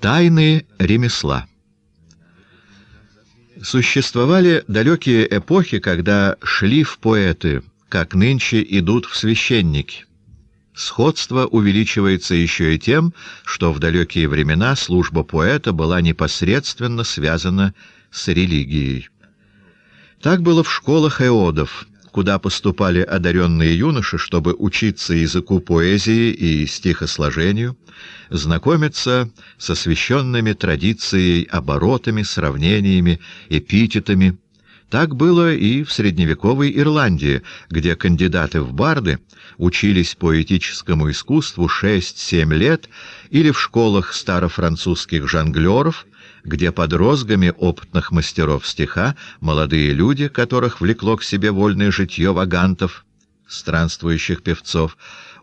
Тайны ремесла. Существовали далекие эпохи, когда шли в поэты, как нынче идут в священники. Сходство увеличивается еще и тем, что в далекие времена служба поэта была непосредственно связана с религией. Так было в школах эодов, куда поступали одаренные юноши, чтобы учиться языку поэзии и стихосложению, знакомиться с освященными традицией оборотами, сравнениями, эпитетами. Так было и в средневековой Ирландии, где кандидаты в барды учились поэтическому искусству 6-7 лет или в школах старофранцузских жонглеров – где под розгами опытных мастеров стиха молодые люди, которых влекло к себе вольное житье вагантов, странствующих певцов,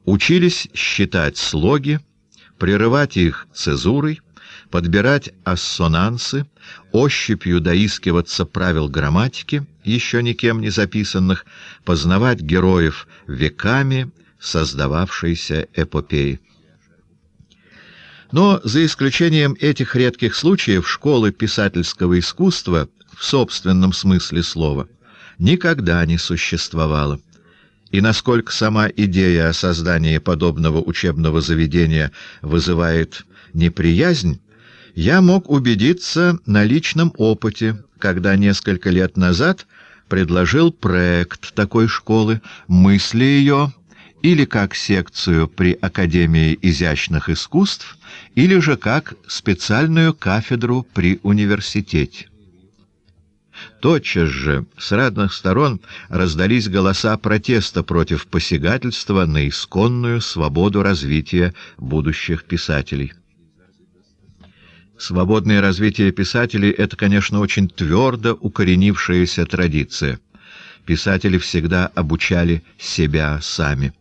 учились считать слоги, прерывать их цезурой, подбирать ассонансы, ощупью доискиваться правил грамматики, еще никем не записанных, познавать героев веками создававшейся эпопеи. Но за исключением этих редких случаев школы писательского искусства в собственном смысле слова никогда не существовало. И насколько сама идея о создании подобного учебного заведения вызывает неприязнь, я мог убедиться на личном опыте, когда несколько лет назад предложил проект такой школы, мысли ее или как секцию при Академии изящных искусств, или же как специальную кафедру при университете. Тотчас же с разных сторон раздались голоса протеста против посягательства на исконную свободу развития будущих писателей. Свободное развитие писателей — это, конечно, очень твердо укоренившаяся традиция. Писатели всегда обучали себя сами.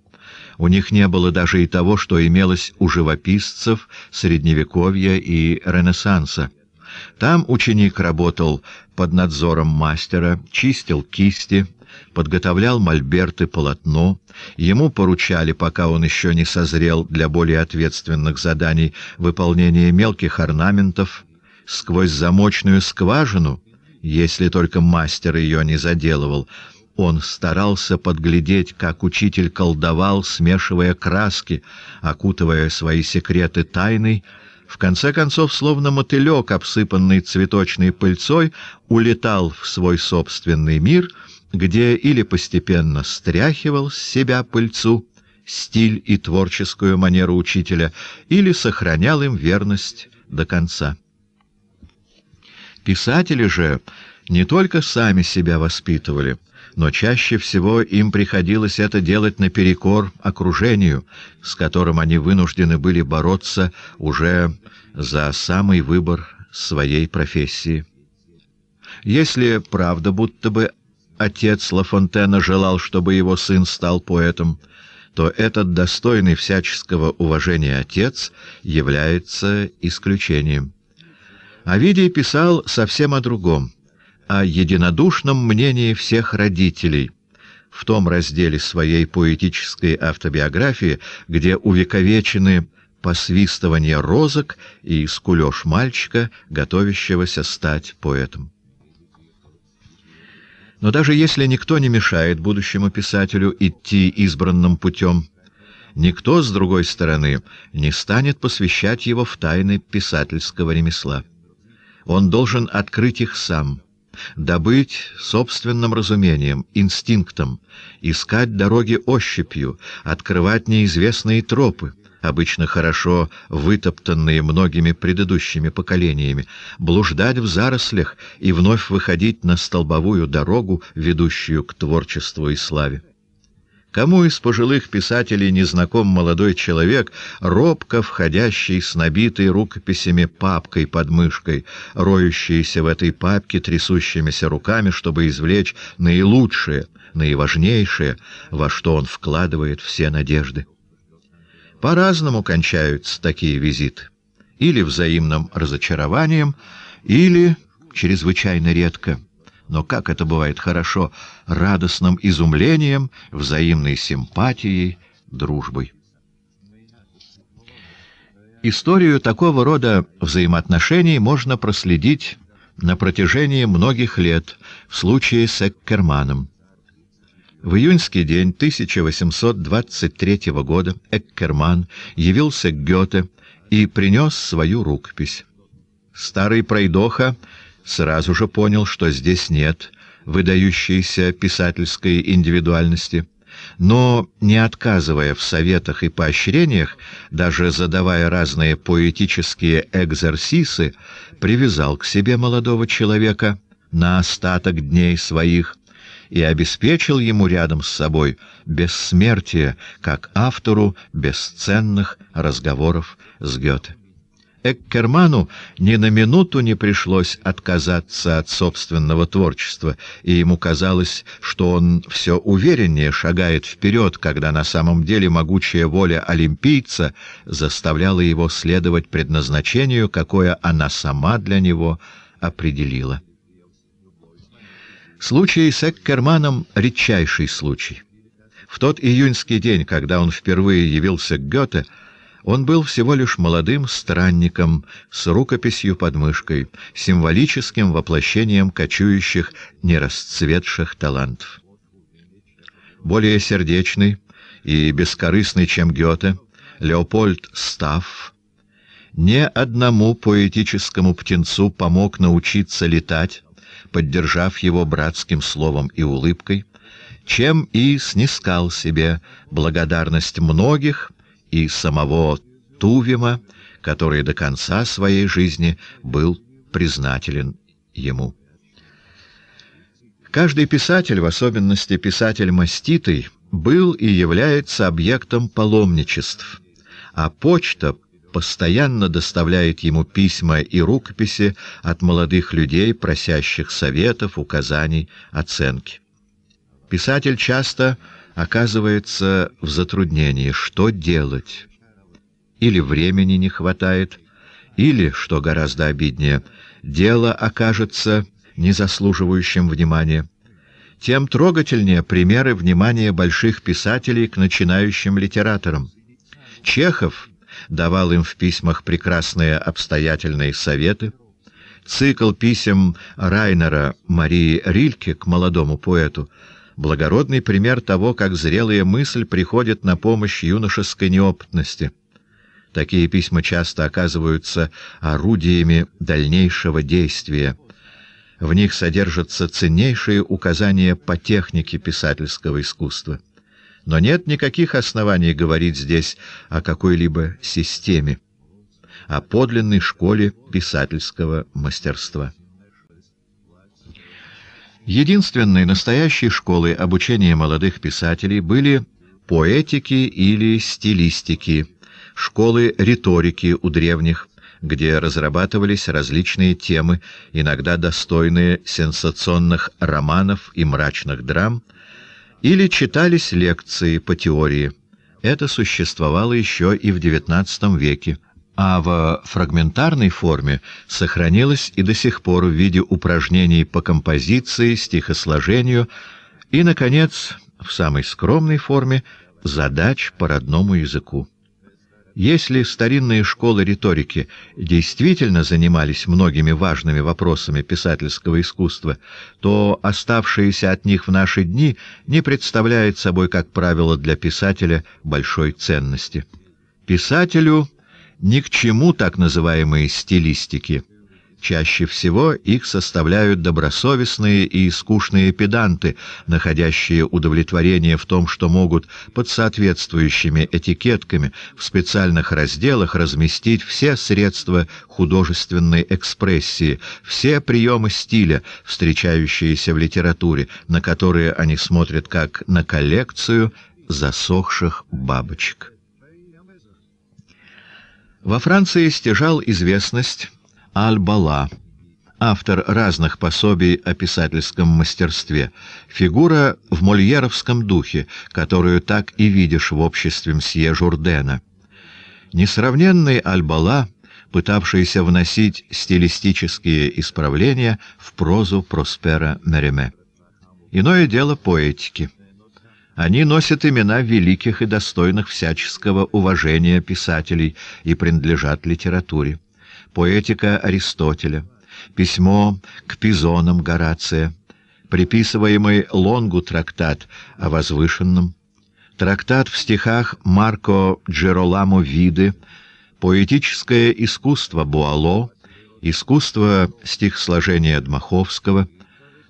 У них не было даже и того, что имелось у живописцев Средневековья и Ренессанса. Там ученик работал под надзором мастера, чистил кисти, подготовлял мольберт полотно, ему поручали, пока он еще не созрел для более ответственных заданий, выполнение мелких орнаментов, сквозь замочную скважину, если только мастер ее не заделывал, он старался подглядеть, как учитель колдовал, смешивая краски, окутывая свои секреты тайной. В конце концов, словно мотылек, обсыпанный цветочной пыльцой, улетал в свой собственный мир, где или постепенно стряхивал с себя пыльцу, стиль и творческую манеру учителя, или сохранял им верность до конца. Писатели же не только сами себя воспитывали, но чаще всего им приходилось это делать наперекор окружению, с которым они вынуждены были бороться уже за самый выбор своей профессии. Если правда, будто бы отец Лафонтена желал, чтобы его сын стал поэтом, то этот достойный всяческого уважения отец является исключением. Овидий писал совсем о другом — о единодушном мнении всех родителей в том разделе своей поэтической автобиографии, где увековечены посвистывание розок и скулёж мальчика, готовящегося стать поэтом. Но даже если никто не мешает будущему писателю идти избранным путем, никто, с другой стороны, не станет посвящать его в тайны писательского ремесла. Он должен открыть их сам — добыть собственным разумением, инстинктом, искать дороги ощупью, открывать неизвестные тропы, обычно хорошо вытоптанные многими предыдущими поколениями, блуждать в зарослях и вновь выходить на столбовую дорогу, ведущую к творчеству и славе. Кому из пожилых писателей не знаком молодой человек, робко входящий с набитой рукописями папкой под мышкой, роющийся в этой папке трясущимися руками, чтобы извлечь наилучшее, наиважнейшее, во что он вкладывает все надежды? По-разному кончаются такие визиты. Или взаимным разочарованием, или, чрезвычайно редко, но, как это бывает хорошо, радостным изумлением, взаимной симпатией, дружбой. Историю такого рода взаимоотношений можно проследить на протяжении многих лет в случае с Эккерманом. В июньский день 1823 года Эккерман явился к Гёте и принес свою рукопись. Старый пройдоха сразу же понял, что здесь нет выдающейся писательской индивидуальности. Но, не отказывая в советах и поощрениях, даже задавая разные поэтические экзерсисы, привязал к себе молодого человека на остаток дней своих и обеспечил ему рядом с собой бессмертие, как автору бесценных разговоров с Гёте. Эккерману ни на минуту не пришлось отказаться от собственного творчества, и ему казалось, что он все увереннее шагает вперед, когда на самом деле могучая воля олимпийца заставляла его следовать предназначению, какое она сама для него определила. Случай с Эккерманом — редчайший случай. В тот июньский день, когда он впервые явился к Гёте, он был всего лишь молодым странником с рукописью под мышкой, символическим воплощением кочующих, нерасцветших талантов. Более сердечный и бескорыстный, чем Гёте, Леопольд Став не одному поэтическому птенцу помог научиться летать, поддержав его братским словом и улыбкой, чем и снискал себе благодарность многих, и самого Тувима, который до конца своей жизни был признателен ему. Каждый писатель, в особенности писатель маститый, был и является объектом паломничеств, а почта постоянно доставляет ему письма и рукописи от молодых людей, просящих советов, указаний, оценки. Писатель часто оказывается в затруднении, что делать. Или времени не хватает, или, что гораздо обиднее, дело окажется не заслуживающим внимания. Тем трогательнее примеры внимания больших писателей к начинающим литераторам. Чехов давал им в письмах прекрасные обстоятельные советы. Цикл писем Райнера Марии Рильке к молодому поэту — благородный пример того, как зрелая мысль приходит на помощь юношеской неопытности. Такие письма часто оказываются орудиями дальнейшего действия. В них содержатся ценнейшие указания по технике писательского искусства. Но нет никаких оснований говорить здесь о какой-либо системе, о подлинной школе писательского мастерства. Единственной настоящей школой обучения молодых писателей были поэтики или стилистики, школы риторики у древних, где разрабатывались различные темы, иногда достойные сенсационных романов и мрачных драм, или читались лекции по теории. Это существовало еще и в XIX веке а в фрагментарной форме сохранилось и до сих пор в виде упражнений по композиции, стихосложению и, наконец, в самой скромной форме задач по родному языку. Если старинные школы риторики действительно занимались многими важными вопросами писательского искусства, то оставшиеся от них в наши дни не представляет собой, как правило, для писателя большой ценности. Писателю ни к чему так называемые стилистики. Чаще всего их составляют добросовестные и скучные педанты, находящие удовлетворение в том, что могут под соответствующими этикетками в специальных разделах разместить все средства художественной экспрессии, все приемы стиля, встречающиеся в литературе, на которые они смотрят как на коллекцию засохших бабочек. Во Франции стяжал известность Аль-Бала, автор разных пособий о писательском мастерстве, фигура в мольеровском духе, которую так и видишь в обществе мсье Журдена. Несравненный Альбала, пытавшийся вносить стилистические исправления в прозу Проспера Мереме. Иное дело поэтики. Они носят имена великих и достойных всяческого уважения писателей и принадлежат литературе. Поэтика Аристотеля, письмо к Пизонам Горация, приписываемый Лонгу трактат о возвышенном, трактат в стихах Марко Джероламо Виды, поэтическое искусство Буало, искусство стихосложения Дмаховского —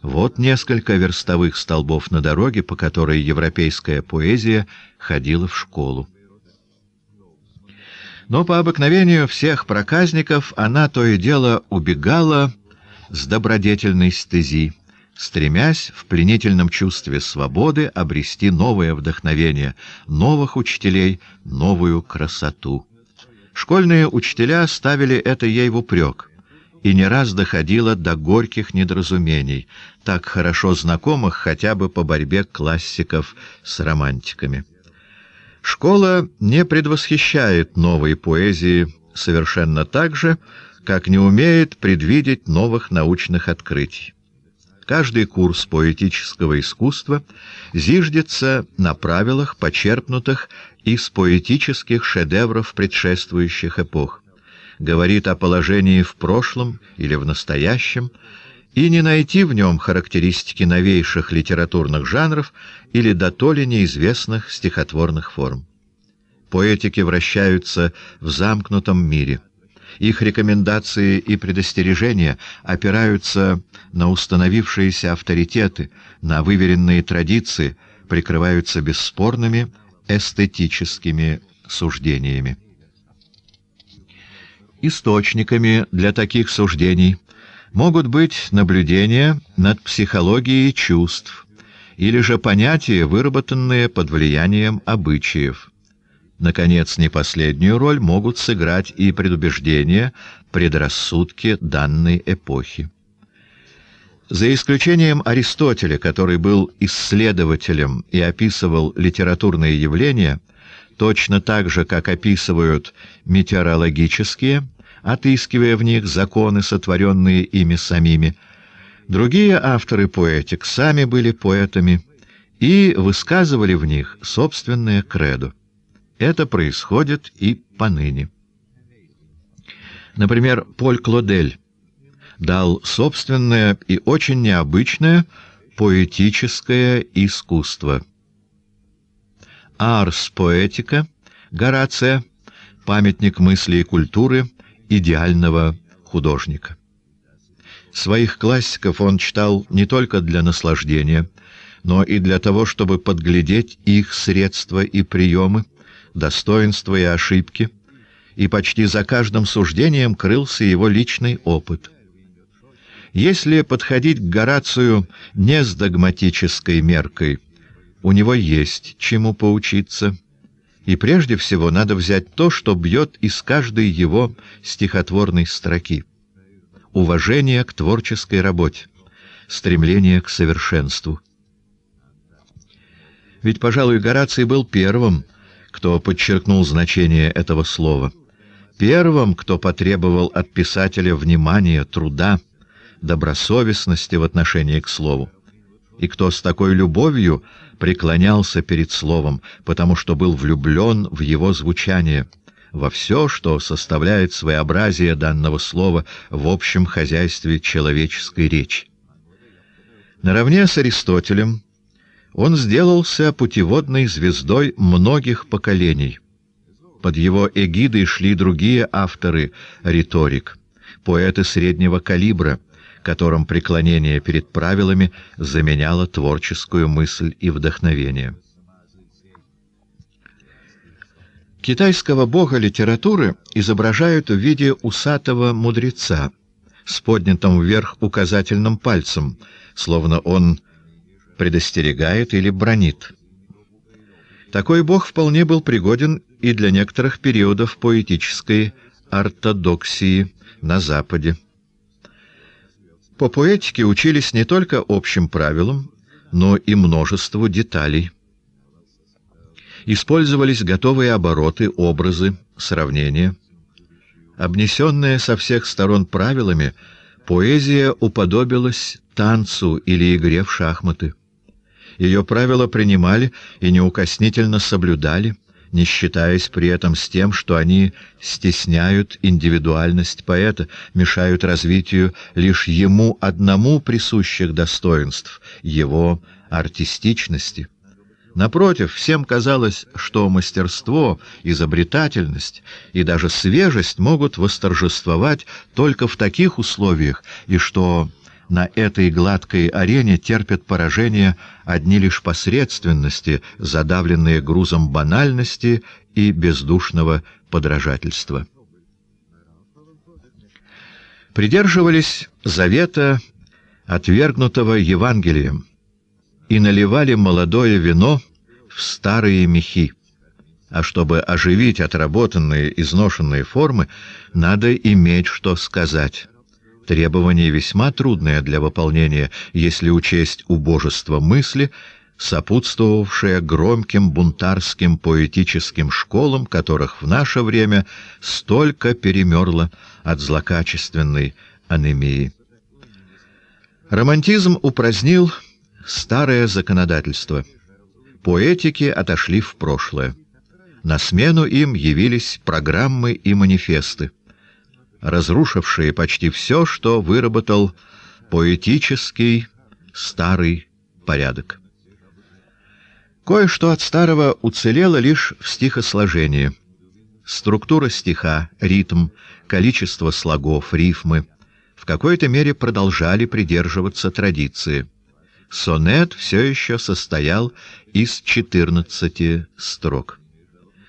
вот несколько верстовых столбов на дороге, по которой европейская поэзия ходила в школу. Но по обыкновению всех проказников она то и дело убегала с добродетельной стези, стремясь в пленительном чувстве свободы обрести новое вдохновение, новых учителей, новую красоту. Школьные учителя ставили это ей в упрек и не раз доходила до горьких недоразумений, так хорошо знакомых хотя бы по борьбе классиков с романтиками. Школа не предвосхищает новой поэзии совершенно так же, как не умеет предвидеть новых научных открытий. Каждый курс поэтического искусства зиждется на правилах, почерпнутых из поэтических шедевров предшествующих эпох говорит о положении в прошлом или в настоящем, и не найти в нем характеристики новейших литературных жанров или до то ли неизвестных стихотворных форм. Поэтики вращаются в замкнутом мире. Их рекомендации и предостережения опираются на установившиеся авторитеты, на выверенные традиции, прикрываются бесспорными эстетическими суждениями. Источниками для таких суждений могут быть наблюдения над психологией чувств или же понятия, выработанные под влиянием обычаев. Наконец, не последнюю роль могут сыграть и предубеждения, предрассудки данной эпохи. За исключением Аристотеля, который был исследователем и описывал литературные явления – точно так же, как описывают метеорологические, отыскивая в них законы, сотворенные ими самими. Другие авторы поэтик сами были поэтами и высказывали в них собственное кредо. Это происходит и поныне. Например, Поль Клодель дал собственное и очень необычное поэтическое искусство. Арс Поэтика, Горация, памятник мысли и культуры идеального художника. Своих классиков он читал не только для наслаждения, но и для того, чтобы подглядеть их средства и приемы, достоинства и ошибки, и почти за каждым суждением крылся его личный опыт. Если подходить к Горацию не с догматической меркой – у него есть чему поучиться. И прежде всего надо взять то, что бьет из каждой его стихотворной строки. Уважение к творческой работе, стремление к совершенству. Ведь, пожалуй, Гораций был первым, кто подчеркнул значение этого слова. Первым, кто потребовал от писателя внимания, труда, добросовестности в отношении к слову и кто с такой любовью преклонялся перед словом, потому что был влюблен в его звучание, во все, что составляет своеобразие данного слова в общем хозяйстве человеческой речи. Наравне с Аристотелем он сделался путеводной звездой многих поколений. Под его эгидой шли другие авторы риторик, поэты среднего калибра, которым преклонение перед правилами заменяло творческую мысль и вдохновение. Китайского бога литературы изображают в виде усатого мудреца с поднятым вверх указательным пальцем, словно он предостерегает или бронит. Такой бог вполне был пригоден и для некоторых периодов поэтической ортодоксии на Западе, по поэтике учились не только общим правилам, но и множеству деталей. Использовались готовые обороты, образы, сравнения. Обнесенная со всех сторон правилами, поэзия уподобилась танцу или игре в шахматы. Ее правила принимали и неукоснительно соблюдали – не считаясь при этом с тем, что они стесняют индивидуальность поэта, мешают развитию лишь ему одному присущих достоинств, его артистичности. Напротив, всем казалось, что мастерство, изобретательность и даже свежесть могут восторжествовать только в таких условиях, и что на этой гладкой арене терпят поражение одни лишь посредственности, задавленные грузом банальности и бездушного подражательства. Придерживались завета, отвергнутого Евангелием, и наливали молодое вино в старые мехи. А чтобы оживить отработанные изношенные формы, надо иметь что сказать. Требование весьма трудное для выполнения, если учесть убожество мысли, сопутствовавшее громким бунтарским поэтическим школам, которых в наше время столько перемерло от злокачественной анемии. Романтизм упразднил старое законодательство. Поэтики отошли в прошлое. На смену им явились программы и манифесты разрушившие почти все, что выработал поэтический старый порядок. Кое-что от старого уцелело лишь в стихосложении. Структура стиха, ритм, количество слогов, рифмы в какой-то мере продолжали придерживаться традиции. Сонет все еще состоял из 14 строк.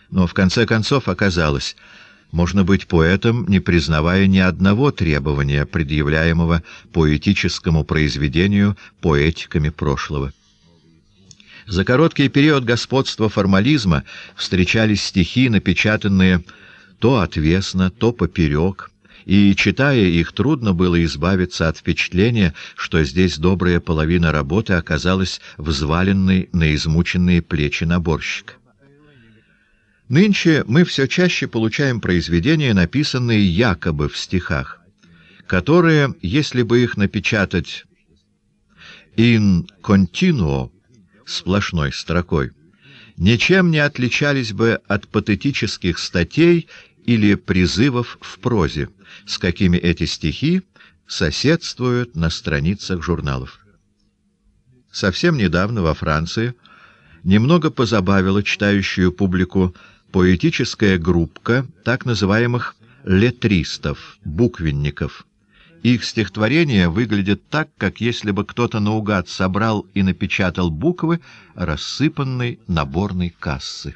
Но в конце концов оказалось, можно быть поэтом, не признавая ни одного требования, предъявляемого поэтическому произведению поэтиками прошлого. За короткий период господства формализма встречались стихи, напечатанные то отвесно, то поперек, и, читая их, трудно было избавиться от впечатления, что здесь добрая половина работы оказалась взваленной на измученные плечи наборщика. Нынче мы все чаще получаем произведения, написанные якобы в стихах, которые, если бы их напечатать in continuo сплошной строкой, ничем не отличались бы от патетических статей или призывов в прозе, с какими эти стихи соседствуют на страницах журналов. Совсем недавно во Франции немного позабавило читающую публику поэтическая группка так называемых летристов, буквенников. Их стихотворения выглядят так, как если бы кто-то наугад собрал и напечатал буквы рассыпанной наборной кассы.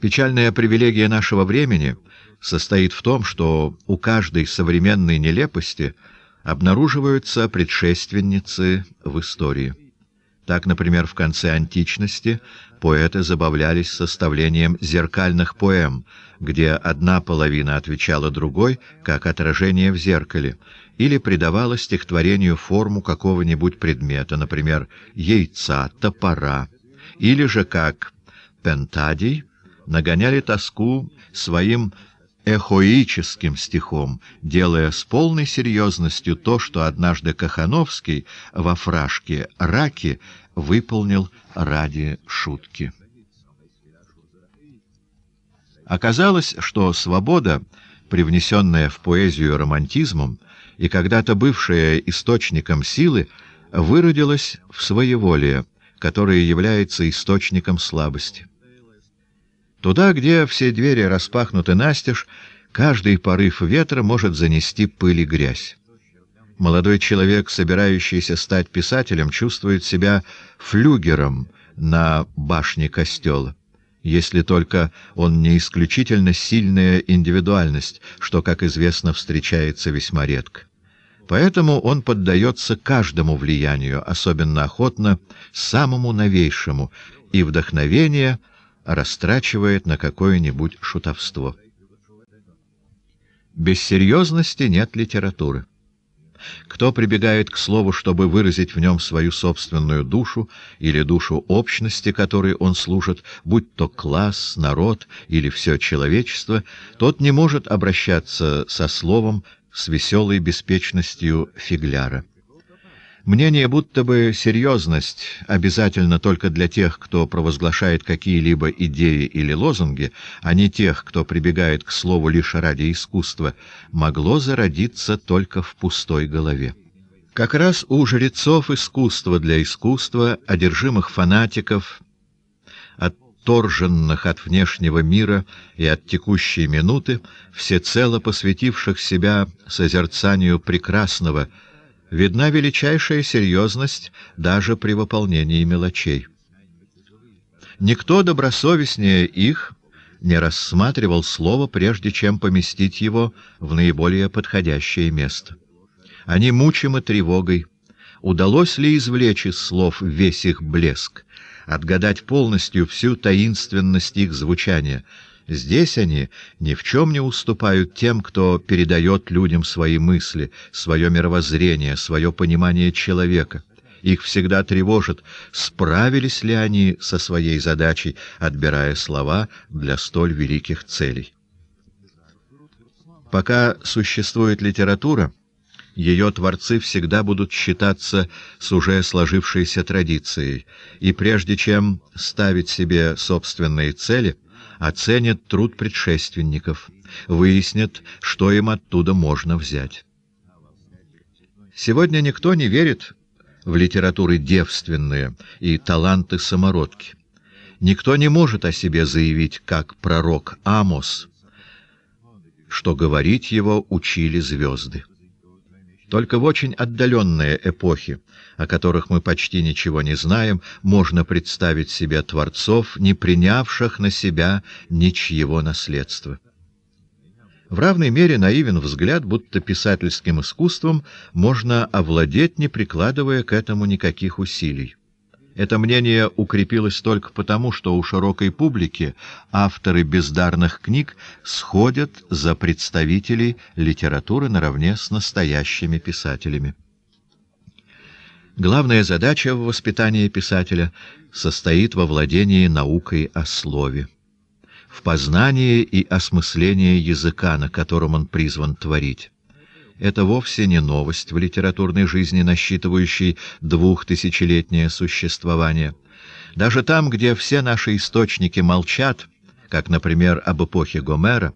Печальная привилегия нашего времени состоит в том, что у каждой современной нелепости обнаруживаются предшественницы в истории. Так, например, в конце античности поэты забавлялись составлением зеркальных поэм, где одна половина отвечала другой, как отражение в зеркале, или придавала стихотворению форму какого-нибудь предмета, например, яйца, топора, или же как пентадий нагоняли тоску своим эхоическим стихом, делая с полной серьезностью то, что однажды Кахановский во фражке «Раки» выполнил ради шутки. Оказалось, что свобода, привнесенная в поэзию романтизмом и когда-то бывшая источником силы, выродилась в своеволие, которое является источником слабости. Туда, где все двери распахнуты настежь, каждый порыв ветра может занести пыль и грязь. Молодой человек, собирающийся стать писателем, чувствует себя флюгером на башне костела, если только он не исключительно сильная индивидуальность, что, как известно, встречается весьма редко. Поэтому он поддается каждому влиянию, особенно охотно, самому новейшему, и вдохновение — растрачивает на какое-нибудь шутовство. Без серьезности нет литературы. Кто прибегает к слову, чтобы выразить в нем свою собственную душу или душу общности, которой он служит, будь то класс, народ или все человечество, тот не может обращаться со словом с веселой беспечностью фигляра. Мнение, будто бы серьезность обязательно только для тех, кто провозглашает какие-либо идеи или лозунги, а не тех, кто прибегает к слову лишь ради искусства, могло зародиться только в пустой голове. Как раз у жрецов искусства для искусства, одержимых фанатиков, отторженных от внешнего мира и от текущей минуты, всецело посвятивших себя созерцанию прекрасного – видна величайшая серьезность даже при выполнении мелочей. Никто добросовестнее их не рассматривал слово, прежде чем поместить его в наиболее подходящее место. Они мучимы тревогой. Удалось ли извлечь из слов весь их блеск, отгадать полностью всю таинственность их звучания — Здесь они ни в чем не уступают тем, кто передает людям свои мысли, свое мировоззрение, свое понимание человека. Их всегда тревожит, справились ли они со своей задачей, отбирая слова для столь великих целей. Пока существует литература, ее творцы всегда будут считаться с уже сложившейся традицией, и прежде чем ставить себе собственные цели — оценят труд предшественников, выяснят, что им оттуда можно взять. Сегодня никто не верит в литературы девственные и таланты самородки. Никто не может о себе заявить, как пророк Амос, что говорить его учили звезды. Только в очень отдаленные эпохи о которых мы почти ничего не знаем, можно представить себе творцов, не принявших на себя ничьего наследства. В равной мере наивен взгляд, будто писательским искусством можно овладеть, не прикладывая к этому никаких усилий. Это мнение укрепилось только потому, что у широкой публики авторы бездарных книг сходят за представителей литературы наравне с настоящими писателями. Главная задача в воспитании писателя состоит во владении наукой о слове, в познании и осмыслении языка, на котором он призван творить. Это вовсе не новость в литературной жизни, насчитывающей двухтысячелетнее существование. Даже там, где все наши источники молчат, как, например, об эпохе Гомера,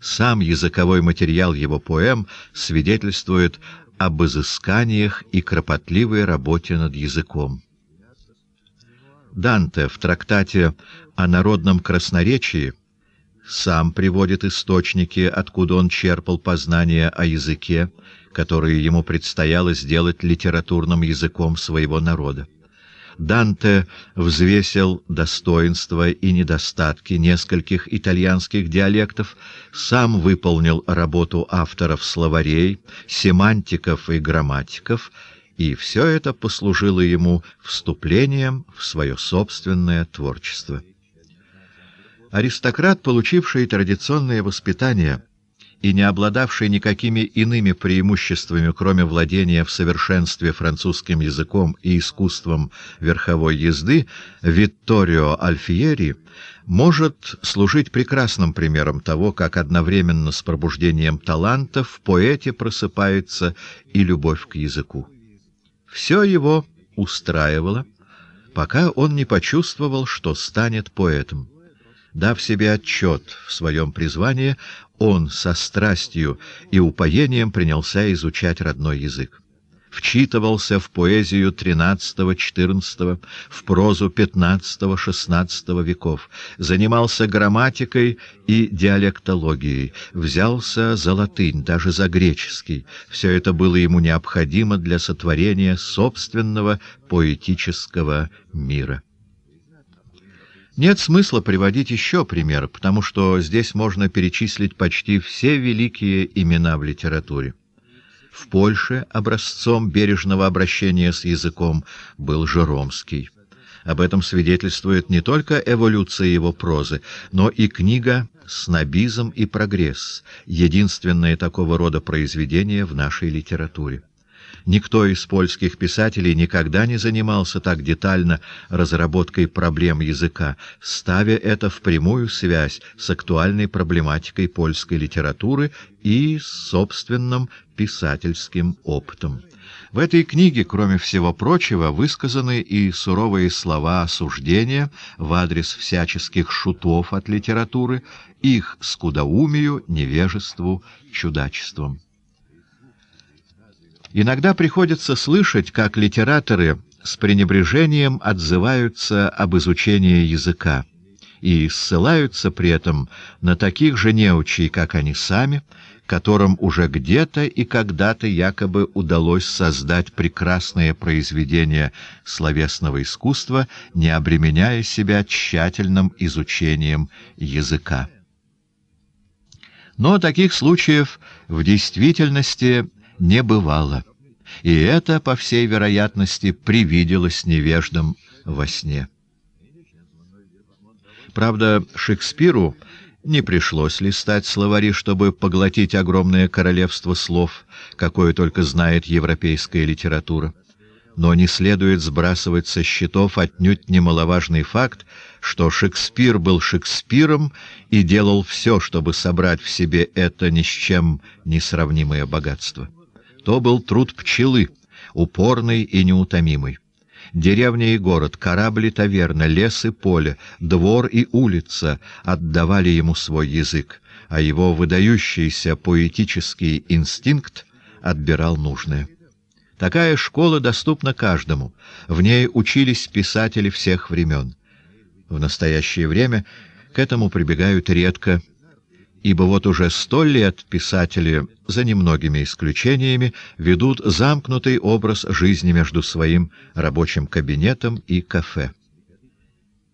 сам языковой материал его поэм свидетельствует об изысканиях и кропотливой работе над языком. Данте в трактате о народном красноречии сам приводит источники, откуда он черпал познания о языке, которые ему предстояло сделать литературным языком своего народа. Данте взвесил достоинства и недостатки нескольких итальянских диалектов, сам выполнил работу авторов словарей, семантиков и грамматиков, и все это послужило ему вступлением в свое собственное творчество. Аристократ, получивший традиционное воспитание, и не обладавший никакими иными преимуществами, кроме владения в совершенстве французским языком и искусством верховой езды, Витторио Альфиери может служить прекрасным примером того, как одновременно с пробуждением талантов в поэте просыпается и любовь к языку. Все его устраивало, пока он не почувствовал, что станет поэтом. Дав себе отчет в своем призвании, он со страстью и упоением принялся изучать родной язык. Вчитывался в поэзию XIII-XIV, в прозу XV-XVI веков, занимался грамматикой и диалектологией, взялся за латынь, даже за греческий. Все это было ему необходимо для сотворения собственного поэтического мира. Нет смысла приводить еще примеры, потому что здесь можно перечислить почти все великие имена в литературе. В Польше образцом бережного обращения с языком был Жеромский. Об этом свидетельствует не только эволюция его прозы, но и книга «Снобизм и прогресс» — единственное такого рода произведение в нашей литературе. Никто из польских писателей никогда не занимался так детально разработкой проблем языка, ставя это в прямую связь с актуальной проблематикой польской литературы и с собственным писательским опытом. В этой книге, кроме всего прочего, высказаны и суровые слова осуждения в адрес всяческих шутов от литературы, их скудоумию, невежеству, чудачествам. Иногда приходится слышать, как литераторы с пренебрежением отзываются об изучении языка и ссылаются при этом на таких же неучей, как они сами, которым уже где-то и когда-то якобы удалось создать прекрасное произведение словесного искусства, не обременяя себя тщательным изучением языка. Но таких случаев в действительности не бывало, и это, по всей вероятности, привиделось невеждам во сне. Правда, Шекспиру не пришлось листать словари, чтобы поглотить огромное королевство слов, какое только знает европейская литература. Но не следует сбрасывать со счетов отнюдь немаловажный факт, что Шекспир был Шекспиром и делал все, чтобы собрать в себе это ни с чем несравнимое богатство. То был труд пчелы, упорный и неутомимый. Деревня и город, корабль и таверна, лес и поле, двор и улица отдавали ему свой язык, а его выдающийся поэтический инстинкт отбирал нужное. Такая школа доступна каждому, в ней учились писатели всех времен. В настоящее время к этому прибегают редко ибо вот уже сто лет писатели, за немногими исключениями, ведут замкнутый образ жизни между своим рабочим кабинетом и кафе.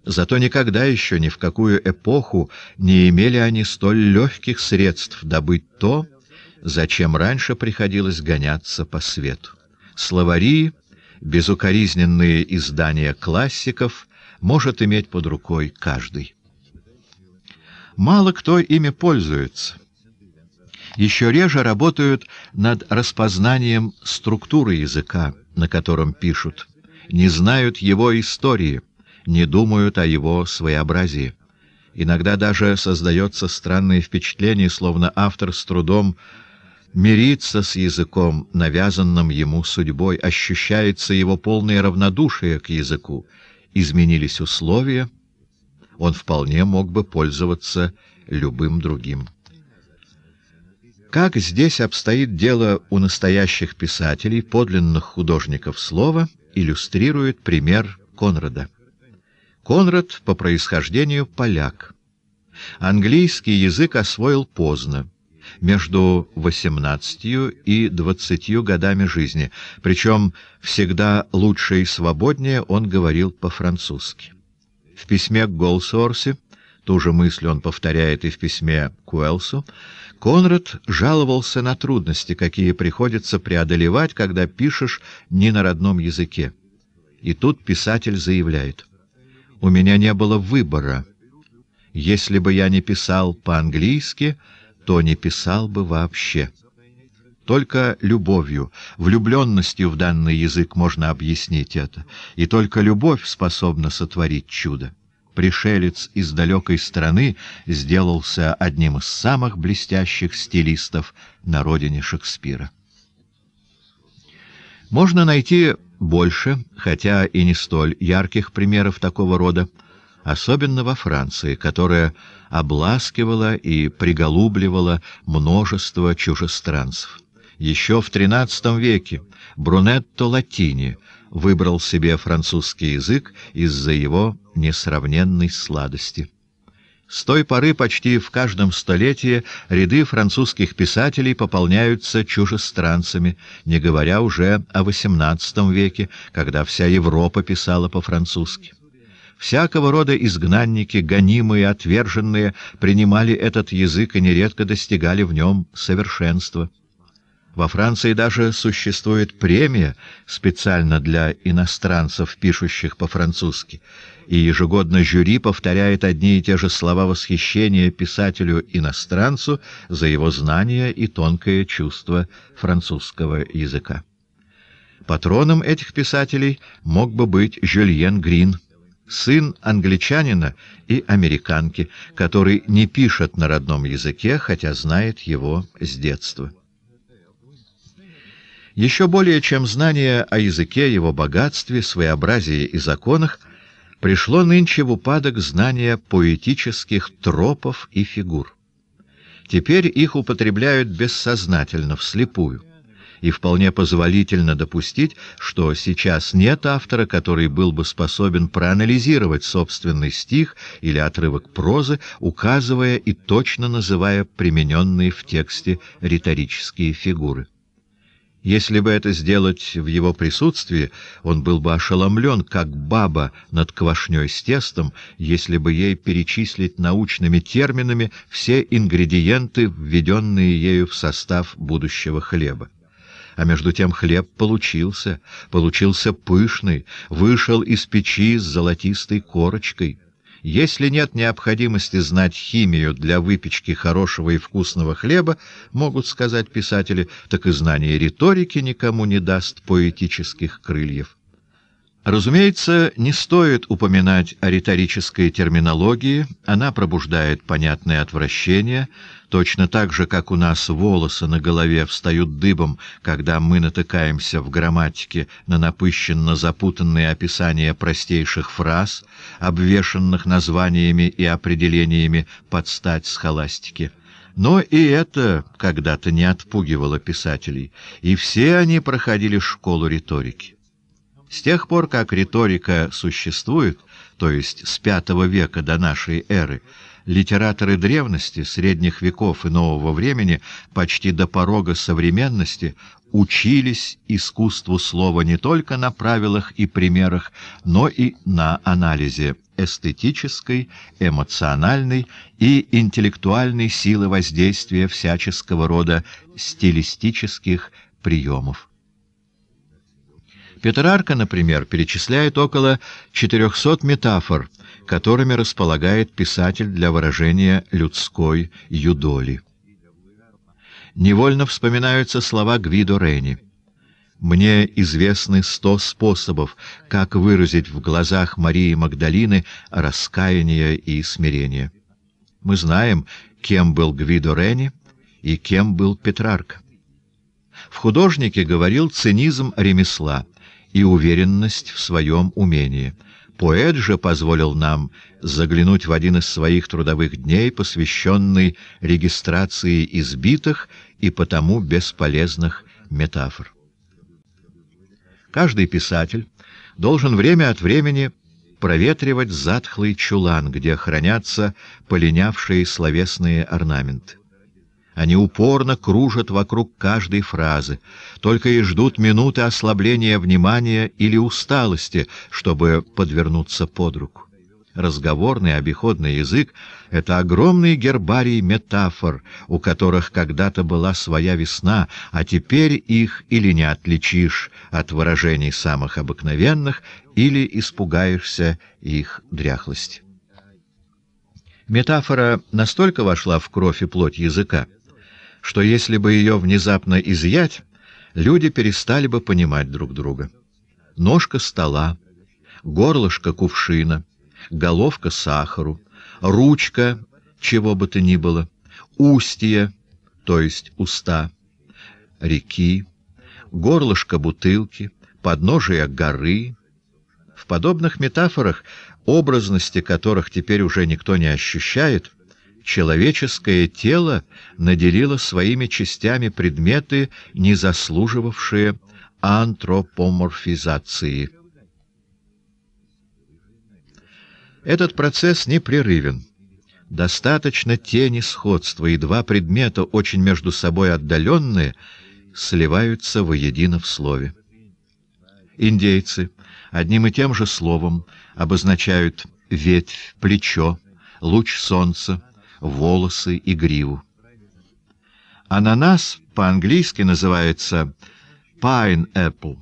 Зато никогда еще ни в какую эпоху не имели они столь легких средств добыть то, зачем раньше приходилось гоняться по свету. Словари, безукоризненные издания классиков может иметь под рукой каждый. Мало кто ими пользуется. Еще реже работают над распознанием структуры языка, на котором пишут, не знают его истории, не думают о его своеобразии. Иногда даже создается странное впечатление, словно автор с трудом мирится с языком, навязанным ему судьбой, ощущается его полное равнодушие к языку. Изменились условия — он вполне мог бы пользоваться любым другим. Как здесь обстоит дело у настоящих писателей, подлинных художников слова, иллюстрирует пример Конрада. Конрад по происхождению поляк. Английский язык освоил поздно, между 18 и 20 годами жизни, причем всегда лучше и свободнее он говорил по-французски. В письме к Голсорсе, ту же мысль он повторяет и в письме к Уэлсу, Конрад жаловался на трудности, какие приходится преодолевать, когда пишешь не на родном языке. И тут писатель заявляет, «У меня не было выбора. Если бы я не писал по-английски, то не писал бы вообще». Только любовью, влюбленностью в данный язык можно объяснить это, и только любовь способна сотворить чудо. Пришелец из далекой страны сделался одним из самых блестящих стилистов на родине Шекспира. Можно найти больше, хотя и не столь ярких примеров такого рода, особенно во Франции, которая обласкивала и приголубливала множество чужестранцев. Еще в XIII веке Брунетто Латини выбрал себе французский язык из-за его несравненной сладости. С той поры почти в каждом столетии ряды французских писателей пополняются чужестранцами, не говоря уже о XVIII веке, когда вся Европа писала по-французски. Всякого рода изгнанники, гонимые, отверженные, принимали этот язык и нередко достигали в нем совершенства. Во Франции даже существует премия специально для иностранцев, пишущих по-французски, и ежегодно жюри повторяет одни и те же слова восхищения писателю-иностранцу за его знание и тонкое чувство французского языка. Патроном этих писателей мог бы быть Жюльен Грин, сын англичанина и американки, который не пишет на родном языке, хотя знает его с детства. Еще более чем знание о языке, его богатстве, своеобразии и законах пришло нынче в упадок знание поэтических тропов и фигур. Теперь их употребляют бессознательно, вслепую. И вполне позволительно допустить, что сейчас нет автора, который был бы способен проанализировать собственный стих или отрывок прозы, указывая и точно называя примененные в тексте риторические фигуры. Если бы это сделать в его присутствии, он был бы ошеломлен, как баба над квашней с тестом, если бы ей перечислить научными терминами все ингредиенты, введенные ею в состав будущего хлеба. А между тем хлеб получился, получился пышный, вышел из печи с золотистой корочкой — если нет необходимости знать химию для выпечки хорошего и вкусного хлеба, могут сказать писатели, так и знание риторики никому не даст поэтических крыльев. Разумеется, не стоит упоминать о риторической терминологии, она пробуждает понятное отвращение – точно так же, как у нас волосы на голове встают дыбом, когда мы натыкаемся в грамматике на напыщенно запутанные описания простейших фраз, обвешанных названиями и определениями под стать схоластики. Но и это когда-то не отпугивало писателей, и все они проходили школу риторики. С тех пор, как риторика существует, то есть с V века до нашей эры, литераторы древности, средних веков и нового времени, почти до порога современности, учились искусству слова не только на правилах и примерах, но и на анализе эстетической, эмоциональной и интеллектуальной силы воздействия всяческого рода стилистических приемов. Петрарка, например, перечисляет около 400 метафор – которыми располагает писатель для выражения людской юдоли. Невольно вспоминаются слова Гвидо Рени. «Мне известны сто способов, как выразить в глазах Марии Магдалины раскаяние и смирение». Мы знаем, кем был Гвидо Рени и кем был Петрарк. В художнике говорил цинизм ремесла и уверенность в своем умении — Поэт же позволил нам заглянуть в один из своих трудовых дней, посвященный регистрации избитых и потому бесполезных метафор. Каждый писатель должен время от времени проветривать затхлый чулан, где хранятся полинявшие словесные орнаменты. Они упорно кружат вокруг каждой фразы, только и ждут минуты ослабления внимания или усталости, чтобы подвернуться под руку. Разговорный обиходный язык — это огромный гербарий метафор, у которых когда-то была своя весна, а теперь их или не отличишь от выражений самых обыкновенных, или испугаешься их дряхлости. Метафора настолько вошла в кровь и плоть языка, что если бы ее внезапно изъять, люди перестали бы понимать друг друга. Ножка стола, горлышко кувшина, головка сахару, ручка чего бы то ни было, устье, то есть уста, реки, горлышко бутылки, подножие горы. В подобных метафорах, образности которых теперь уже никто не ощущает, человеческое тело наделило своими частями предметы, не заслуживавшие антропоморфизации. Этот процесс непрерывен. Достаточно тени сходства, и два предмета, очень между собой отдаленные, сливаются воедино в слове. Индейцы одним и тем же словом обозначают ветвь, плечо, луч солнца, волосы и гриву. Ананас по-английски называется pineapple,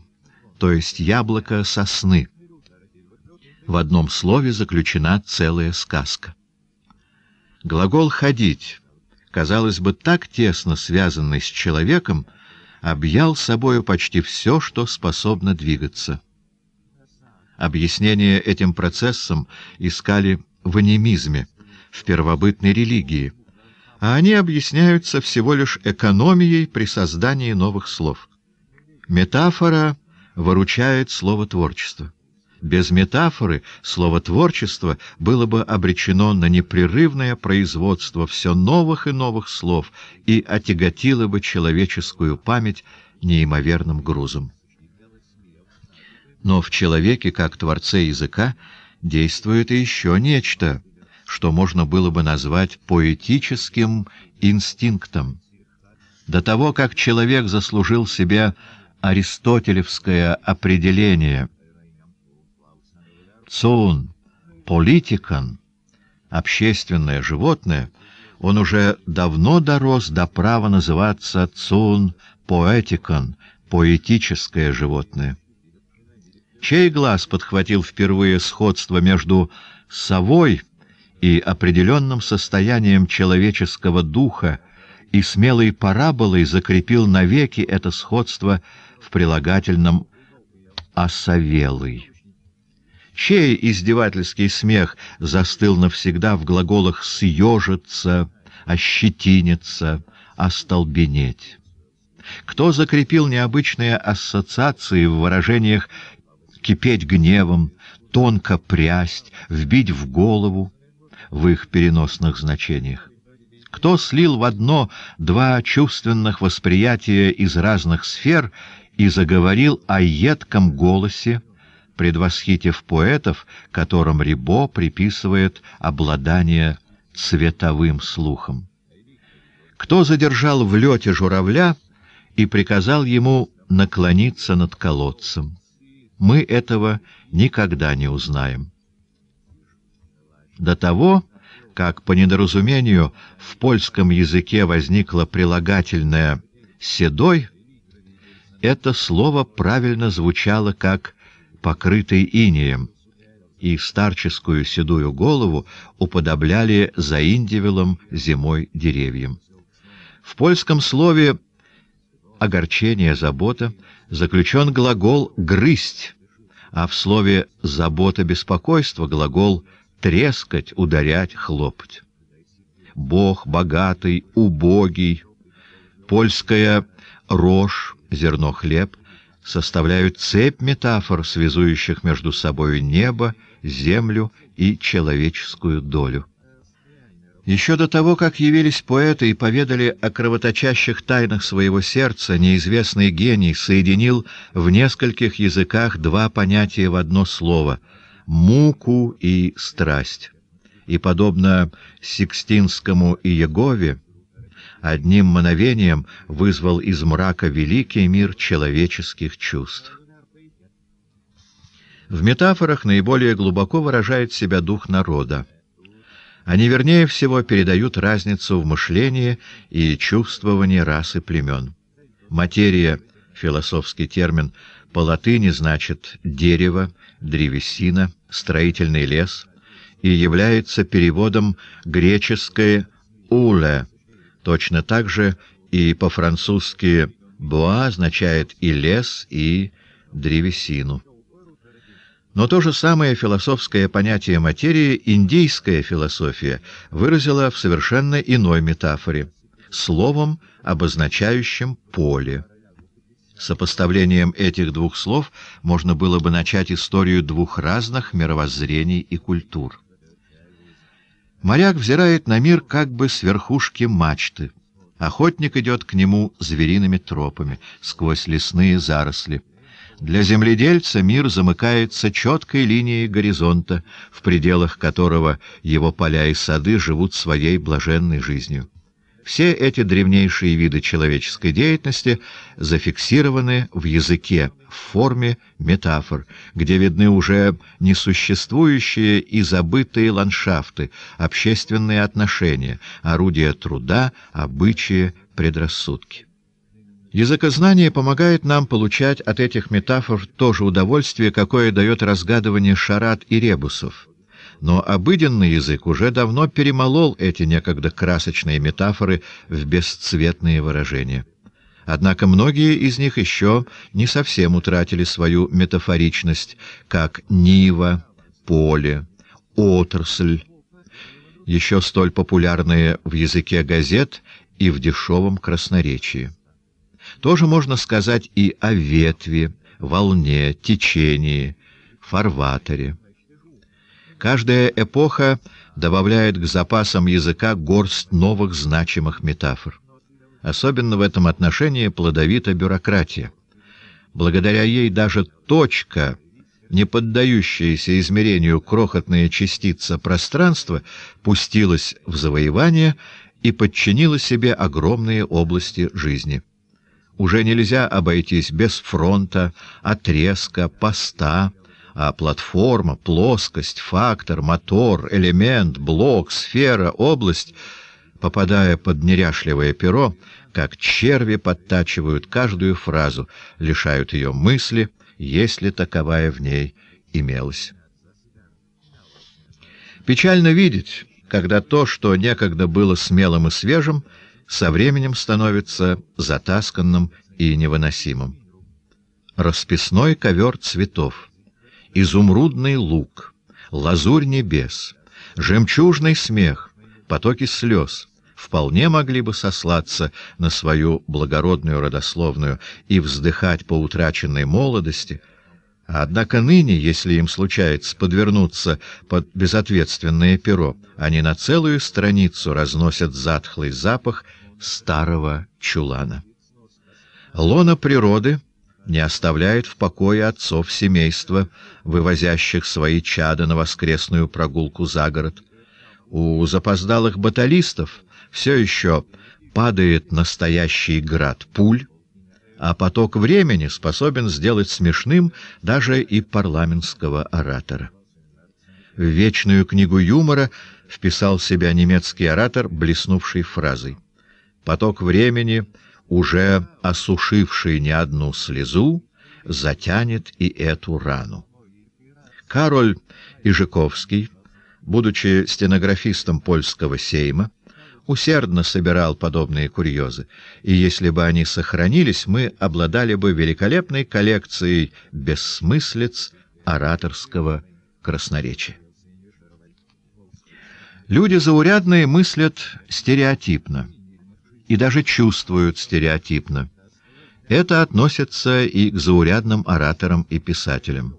то есть яблоко сосны. В одном слове заключена целая сказка. Глагол «ходить», казалось бы, так тесно связанный с человеком, объял собою почти все, что способно двигаться. Объяснение этим процессом искали в анимизме — в первобытной религии, а они объясняются всего лишь экономией при создании новых слов. Метафора выручает слово творчество. Без метафоры слово «творчество» было бы обречено на непрерывное производство все новых и новых слов и отяготило бы человеческую память неимоверным грузом. Но в человеке, как творце языка, действует еще нечто — что можно было бы назвать поэтическим инстинктом. До того, как человек заслужил себе аристотелевское определение «цун», «политикан», «общественное животное», он уже давно дорос до права называться «цун», «поэтикан», «поэтическое животное». Чей глаз подхватил впервые сходство между «совой» и определенным состоянием человеческого духа и смелой параболой закрепил навеки это сходство в прилагательном «осовелый». Чей издевательский смех застыл навсегда в глаголах «съежиться», «ощетиниться», «остолбенеть»? Кто закрепил необычные ассоциации в выражениях «кипеть гневом», «тонко прясть», «вбить в голову», в их переносных значениях. Кто слил в одно два чувственных восприятия из разных сфер и заговорил о едком голосе, предвосхитив поэтов, которым Рибо приписывает обладание цветовым слухом. Кто задержал в лете журавля и приказал ему наклониться над колодцем? Мы этого никогда не узнаем. До того, как по недоразумению в польском языке возникло прилагательное «седой», это слово правильно звучало как «покрытый инеем», и старческую седую голову уподобляли заиндивилом зимой деревьям. В польском слове «огорчение», «забота» заключен глагол «грызть», а в слове «забота», «беспокойство» глагол трескать, ударять, хлопать. Бог богатый, убогий, польская рожь, зерно хлеб составляют цепь метафор, связующих между собой небо, землю и человеческую долю. Еще до того, как явились поэты и поведали о кровоточащих тайнах своего сердца, неизвестный гений соединил в нескольких языках два понятия в одно слово — муку и страсть. И, подобно Сикстинскому и Иегове, одним мановением вызвал из мрака великий мир человеческих чувств. В метафорах наиболее глубоко выражает себя дух народа. Они вернее всего передают разницу в мышлении и чувствовании рас и племен. Материя, философский термин, по латыни значит «дерево», «древесина», «строительный лес» и является переводом греческое «уле». Точно так же и по-французски «боа» означает и лес, и древесину. Но то же самое философское понятие материи индийская философия выразила в совершенно иной метафоре, словом, обозначающим «поле». Сопоставлением этих двух слов можно было бы начать историю двух разных мировоззрений и культур. Моряк взирает на мир как бы с верхушки мачты. Охотник идет к нему звериными тропами, сквозь лесные заросли. Для земледельца мир замыкается четкой линией горизонта, в пределах которого его поля и сады живут своей блаженной жизнью. Все эти древнейшие виды человеческой деятельности зафиксированы в языке в форме метафор, где видны уже несуществующие и забытые ландшафты, общественные отношения, орудия труда, обычаи, предрассудки. Языкознание помогает нам получать от этих метафор то же удовольствие, какое дает разгадывание шарат и ребусов, но обыденный язык уже давно перемолол эти некогда красочные метафоры в бесцветные выражения. Однако многие из них еще не совсем утратили свою метафоричность, как нива, поле, отрасль, еще столь популярные в языке газет и в дешевом красноречии. Тоже можно сказать и о ветви, волне, течении, фарватере. Каждая эпоха добавляет к запасам языка горсть новых значимых метафор. Особенно в этом отношении плодовита бюрократия. Благодаря ей даже точка, не поддающаяся измерению крохотная частица пространства, пустилась в завоевание и подчинила себе огромные области жизни. Уже нельзя обойтись без фронта, отрезка, поста, а платформа, плоскость, фактор, мотор, элемент, блок, сфера, область, попадая под неряшливое перо, как черви подтачивают каждую фразу, лишают ее мысли, если таковая в ней имелась. Печально видеть, когда то, что некогда было смелым и свежим, со временем становится затасканным и невыносимым. Расписной ковер цветов — изумрудный лук, лазурь небес, жемчужный смех, потоки слез вполне могли бы сослаться на свою благородную родословную и вздыхать по утраченной молодости, Однако ныне, если им случается подвернуться под безответственное перо, они на целую страницу разносят затхлый запах старого чулана. Лона природы — не оставляет в покое отцов семейства, вывозящих свои чада на воскресную прогулку за город. У запоздалых баталистов все еще падает настоящий град пуль, а поток времени способен сделать смешным даже и парламентского оратора. В вечную книгу юмора вписал себя немецкий оратор, блеснувший фразой «Поток времени — уже осушивший не одну слезу, затянет и эту рану. Кароль Ижиковский, будучи стенографистом польского сейма, усердно собирал подобные курьезы, и если бы они сохранились, мы обладали бы великолепной коллекцией бессмыслиц ораторского красноречия. Люди заурядные мыслят стереотипно и даже чувствуют стереотипно. Это относится и к заурядным ораторам и писателям.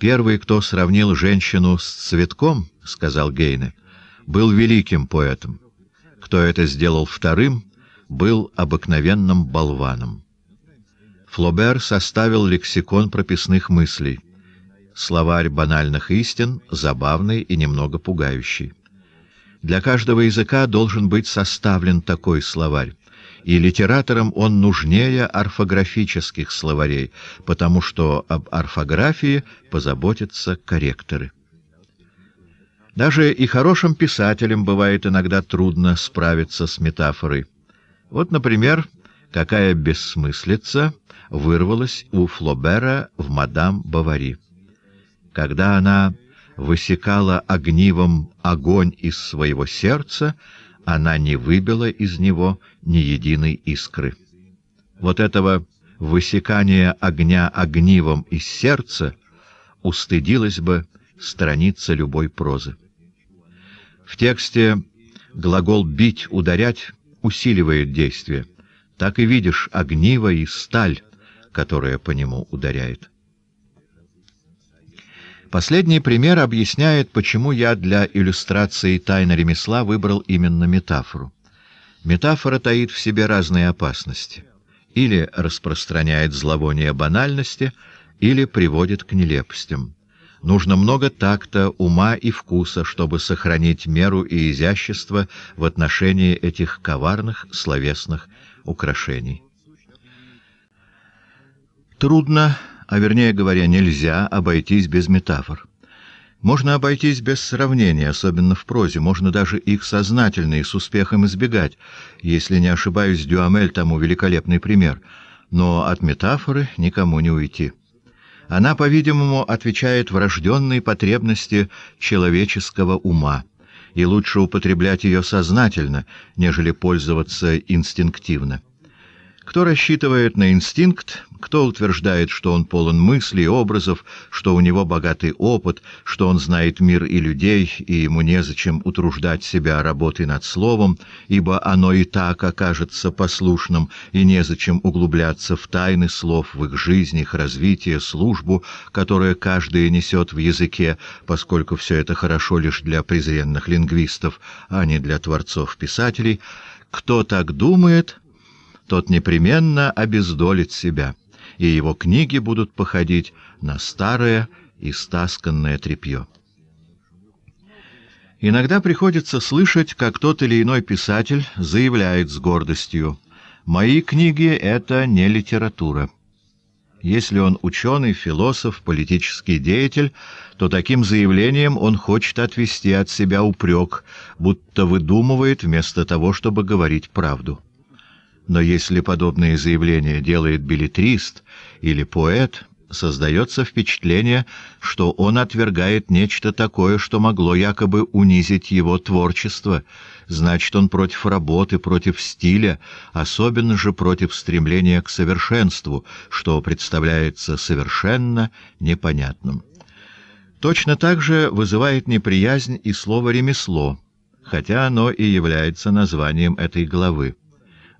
«Первый, кто сравнил женщину с цветком, — сказал Гейне, — был великим поэтом. Кто это сделал вторым, был обыкновенным болваном». Флобер составил лексикон прописных мыслей, словарь банальных истин, забавный и немного пугающий. Для каждого языка должен быть составлен такой словарь, и литераторам он нужнее орфографических словарей, потому что об орфографии позаботятся корректоры. Даже и хорошим писателям бывает иногда трудно справиться с метафорой. Вот, например, какая бессмыслица вырвалась у Флобера в «Мадам Бавари». Когда она высекала огнивом огонь из своего сердца, она не выбила из него ни единой искры. Вот этого высекания огня огнивом из сердца устыдилась бы страница любой прозы. В тексте глагол «бить», «ударять» усиливает действие. Так и видишь огниво и сталь, которая по нему ударяет. Последний пример объясняет, почему я для иллюстрации тайны ремесла выбрал именно метафору. Метафора таит в себе разные опасности. Или распространяет зловоние банальности, или приводит к нелепостям. Нужно много такта, ума и вкуса, чтобы сохранить меру и изящество в отношении этих коварных словесных украшений. Трудно а вернее говоря, нельзя обойтись без метафор. Можно обойтись без сравнений, особенно в прозе, можно даже их сознательно и с успехом избегать. Если не ошибаюсь, Дюамель тому великолепный пример. Но от метафоры никому не уйти. Она, по-видимому, отвечает врожденной потребности человеческого ума, и лучше употреблять ее сознательно, нежели пользоваться инстинктивно. Кто рассчитывает на инстинкт, кто утверждает, что он полон мыслей, образов, что у него богатый опыт, что он знает мир и людей, и ему незачем утруждать себя работой над словом, ибо оно и так окажется послушным, и незачем углубляться в тайны слов, в их жизни, их развитие, службу, которую каждый несет в языке, поскольку все это хорошо лишь для презренных лингвистов, а не для творцов-писателей, кто так думает, тот непременно обездолит себя» и его книги будут походить на старое и стасканное тряпье. Иногда приходится слышать, как тот или иной писатель заявляет с гордостью «Мои книги — это не литература». Если он ученый, философ, политический деятель, то таким заявлением он хочет отвести от себя упрек, будто выдумывает вместо того, чтобы говорить правду. Но если подобное заявление делает билетрист или поэт, создается впечатление, что он отвергает нечто такое, что могло якобы унизить его творчество. Значит, он против работы, против стиля, особенно же против стремления к совершенству, что представляется совершенно непонятным. Точно так же вызывает неприязнь и слово «ремесло», хотя оно и является названием этой главы.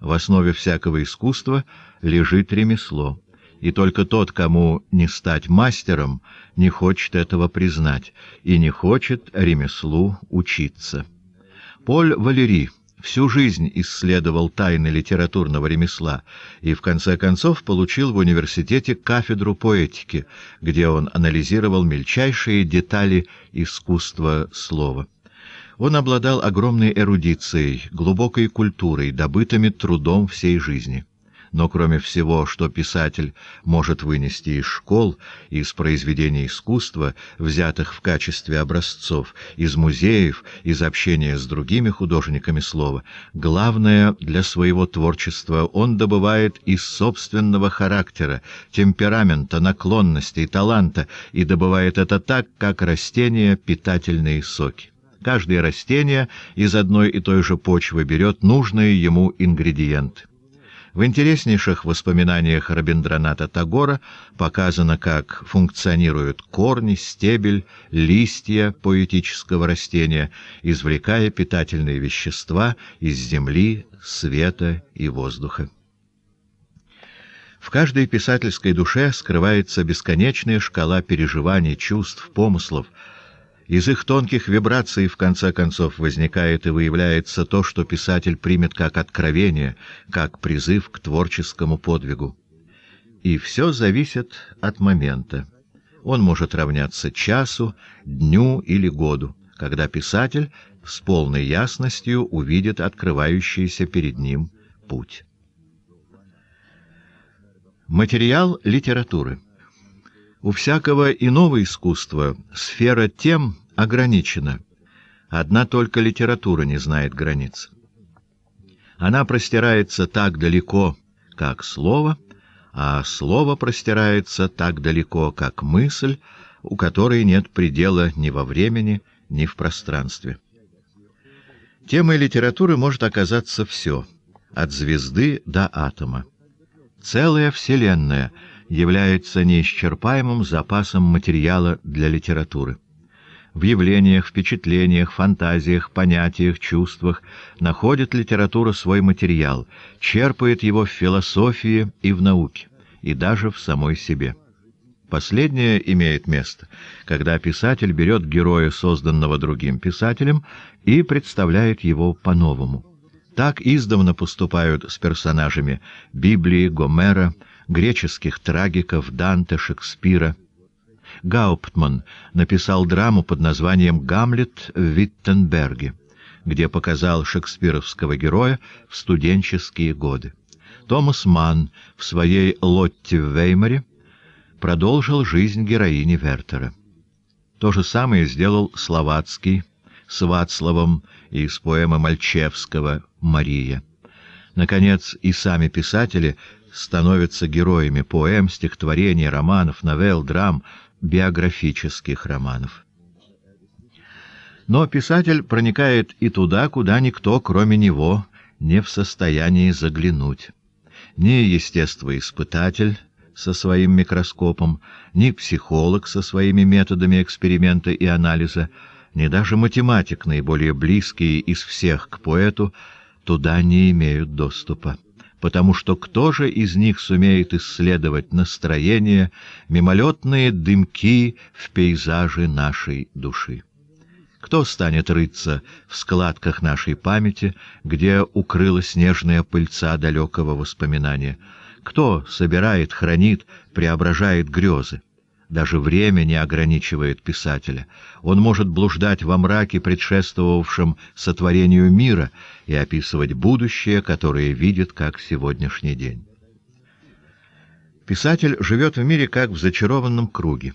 В основе всякого искусства лежит ремесло, и только тот, кому не стать мастером, не хочет этого признать и не хочет ремеслу учиться. Поль Валери всю жизнь исследовал тайны литературного ремесла и в конце концов получил в университете кафедру поэтики, где он анализировал мельчайшие детали искусства слова. Он обладал огромной эрудицией, глубокой культурой, добытыми трудом всей жизни. Но кроме всего, что писатель может вынести из школ, из произведений искусства, взятых в качестве образцов, из музеев, из общения с другими художниками слова, главное для своего творчества он добывает из собственного характера, темперамента, наклонностей, таланта и добывает это так, как растения питательные соки. Каждое растение из одной и той же почвы берет нужные ему ингредиенты. В интереснейших воспоминаниях Рабиндраната Тагора показано, как функционируют корни, стебель, листья поэтического растения, извлекая питательные вещества из земли, света и воздуха. В каждой писательской душе скрывается бесконечная шкала переживаний, чувств, помыслов, из их тонких вибраций в конце концов возникает и выявляется то, что писатель примет как откровение, как призыв к творческому подвигу. И все зависит от момента. Он может равняться часу, дню или году, когда писатель с полной ясностью увидит открывающийся перед ним путь. Материал литературы у всякого иного искусства сфера тем ограничена. Одна только литература не знает границ. Она простирается так далеко, как слово, а слово простирается так далеко, как мысль, у которой нет предела ни во времени, ни в пространстве. Темой литературы может оказаться все, от звезды до атома. Целая вселенная является неисчерпаемым запасом материала для литературы. В явлениях, впечатлениях, фантазиях, понятиях, чувствах находит литература свой материал, черпает его в философии и в науке, и даже в самой себе. Последнее имеет место, когда писатель берет героя, созданного другим писателем, и представляет его по-новому. Так издавна поступают с персонажами Библии, Гомера, Гомера, греческих трагиков Данте, Шекспира. Гауптман написал драму под названием «Гамлет» в Виттенберге, где показал шекспировского героя в студенческие годы. Томас Манн в своей «Лотте в Веймаре» продолжил жизнь героини Вертера. То же самое сделал Словацкий с Вацлавом из поэмы Мальчевского «Мария». Наконец, и сами писатели становятся героями поэм, стихотворений, романов, новелл, драм, биографических романов. Но писатель проникает и туда, куда никто, кроме него, не в состоянии заглянуть. Ни естествоиспытатель со своим микроскопом, ни психолог со своими методами эксперимента и анализа, ни даже математик, наиболее близкий из всех к поэту, туда не имеют доступа потому что кто же из них сумеет исследовать настроение, мимолетные дымки в пейзаже нашей души? Кто станет рыться в складках нашей памяти, где укрылась нежная пыльца далекого воспоминания? Кто собирает, хранит, преображает грезы? Даже время не ограничивает писателя. Он может блуждать во мраке, предшествовавшем сотворению мира, и описывать будущее, которое видит как сегодняшний день. Писатель живет в мире как в зачарованном круге.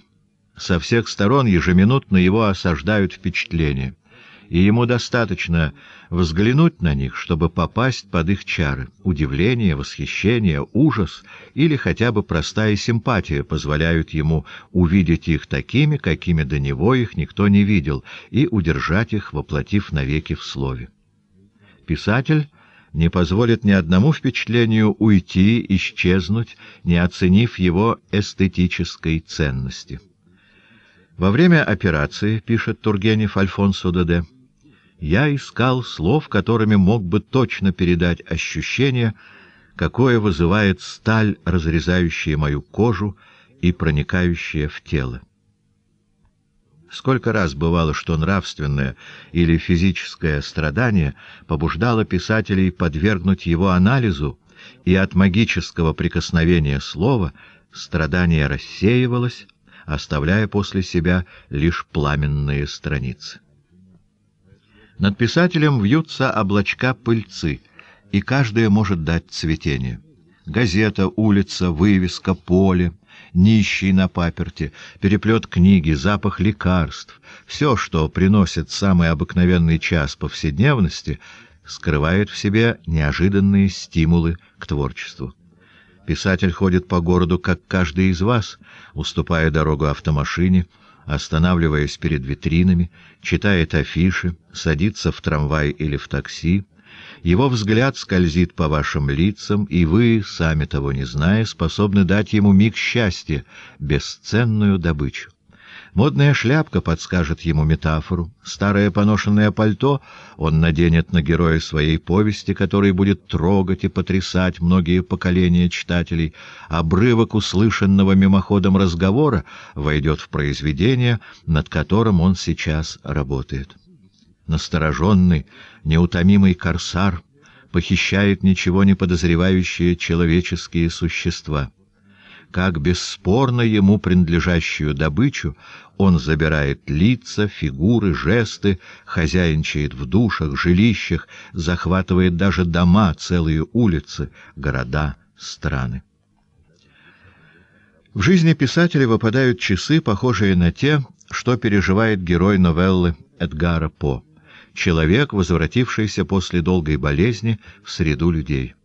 Со всех сторон ежеминутно его осаждают впечатления — и ему достаточно взглянуть на них, чтобы попасть под их чары. Удивление, восхищение, ужас или хотя бы простая симпатия позволяют ему увидеть их такими, какими до него их никто не видел, и удержать их, воплотив навеки в слове. Писатель не позволит ни одному впечатлению уйти, исчезнуть, не оценив его эстетической ценности. Во время операции, пишет Тургенев Альфонсо Деде, я искал слов, которыми мог бы точно передать ощущение, какое вызывает сталь, разрезающая мою кожу и проникающая в тело. Сколько раз бывало, что нравственное или физическое страдание побуждало писателей подвергнуть его анализу, и от магического прикосновения слова страдание рассеивалось, оставляя после себя лишь пламенные страницы. Над писателем вьются облачка пыльцы, и каждая может дать цветение. Газета, улица, вывеска, поле, нищий на паперте, переплет книги, запах лекарств — все, что приносит самый обыкновенный час повседневности, скрывает в себе неожиданные стимулы к творчеству. Писатель ходит по городу, как каждый из вас, уступая дорогу автомашине — останавливаясь перед витринами, читает афиши, садится в трамвай или в такси. Его взгляд скользит по вашим лицам, и вы, сами того не зная, способны дать ему миг счастья, бесценную добычу. Модная шляпка подскажет ему метафору. Старое поношенное пальто он наденет на героя своей повести, который будет трогать и потрясать многие поколения читателей. Обрывок услышанного мимоходом разговора войдет в произведение, над которым он сейчас работает. Настороженный, неутомимый корсар похищает ничего не подозревающие человеческие существа как бесспорно ему принадлежащую добычу он забирает лица, фигуры, жесты, хозяйничает в душах, жилищах, захватывает даже дома, целые улицы, города, страны. В жизни писателя выпадают часы, похожие на те, что переживает герой новеллы Эдгара По, человек, возвратившийся после долгой болезни в среду людей.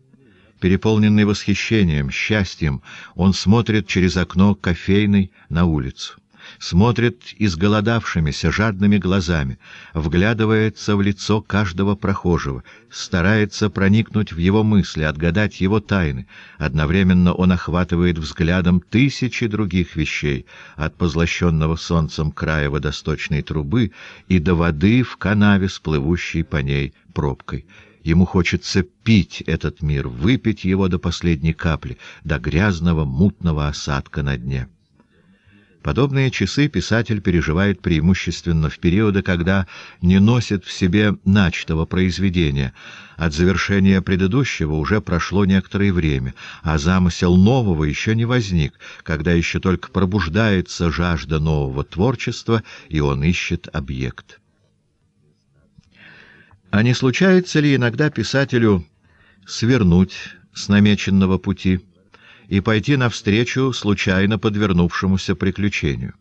Переполненный восхищением, счастьем, он смотрит через окно кофейной на улицу смотрит изголодавшимися жадными глазами, вглядывается в лицо каждого прохожего, старается проникнуть в его мысли, отгадать его тайны. Одновременно он охватывает взглядом тысячи других вещей, от позлощенного солнцем края водосточной трубы и до воды в канаве сплывущей по ней пробкой. Ему хочется пить этот мир, выпить его до последней капли, до грязного мутного осадка на дне. Подобные часы писатель переживает преимущественно в периоды, когда не носит в себе начатого произведения. От завершения предыдущего уже прошло некоторое время, а замысел нового еще не возник, когда еще только пробуждается жажда нового творчества, и он ищет объект. А не случается ли иногда писателю свернуть с намеченного пути? и пойти навстречу случайно подвернувшемуся приключению.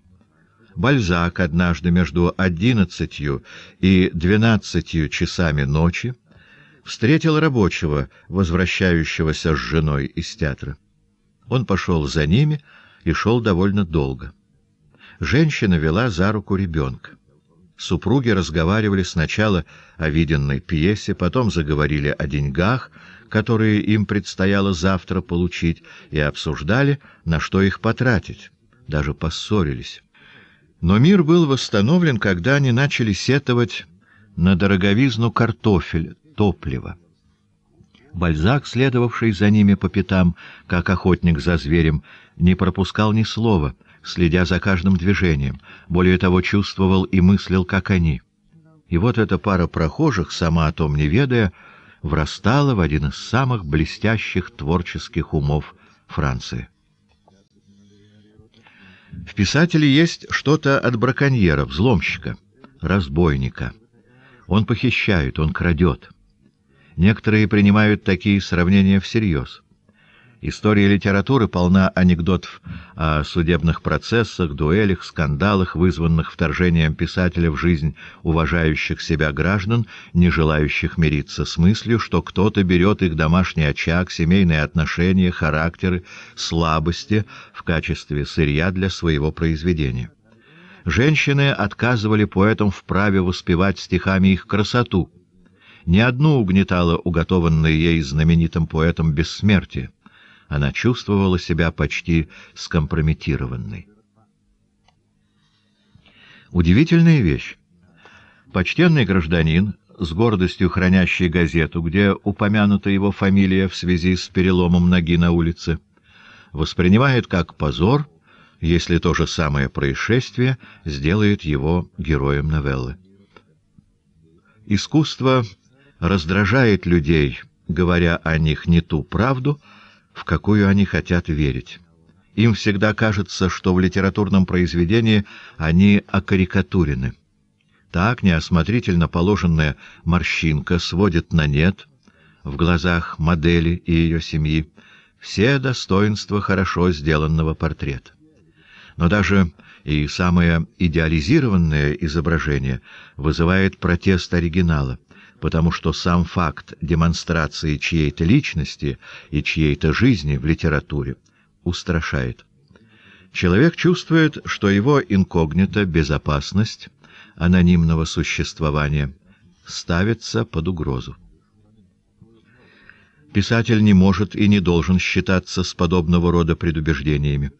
Бальзак однажды между одиннадцатью и двенадцатью часами ночи встретил рабочего, возвращающегося с женой из театра. Он пошел за ними и шел довольно долго. Женщина вела за руку ребенка. Супруги разговаривали сначала о виденной пьесе, потом заговорили о деньгах, которые им предстояло завтра получить, и обсуждали, на что их потратить, даже поссорились. Но мир был восстановлен, когда они начали сетовать на дороговизну картофель, топливо. Бальзак, следовавший за ними по пятам, как охотник за зверем, не пропускал ни слова, следя за каждым движением, более того, чувствовал и мыслил, как они. И вот эта пара прохожих, сама о том не ведая, врастала в один из самых блестящих творческих умов Франции. В писателе есть что-то от браконьера, взломщика, разбойника. Он похищает, он крадет. Некоторые принимают такие сравнения всерьез. История литературы полна анекдотов о судебных процессах, дуэлях, скандалах, вызванных вторжением писателя в жизнь уважающих себя граждан, не желающих мириться с мыслью, что кто-то берет их домашний очаг, семейные отношения, характеры, слабости в качестве сырья для своего произведения. Женщины отказывали поэтам в праве воспевать стихами их красоту. Ни одну угнетала уготованное ей знаменитым поэтом бессмертие. Она чувствовала себя почти скомпрометированной. Удивительная вещь. Почтенный гражданин, с гордостью хранящий газету, где упомянута его фамилия в связи с переломом ноги на улице, воспринимает как позор, если то же самое происшествие сделает его героем новеллы. Искусство раздражает людей, говоря о них не ту правду, в какую они хотят верить. Им всегда кажется, что в литературном произведении они окарикатурены. Так неосмотрительно положенная морщинка сводит на нет в глазах модели и ее семьи все достоинства хорошо сделанного портрета. Но даже и самое идеализированное изображение вызывает протест оригинала — потому что сам факт демонстрации чьей-то личности и чьей-то жизни в литературе устрашает. Человек чувствует, что его инкогнито, безопасность анонимного существования ставится под угрозу. Писатель не может и не должен считаться с подобного рода предубеждениями.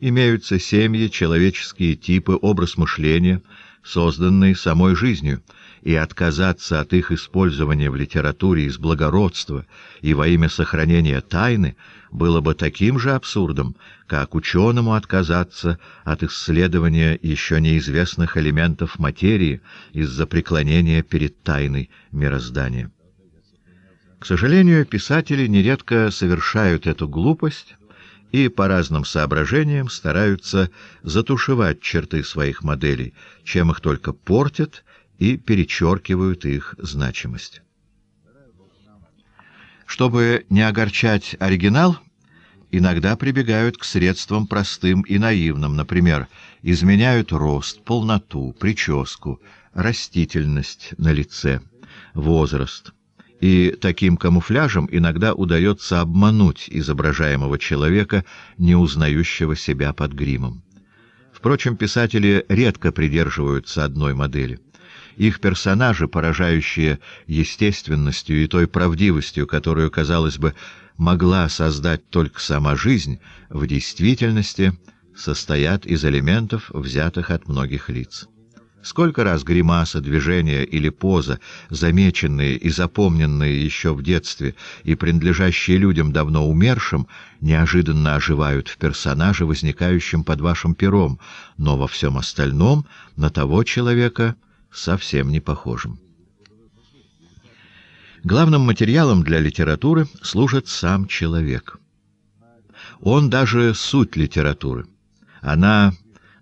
Имеются семьи, человеческие типы, образ мышления, созданные самой жизнью — и отказаться от их использования в литературе из благородства и во имя сохранения тайны было бы таким же абсурдом, как ученому отказаться от исследования еще неизвестных элементов материи из-за преклонения перед тайной мироздания. К сожалению, писатели нередко совершают эту глупость и по разным соображениям стараются затушевать черты своих моделей, чем их только портят и перечеркивают их значимость. Чтобы не огорчать оригинал, иногда прибегают к средствам простым и наивным, например, изменяют рост, полноту, прическу, растительность на лице, возраст. И таким камуфляжем иногда удается обмануть изображаемого человека, не узнающего себя под гримом. Впрочем, писатели редко придерживаются одной модели. Их персонажи, поражающие естественностью и той правдивостью, которую, казалось бы, могла создать только сама жизнь, в действительности состоят из элементов, взятых от многих лиц. Сколько раз гримаса, движение или поза, замеченные и запомненные еще в детстве и принадлежащие людям давно умершим, неожиданно оживают в персонаже, возникающем под вашим пером, но во всем остальном на того человека – совсем не похожим. Главным материалом для литературы служит сам человек. Он даже суть литературы. Она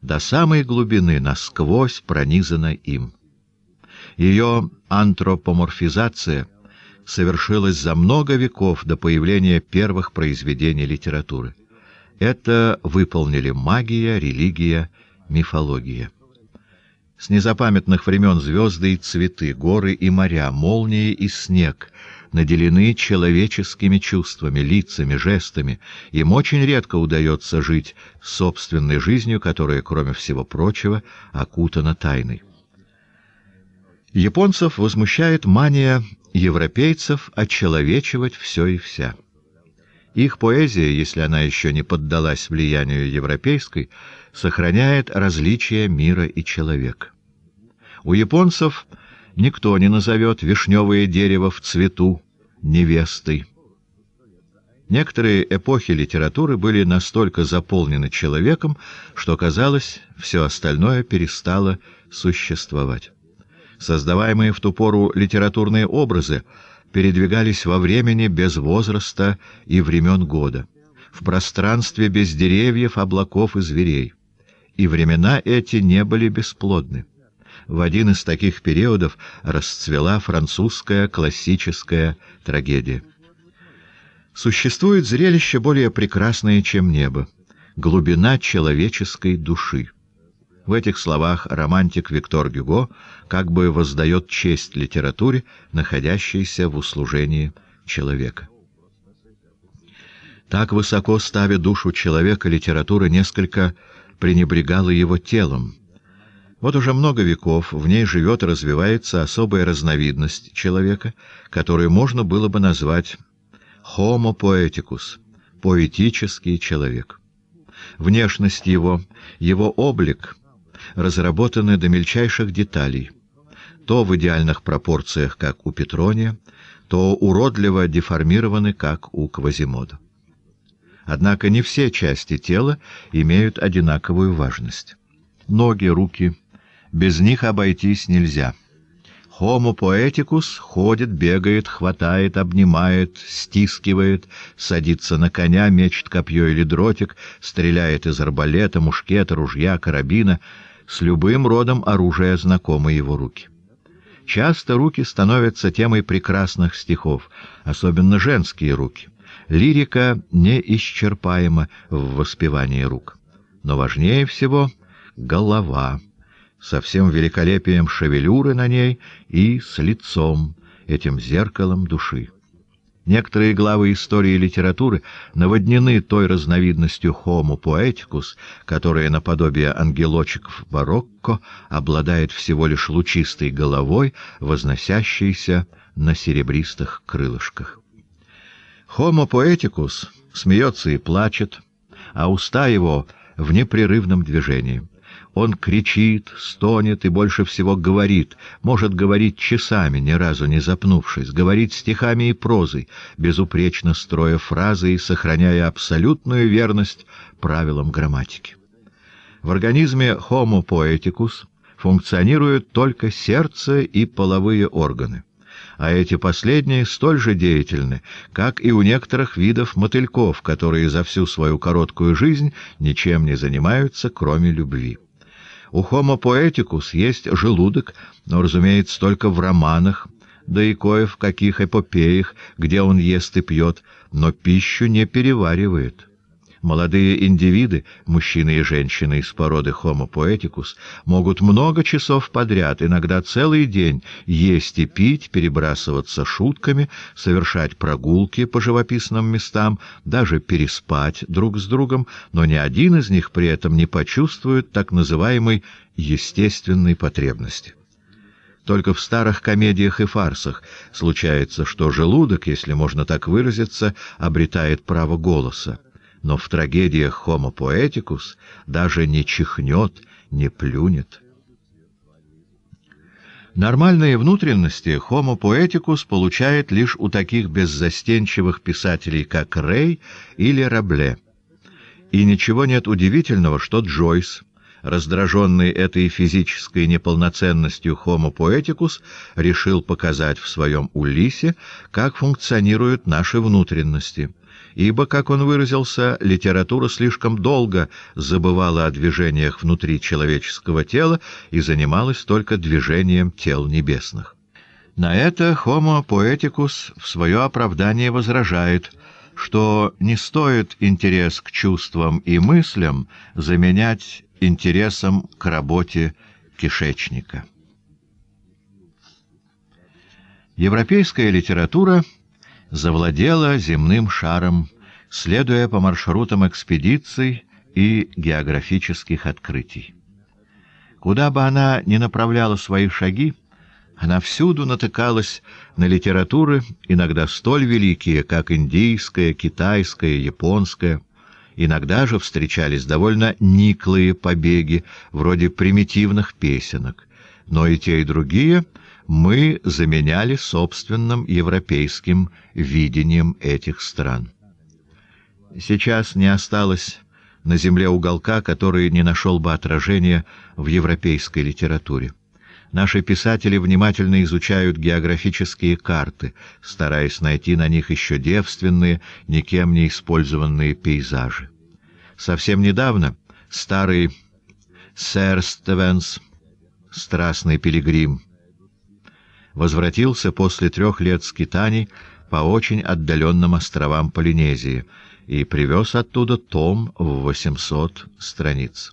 до самой глубины насквозь пронизана им. Ее антропоморфизация совершилась за много веков до появления первых произведений литературы. Это выполнили магия, религия, мифология. С незапамятных времен звезды и цветы, горы и моря, молнии и снег наделены человеческими чувствами, лицами, жестами. Им очень редко удается жить собственной жизнью, которая, кроме всего прочего, окутана тайной. Японцев возмущает мания европейцев очеловечивать все и вся. Их поэзия, если она еще не поддалась влиянию европейской, сохраняет различия мира и человека. У японцев никто не назовет вишневое дерево в цвету невестой. Некоторые эпохи литературы были настолько заполнены человеком, что, казалось, все остальное перестало существовать. Создаваемые в ту пору литературные образы передвигались во времени без возраста и времен года, в пространстве без деревьев, облаков и зверей и времена эти не были бесплодны. В один из таких периодов расцвела французская классическая трагедия. Существует зрелище более прекрасное, чем небо — глубина человеческой души. В этих словах романтик Виктор Гюго как бы воздает честь литературе, находящейся в услужении человека. Так высоко ставя душу человека, литература несколько пренебрегала его телом. Вот уже много веков в ней живет и развивается особая разновидность человека, которую можно было бы назвать «homo poeticus» — поэтический человек. Внешность его, его облик разработаны до мельчайших деталей, то в идеальных пропорциях, как у Петрония, то уродливо деформированы, как у Квазимода. Однако не все части тела имеют одинаковую важность. Ноги, руки. Без них обойтись нельзя. Homo poeticus ходит, бегает, хватает, обнимает, стискивает, садится на коня, мечет копье или дротик, стреляет из арбалета, мушкета, ружья, карабина. С любым родом оружия знакомы его руки. Часто руки становятся темой прекрасных стихов, особенно женские руки лирика неисчерпаема в воспевании рук. Но важнее всего — голова, со всем великолепием шевелюры на ней и с лицом, этим зеркалом души. Некоторые главы истории и литературы наводнены той разновидностью homo poeticus, которая наподобие ангелочек в барокко обладает всего лишь лучистой головой, возносящейся на серебристых крылышках. Homo poeticus смеется и плачет, а уста его в непрерывном движении. Он кричит, стонет и больше всего говорит, может говорить часами, ни разу не запнувшись, говорить стихами и прозой, безупречно строя фразы и сохраняя абсолютную верность правилам грамматики. В организме Homo poeticus функционируют только сердце и половые органы а эти последние столь же деятельны, как и у некоторых видов мотыльков, которые за всю свою короткую жизнь ничем не занимаются, кроме любви. У Homo poeticus есть желудок, но, разумеется, только в романах, да и кое в каких эпопеях, где он ест и пьет, но пищу не переваривает. Молодые индивиды, мужчины и женщины из породы Homo poeticus, могут много часов подряд, иногда целый день, есть и пить, перебрасываться шутками, совершать прогулки по живописным местам, даже переспать друг с другом, но ни один из них при этом не почувствует так называемой естественной потребности. Только в старых комедиях и фарсах случается, что желудок, если можно так выразиться, обретает право голоса но в трагедиях Homo Poeticus даже не чихнет, не плюнет. Нормальные внутренности Homo Poeticus получает лишь у таких беззастенчивых писателей, как Рей или Рабле. И ничего нет удивительного, что Джойс, раздраженный этой физической неполноценностью Homo Poeticus, решил показать в своем Улисе, как функционируют наши внутренности – ибо, как он выразился, литература слишком долго забывала о движениях внутри человеческого тела и занималась только движением тел небесных. На это Homo Poeticus в свое оправдание возражает, что не стоит интерес к чувствам и мыслям заменять интересом к работе кишечника. Европейская литература — завладела земным шаром, следуя по маршрутам экспедиций и географических открытий. Куда бы она ни направляла свои шаги, она всюду натыкалась на литературы, иногда столь великие, как индийская, китайская, японская. Иногда же встречались довольно никлые побеги, вроде примитивных песенок. Но и те, и другие — мы заменяли собственным европейским видением этих стран. Сейчас не осталось на земле уголка, который не нашел бы отражения в европейской литературе. Наши писатели внимательно изучают географические карты, стараясь найти на них еще девственные, никем не использованные пейзажи. Совсем недавно старый сэр Стевенс, страстный пилигрим, возвратился после трех лет скитаний по очень отдаленным островам Полинезии и привез оттуда том в 800 страниц.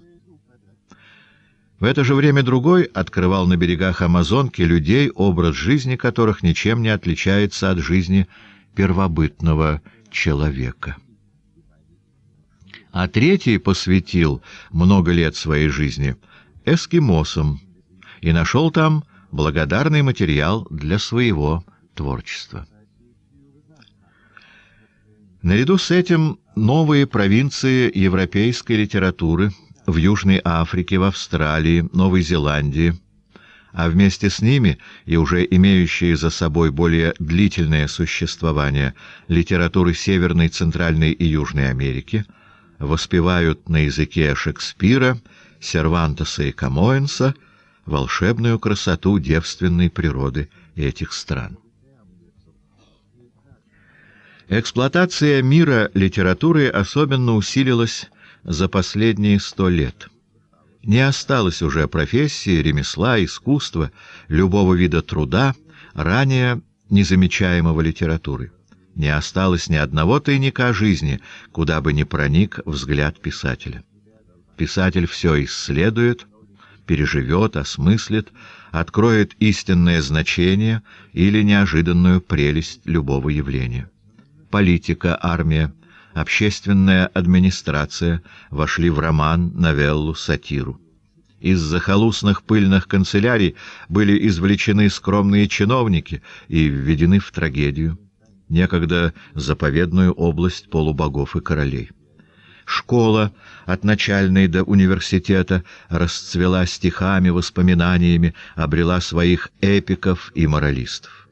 В это же время другой открывал на берегах Амазонки людей, образ жизни которых ничем не отличается от жизни первобытного человека. А третий посвятил много лет своей жизни эскимосам и нашел там благодарный материал для своего творчества. Наряду с этим новые провинции европейской литературы в Южной Африке, в Австралии, Новой Зеландии, а вместе с ними и уже имеющие за собой более длительное существование литературы Северной, Центральной и Южной Америки, воспевают на языке Шекспира, Сервантеса и Камоэнса – волшебную красоту девственной природы этих стран. Эксплуатация мира литературы особенно усилилась за последние сто лет. Не осталось уже профессии, ремесла, искусства, любого вида труда, ранее незамечаемого литературы. Не осталось ни одного тайника жизни, куда бы ни проник взгляд писателя. Писатель все исследует, переживет, осмыслит, откроет истинное значение или неожиданную прелесть любого явления. Политика, армия, общественная администрация вошли в роман, новеллу, сатиру. Из захолустных пыльных канцелярий были извлечены скромные чиновники и введены в трагедию, некогда заповедную область полубогов и королей. Школа от начальной до университета, расцвела стихами, воспоминаниями, обрела своих эпиков и моралистов.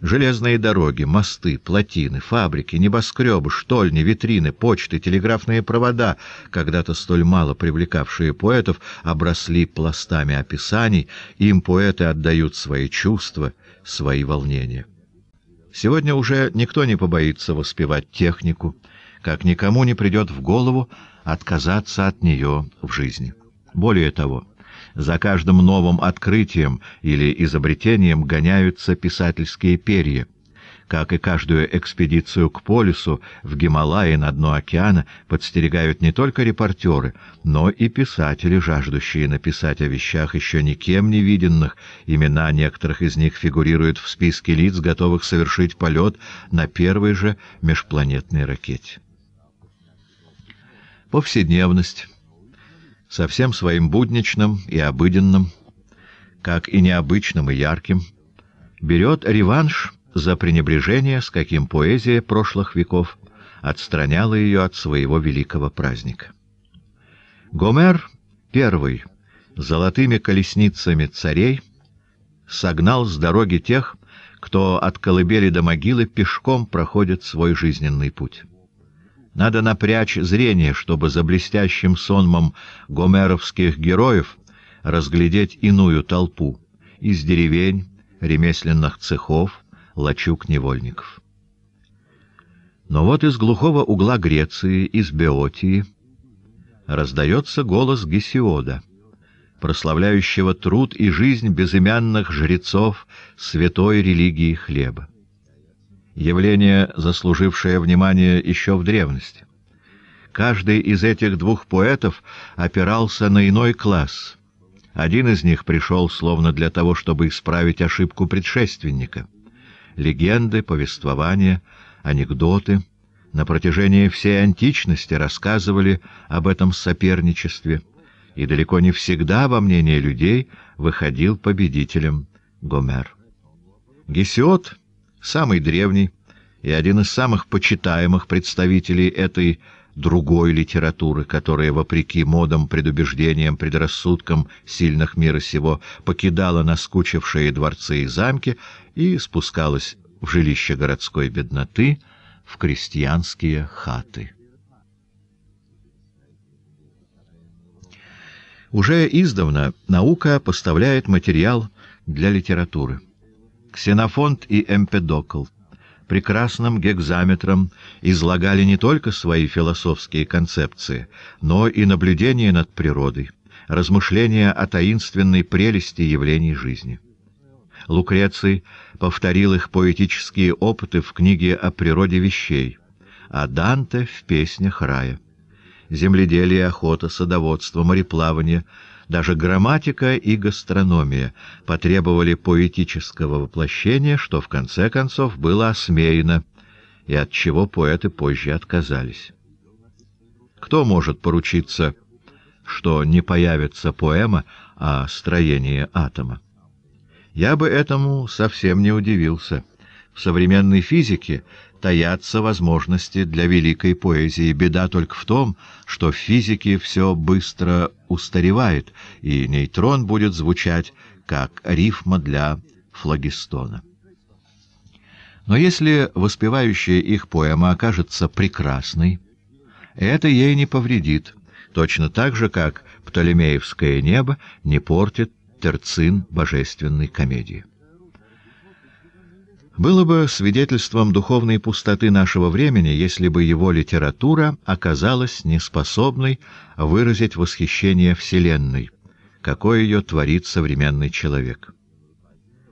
Железные дороги, мосты, плотины, фабрики, небоскребы, штольни, витрины, почты, телеграфные провода, когда-то столь мало привлекавшие поэтов, обросли пластами описаний, им поэты отдают свои чувства, свои волнения. Сегодня уже никто не побоится воспевать технику, как никому не придет в голову отказаться от нее в жизни. Более того, за каждым новым открытием или изобретением гоняются писательские перья. Как и каждую экспедицию к полюсу, в Гималае на дно океана подстерегают не только репортеры, но и писатели, жаждущие написать о вещах еще никем не виденных. Имена некоторых из них фигурируют в списке лиц, готовых совершить полет на первой же межпланетной ракете повседневность, со всем своим будничным и обыденным, как и необычным и ярким, берет реванш за пренебрежение, с каким поэзия прошлых веков отстраняла ее от своего великого праздника. Гомер первый золотыми колесницами царей согнал с дороги тех, кто от колыбели до могилы пешком проходит свой жизненный путь. Надо напрячь зрение, чтобы за блестящим сонмом гомеровских героев разглядеть иную толпу из деревень, ремесленных цехов, лачуг невольников. Но вот из глухого угла Греции, из Беотии, раздается голос Гесиода, прославляющего труд и жизнь безымянных жрецов святой религии хлеба явление, заслужившее внимание еще в древности. Каждый из этих двух поэтов опирался на иной класс. Один из них пришел словно для того, чтобы исправить ошибку предшественника. Легенды, повествования, анекдоты на протяжении всей античности рассказывали об этом соперничестве, и далеко не всегда, во мнении людей, выходил победителем Гомер. Гесиод — самый древний и один из самых почитаемых представителей этой другой литературы, которая, вопреки модам, предубеждениям, предрассудкам сильных мира сего, покидала наскучившие дворцы и замки и спускалась в жилище городской бедноты, в крестьянские хаты. Уже издавна наука поставляет материал для литературы. Ксенофонт и Эмпедокл прекрасным гекзаметром излагали не только свои философские концепции, но и наблюдения над природой, размышления о таинственной прелести явлений жизни. Лукреций повторил их поэтические опыты в книге о природе вещей, а Данте в песнях рая. Земледелие, охота, садоводство, мореплавание — даже грамматика и гастрономия потребовали поэтического воплощения, что в конце концов было осмеяно, и от чего поэты позже отказались. Кто может поручиться, что не появится поэма о строении атома? Я бы этому совсем не удивился. В современной физике таятся возможности для великой поэзии. Беда только в том, что в физике все быстро устаревает, и нейтрон будет звучать как рифма для флагистона. Но если воспевающая их поэма окажется прекрасной, это ей не повредит, точно так же, как «Птолемеевское небо» не портит терцин божественной комедии. Было бы свидетельством духовной пустоты нашего времени, если бы его литература оказалась неспособной выразить восхищение Вселенной, какой ее творит современный человек.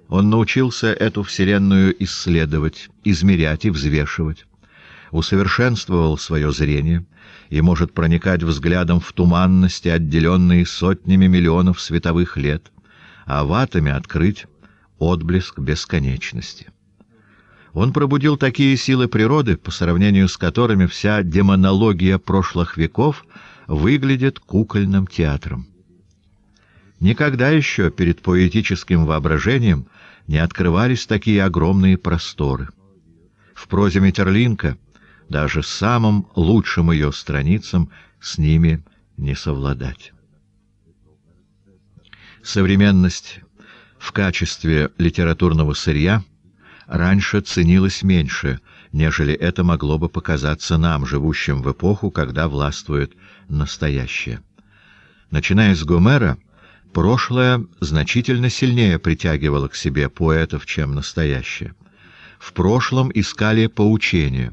Он научился эту Вселенную исследовать, измерять и взвешивать, усовершенствовал свое зрение и может проникать взглядом в туманности, отделенные сотнями миллионов световых лет, а ватами открыть отблеск бесконечности. Он пробудил такие силы природы, по сравнению с которыми вся демонология прошлых веков выглядит кукольным театром. Никогда еще перед поэтическим воображением не открывались такие огромные просторы. В прозе Метерлинка даже самым лучшим ее страницам с ними не совладать. Современность в качестве литературного сырья — раньше ценилось меньше, нежели это могло бы показаться нам, живущим в эпоху, когда властвует настоящее. Начиная с Гомера, прошлое значительно сильнее притягивало к себе поэтов, чем настоящее. В прошлом искали поучение,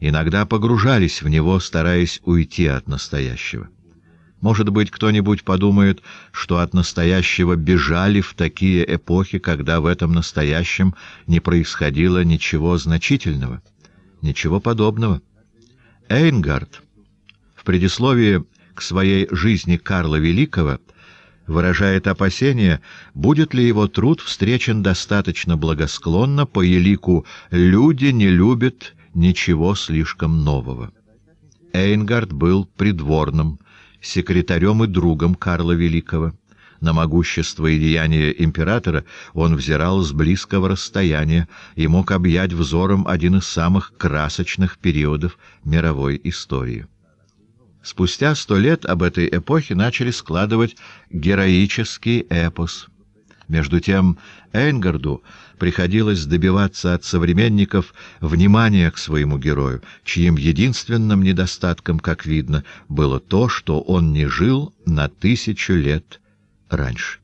иногда погружались в него, стараясь уйти от настоящего. Может быть, кто-нибудь подумает, что от настоящего бежали в такие эпохи, когда в этом настоящем не происходило ничего значительного. Ничего подобного. Эйнгард в предисловии к своей жизни Карла Великого выражает опасение, будет ли его труд встречен достаточно благосклонно по елику «люди не любят ничего слишком нового». Эйнгард был придворным, секретарем и другом Карла Великого. На могущество и деяния императора он взирал с близкого расстояния и мог объять взором один из самых красочных периодов мировой истории. Спустя сто лет об этой эпохе начали складывать героический эпос. Между тем Эйнгарду приходилось добиваться от современников внимания к своему герою, чьим единственным недостатком, как видно, было то, что он не жил на тысячу лет раньше.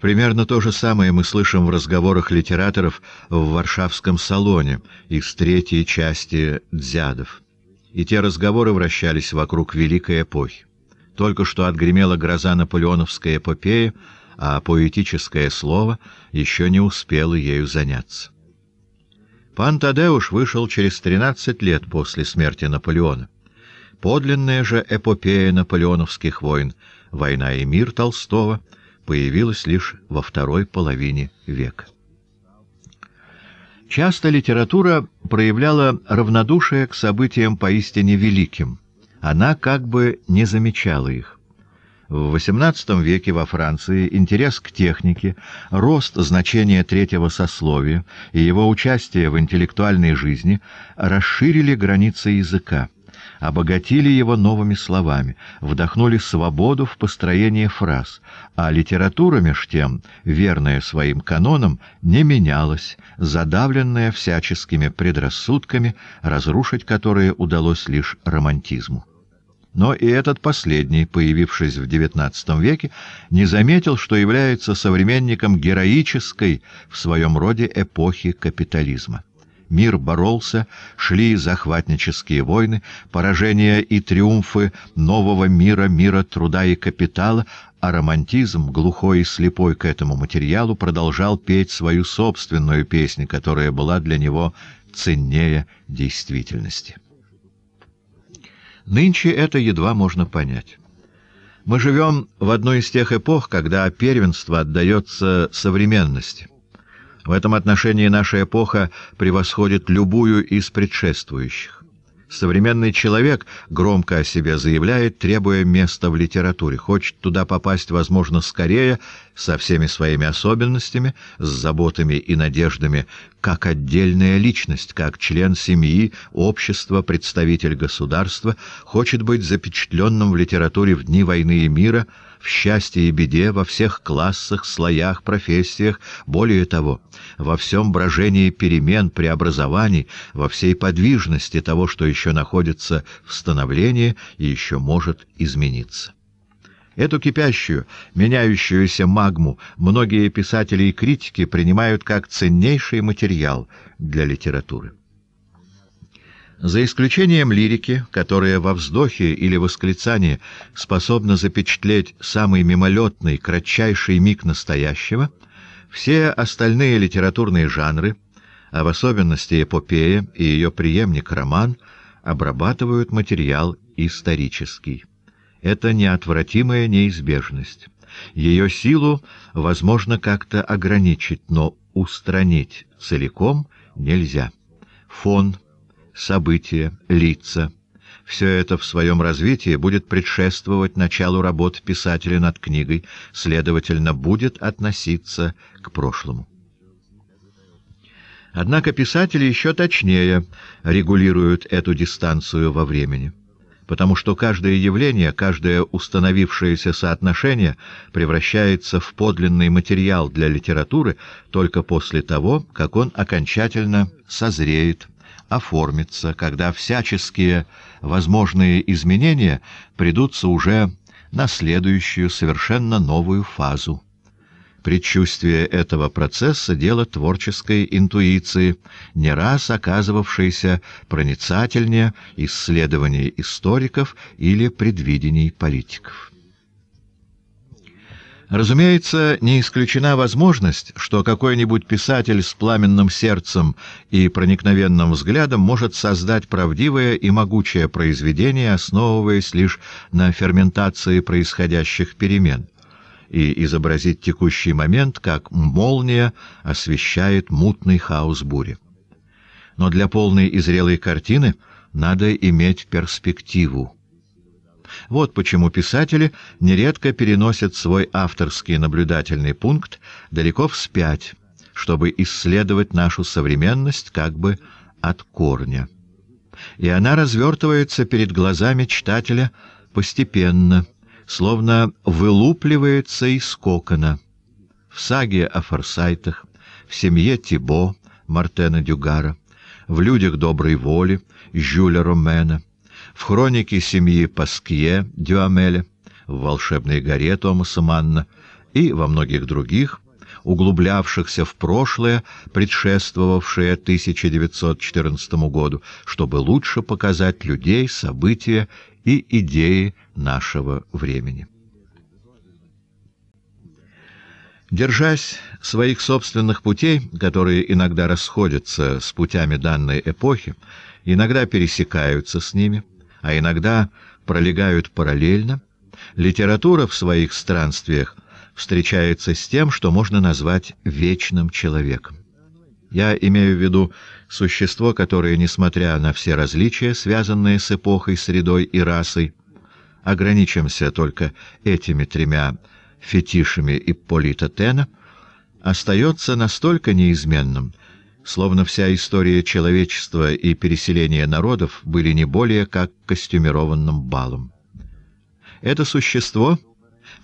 Примерно то же самое мы слышим в разговорах литераторов в Варшавском салоне из третьей части «Дзядов». И те разговоры вращались вокруг Великой эпохи. Только что отгремела гроза Наполеоновской эпопеи — а поэтическое слово еще не успело ею заняться. Пан Тадеуш вышел через 13 лет после смерти Наполеона. Подлинная же эпопея наполеоновских войн «Война и мир» Толстого появилась лишь во второй половине века. Часто литература проявляла равнодушие к событиям поистине великим. Она как бы не замечала их. В XVIII веке во Франции интерес к технике, рост значения третьего сословия и его участие в интеллектуальной жизни расширили границы языка, обогатили его новыми словами, вдохнули свободу в построении фраз, а литература, меж тем, верная своим канонам, не менялась, задавленная всяческими предрассудками, разрушить которые удалось лишь романтизму. Но и этот последний, появившись в XIX веке, не заметил, что является современником героической в своем роде эпохи капитализма. Мир боролся, шли захватнические войны, поражения и триумфы нового мира, мира труда и капитала, а романтизм, глухой и слепой к этому материалу, продолжал петь свою собственную песню, которая была для него ценнее действительности. Нынче это едва можно понять. Мы живем в одной из тех эпох, когда первенство отдается современности. В этом отношении наша эпоха превосходит любую из предшествующих. Современный человек громко о себе заявляет, требуя места в литературе, хочет туда попасть, возможно, скорее, со всеми своими особенностями, с заботами и надеждами, как отдельная личность, как член семьи, общества, представитель государства, хочет быть запечатленным в литературе в дни войны и мира – счастье и беде, во всех классах, слоях, профессиях, более того, во всем брожении перемен, преобразований, во всей подвижности того, что еще находится в становлении и еще может измениться. Эту кипящую, меняющуюся магму многие писатели и критики принимают как ценнейший материал для литературы. За исключением лирики, которая во вздохе или восклицании способна запечатлеть самый мимолетный, кратчайший миг настоящего, все остальные литературные жанры, а в особенности эпопея и ее преемник роман, обрабатывают материал исторический. Это неотвратимая неизбежность. Ее силу возможно как-то ограничить, но устранить целиком нельзя. Фон – события, лица. Все это в своем развитии будет предшествовать началу работ писателя над книгой, следовательно, будет относиться к прошлому. Однако писатели еще точнее регулируют эту дистанцию во времени, потому что каждое явление, каждое установившееся соотношение превращается в подлинный материал для литературы только после того, как он окончательно созреет оформится, когда всяческие возможные изменения придутся уже на следующую, совершенно новую фазу. Предчувствие этого процесса — дело творческой интуиции, не раз оказывавшейся проницательнее исследований историков или предвидений политиков. Разумеется, не исключена возможность, что какой-нибудь писатель с пламенным сердцем и проникновенным взглядом может создать правдивое и могучее произведение, основываясь лишь на ферментации происходящих перемен, и изобразить текущий момент, как молния освещает мутный хаос бури. Но для полной и зрелой картины надо иметь перспективу. Вот почему писатели нередко переносят свой авторский наблюдательный пункт далеко вспять, чтобы исследовать нашу современность как бы от корня. И она развертывается перед глазами читателя постепенно, словно вылупливается из кокона. В саге о форсайтах, в семье Тибо, Мартена Дюгара, в «Людях доброй воли» Жюля Ромена, в хронике семьи Паскье Дюамеля, в «Волшебной горе» Томаса Манна и во многих других, углублявшихся в прошлое, предшествовавшее 1914 году, чтобы лучше показать людей, события и идеи нашего времени. Держась своих собственных путей, которые иногда расходятся с путями данной эпохи, иногда пересекаются с ними, а иногда пролегают параллельно, литература в своих странствиях встречается с тем, что можно назвать вечным человеком. Я имею в виду существо, которое, несмотря на все различия, связанные с эпохой, средой и расой, ограничимся только этими тремя фетишами Ипполита Тена, остается настолько неизменным — словно вся история человечества и переселения народов были не более как костюмированным балом. Это существо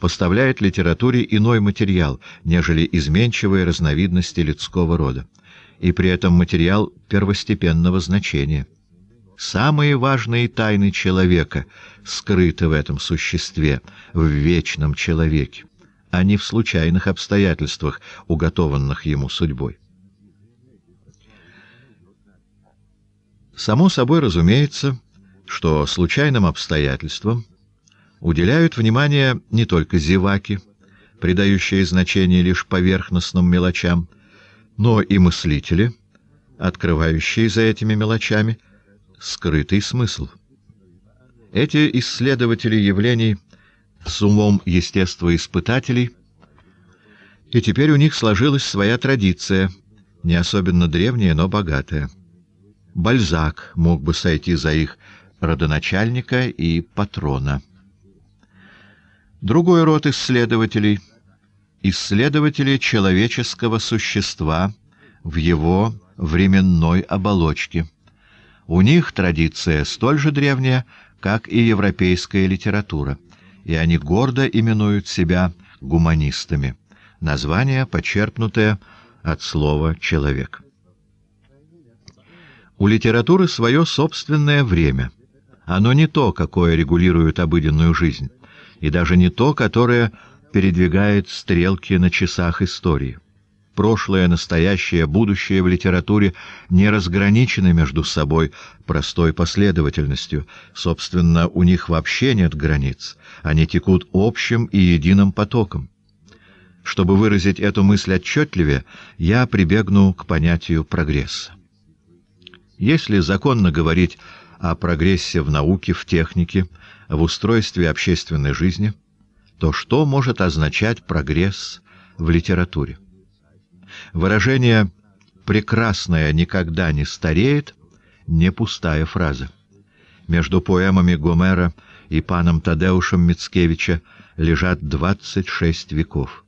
поставляет литературе иной материал, нежели изменчивые разновидности людского рода, и при этом материал первостепенного значения. Самые важные тайны человека скрыты в этом существе, в вечном человеке, а не в случайных обстоятельствах, уготованных ему судьбой. Само собой разумеется, что случайным обстоятельствам уделяют внимание не только зеваки, придающие значение лишь поверхностным мелочам, но и мыслители, открывающие за этими мелочами скрытый смысл. Эти исследователи явлений с умом естествоиспытателей, и теперь у них сложилась своя традиция, не особенно древняя, но богатая — Бальзак мог бы сойти за их родоначальника и патрона. Другой род исследователей — исследователи человеческого существа в его временной оболочке. У них традиция столь же древняя, как и европейская литература, и они гордо именуют себя гуманистами. Название, почерпнутое от слова «человек». У литературы свое собственное время. Оно не то, какое регулирует обыденную жизнь, и даже не то, которое передвигает стрелки на часах истории. Прошлое, настоящее, будущее в литературе не разграничены между собой простой последовательностью. Собственно, у них вообще нет границ. Они текут общим и единым потоком. Чтобы выразить эту мысль отчетливее, я прибегну к понятию прогресса. Если законно говорить о прогрессе в науке, в технике, в устройстве общественной жизни, то что может означать прогресс в литературе? Выражение «прекрасное никогда не стареет» — не пустая фраза. Между поэмами Гомера и паном Тадеушем Мицкевича лежат 26 веков.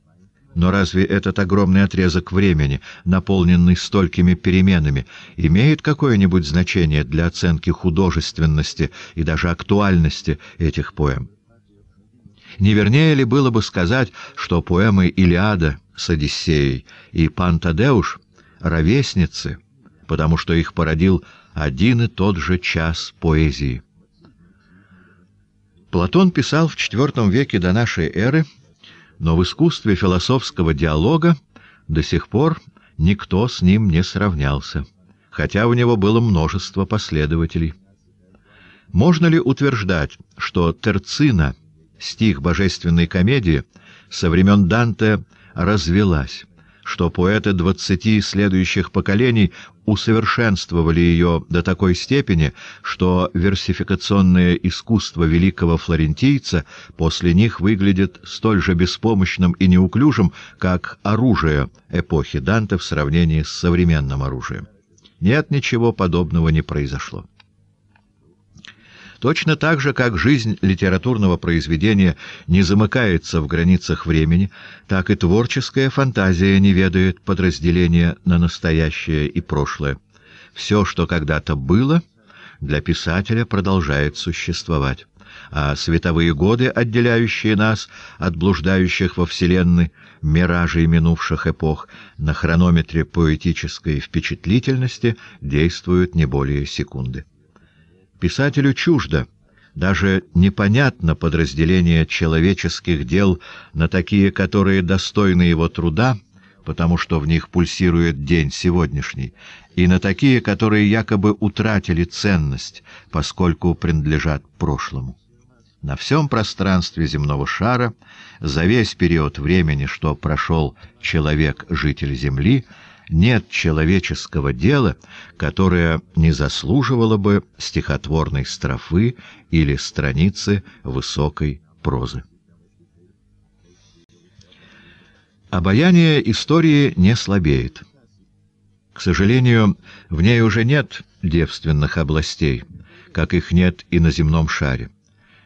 Но разве этот огромный отрезок времени, наполненный столькими переменами, имеет какое-нибудь значение для оценки художественности и даже актуальности этих поэм? Не вернее ли было бы сказать, что поэмы «Илиада» с «Одиссеей» и «Пантадеуш» — ровесницы, потому что их породил один и тот же час поэзии? Платон писал в IV веке до нашей эры — но в искусстве философского диалога до сих пор никто с ним не сравнялся, хотя у него было множество последователей. Можно ли утверждать, что Терцина, стих божественной комедии, со времен Данте развелась? что поэты двадцати следующих поколений усовершенствовали ее до такой степени, что версификационное искусство великого флорентийца после них выглядит столь же беспомощным и неуклюжим, как оружие эпохи Данте в сравнении с современным оружием. Нет, ничего подобного не произошло. Точно так же, как жизнь литературного произведения не замыкается в границах времени, так и творческая фантазия не ведает подразделения на настоящее и прошлое. Все, что когда-то было, для писателя продолжает существовать. А световые годы, отделяющие нас от блуждающих во Вселенной миражей минувших эпох, на хронометре поэтической впечатлительности действуют не более секунды. Писателю чуждо, даже непонятно подразделение человеческих дел на такие, которые достойны его труда, потому что в них пульсирует день сегодняшний, и на такие, которые якобы утратили ценность, поскольку принадлежат прошлому. На всем пространстве земного шара за весь период времени, что прошел человек-житель Земли, нет человеческого дела, которое не заслуживало бы стихотворной строфы или страницы высокой прозы. Обаяние истории не слабеет. К сожалению, в ней уже нет девственных областей, как их нет и на земном шаре.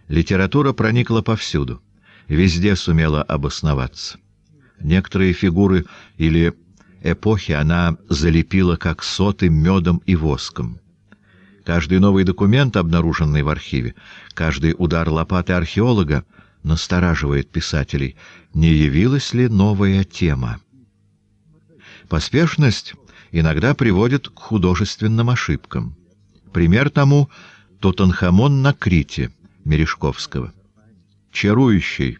Литература проникла повсюду, везде сумела обосноваться. Некоторые фигуры или эпохи она залепила как соты медом и воском. Каждый новый документ, обнаруженный в архиве, каждый удар лопаты археолога настораживает писателей, не явилась ли новая тема. Поспешность иногда приводит к художественным ошибкам. Пример тому — Тутанхамон на Крите Мережковского. Чарующий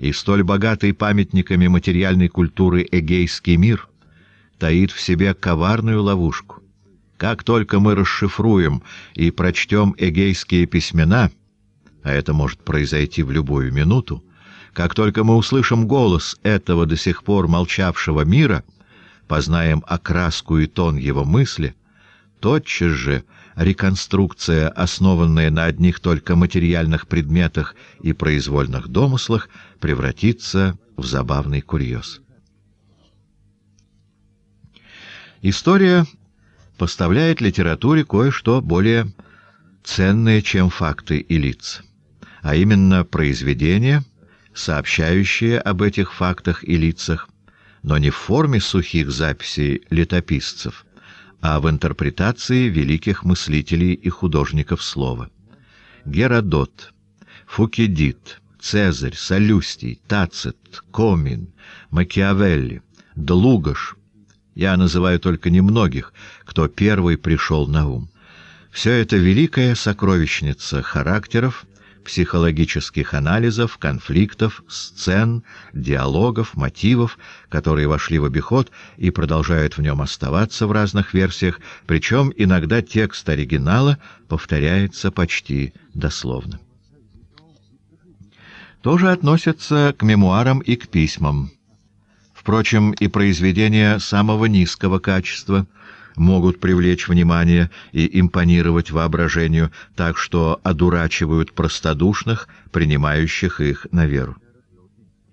и столь богатый памятниками материальной культуры эгейский мир — таит в себе коварную ловушку. Как только мы расшифруем и прочтем эгейские письмена, а это может произойти в любую минуту, как только мы услышим голос этого до сих пор молчавшего мира, познаем окраску и тон его мысли, тотчас же реконструкция, основанная на одних только материальных предметах и произвольных домыслах, превратится в забавный курьез. История поставляет литературе кое-что более ценное, чем факты и лица, а именно произведения, сообщающие об этих фактах и лицах, но не в форме сухих записей летописцев, а в интерпретации великих мыслителей и художников слова. Геродот, Фукидид, Цезарь, Солюстий, Тацит, Комин, Макиавелли, Длугаш, я называю только немногих, кто первый пришел на ум. Все это великая сокровищница характеров, психологических анализов, конфликтов, сцен, диалогов, мотивов, которые вошли в обиход и продолжают в нем оставаться в разных версиях, причем иногда текст оригинала повторяется почти дословно. Тоже относятся к мемуарам и к письмам. Впрочем, и произведения самого низкого качества могут привлечь внимание и импонировать воображению, так что одурачивают простодушных, принимающих их на веру.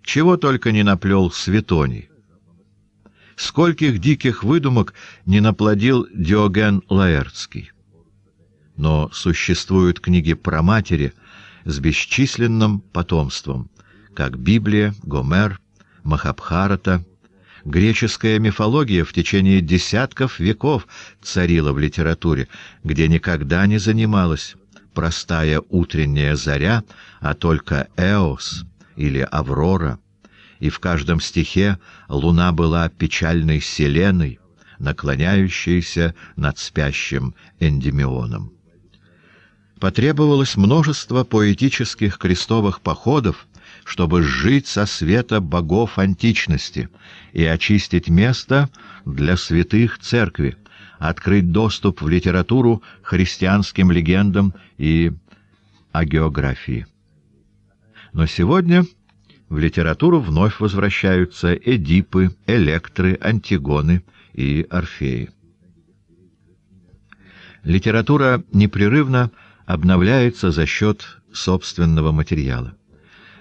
Чего только не наплел Светоний. Скольких диких выдумок не наплодил Диоген Лаэртский. Но существуют книги про матери с бесчисленным потомством, как Библия, Гомер, Махабхарата. Греческая мифология в течение десятков веков царила в литературе, где никогда не занималась простая утренняя заря, а только Эос или Аврора, и в каждом стихе луна была печальной селеной, наклоняющейся над спящим Эндемионом. Потребовалось множество поэтических крестовых походов, чтобы жить со света богов античности и очистить место для святых церкви, открыть доступ в литературу христианским легендам и о географии. Но сегодня в литературу вновь возвращаются Эдипы, Электры, Антигоны и Орфеи. Литература непрерывно обновляется за счет собственного материала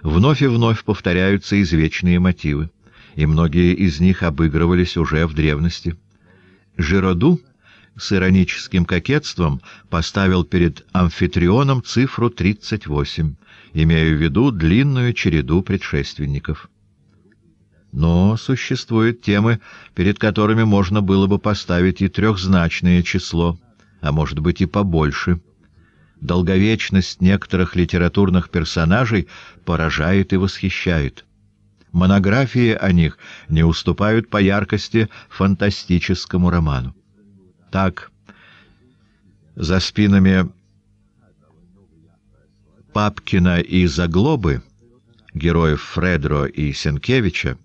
вновь и вновь повторяются извечные мотивы, и многие из них обыгрывались уже в древности. Жироду с ироническим кокетством поставил перед амфитрионом цифру 38, имея в виду длинную череду предшественников. Но существуют темы, перед которыми можно было бы поставить и трехзначное число, а может быть и побольше — долговечность некоторых литературных персонажей поражает и восхищает. Монографии о них не уступают по яркости фантастическому роману. Так, за спинами Папкина и Заглобы, героев Фредро и Сенкевича,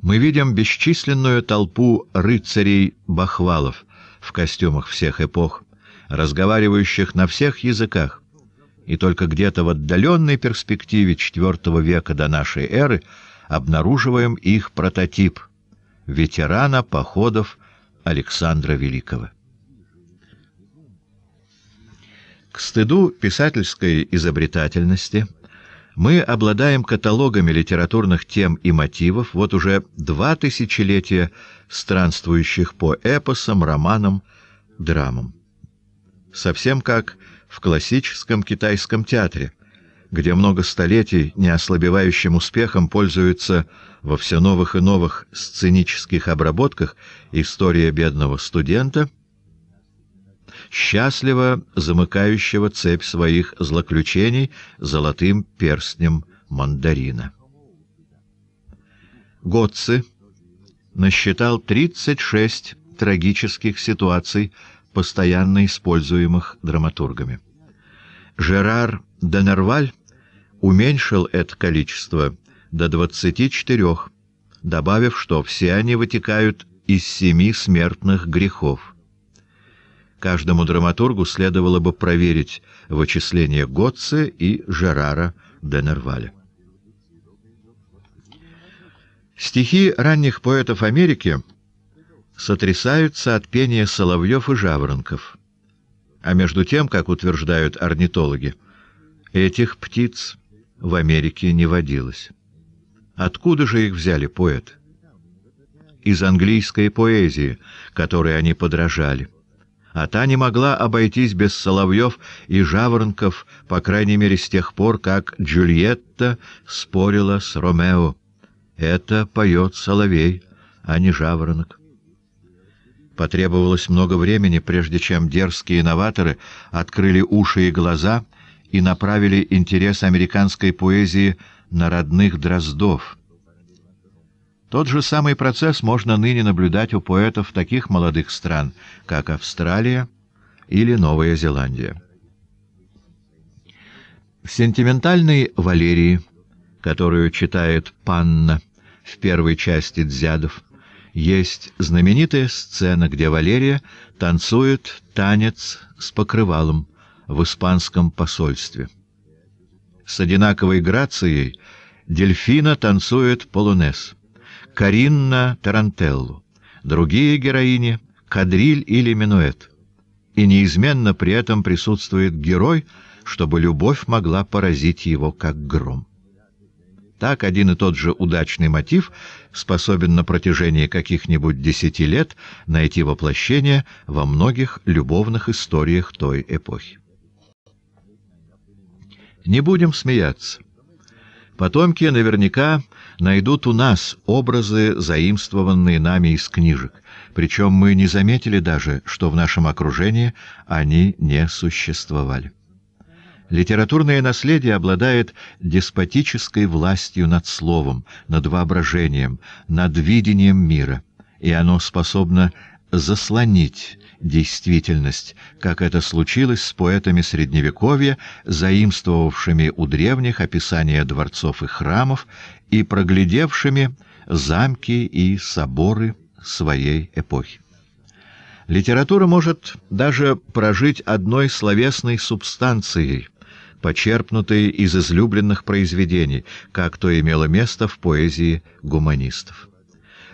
мы видим бесчисленную толпу рыцарей-бахвалов в костюмах всех эпох, разговаривающих на всех языках, и только где-то в отдаленной перспективе IV века до нашей эры обнаруживаем их прототип — ветерана походов Александра Великого. К стыду писательской изобретательности мы обладаем каталогами литературных тем и мотивов вот уже два тысячелетия странствующих по эпосам, романам, драмам совсем как в классическом китайском театре, где много столетий неослабевающим успехом пользуется во все новых и новых сценических обработках история бедного студента, счастливо замыкающего цепь своих злоключений золотым перстнем мандарина. Готцы насчитал 36 трагических ситуаций постоянно используемых драматургами. Жерар Денерваль уменьшил это количество до 24, добавив, что все они вытекают из семи смертных грехов. Каждому драматургу следовало бы проверить вычисления Готце и Жерара Денерваля. Стихи ранних поэтов Америки — сотрясаются от пения соловьев и жаворонков. А между тем, как утверждают орнитологи, этих птиц в Америке не водилось. Откуда же их взяли поэт? Из английской поэзии, которой они подражали. А та не могла обойтись без соловьев и жаворонков, по крайней мере с тех пор, как Джульетта спорила с Ромео. Это поет соловей, а не жаворонок. Потребовалось много времени, прежде чем дерзкие новаторы открыли уши и глаза и направили интерес американской поэзии на родных дроздов. Тот же самый процесс можно ныне наблюдать у поэтов таких молодых стран, как Австралия или Новая Зеландия. В сентиментальной Валерии, которую читает Панна в первой части «Дзядов», есть знаменитая сцена, где Валерия танцует танец с покрывалом в испанском посольстве. С одинаковой грацией Дельфина танцует полонез, Каринна — тарантеллу, другие героини — кадриль или минуэт. И неизменно при этом присутствует герой, чтобы любовь могла поразить его как гром. Так один и тот же удачный мотив способен на протяжении каких-нибудь десяти лет найти воплощение во многих любовных историях той эпохи. Не будем смеяться. Потомки наверняка найдут у нас образы, заимствованные нами из книжек, причем мы не заметили даже, что в нашем окружении они не существовали. Литературное наследие обладает деспотической властью над словом, над воображением, над видением мира, и оно способно заслонить действительность, как это случилось с поэтами Средневековья, заимствовавшими у древних описания дворцов и храмов и проглядевшими замки и соборы своей эпохи. Литература может даже прожить одной словесной субстанцией – почерпнутые из излюбленных произведений, как то имело место в поэзии гуманистов.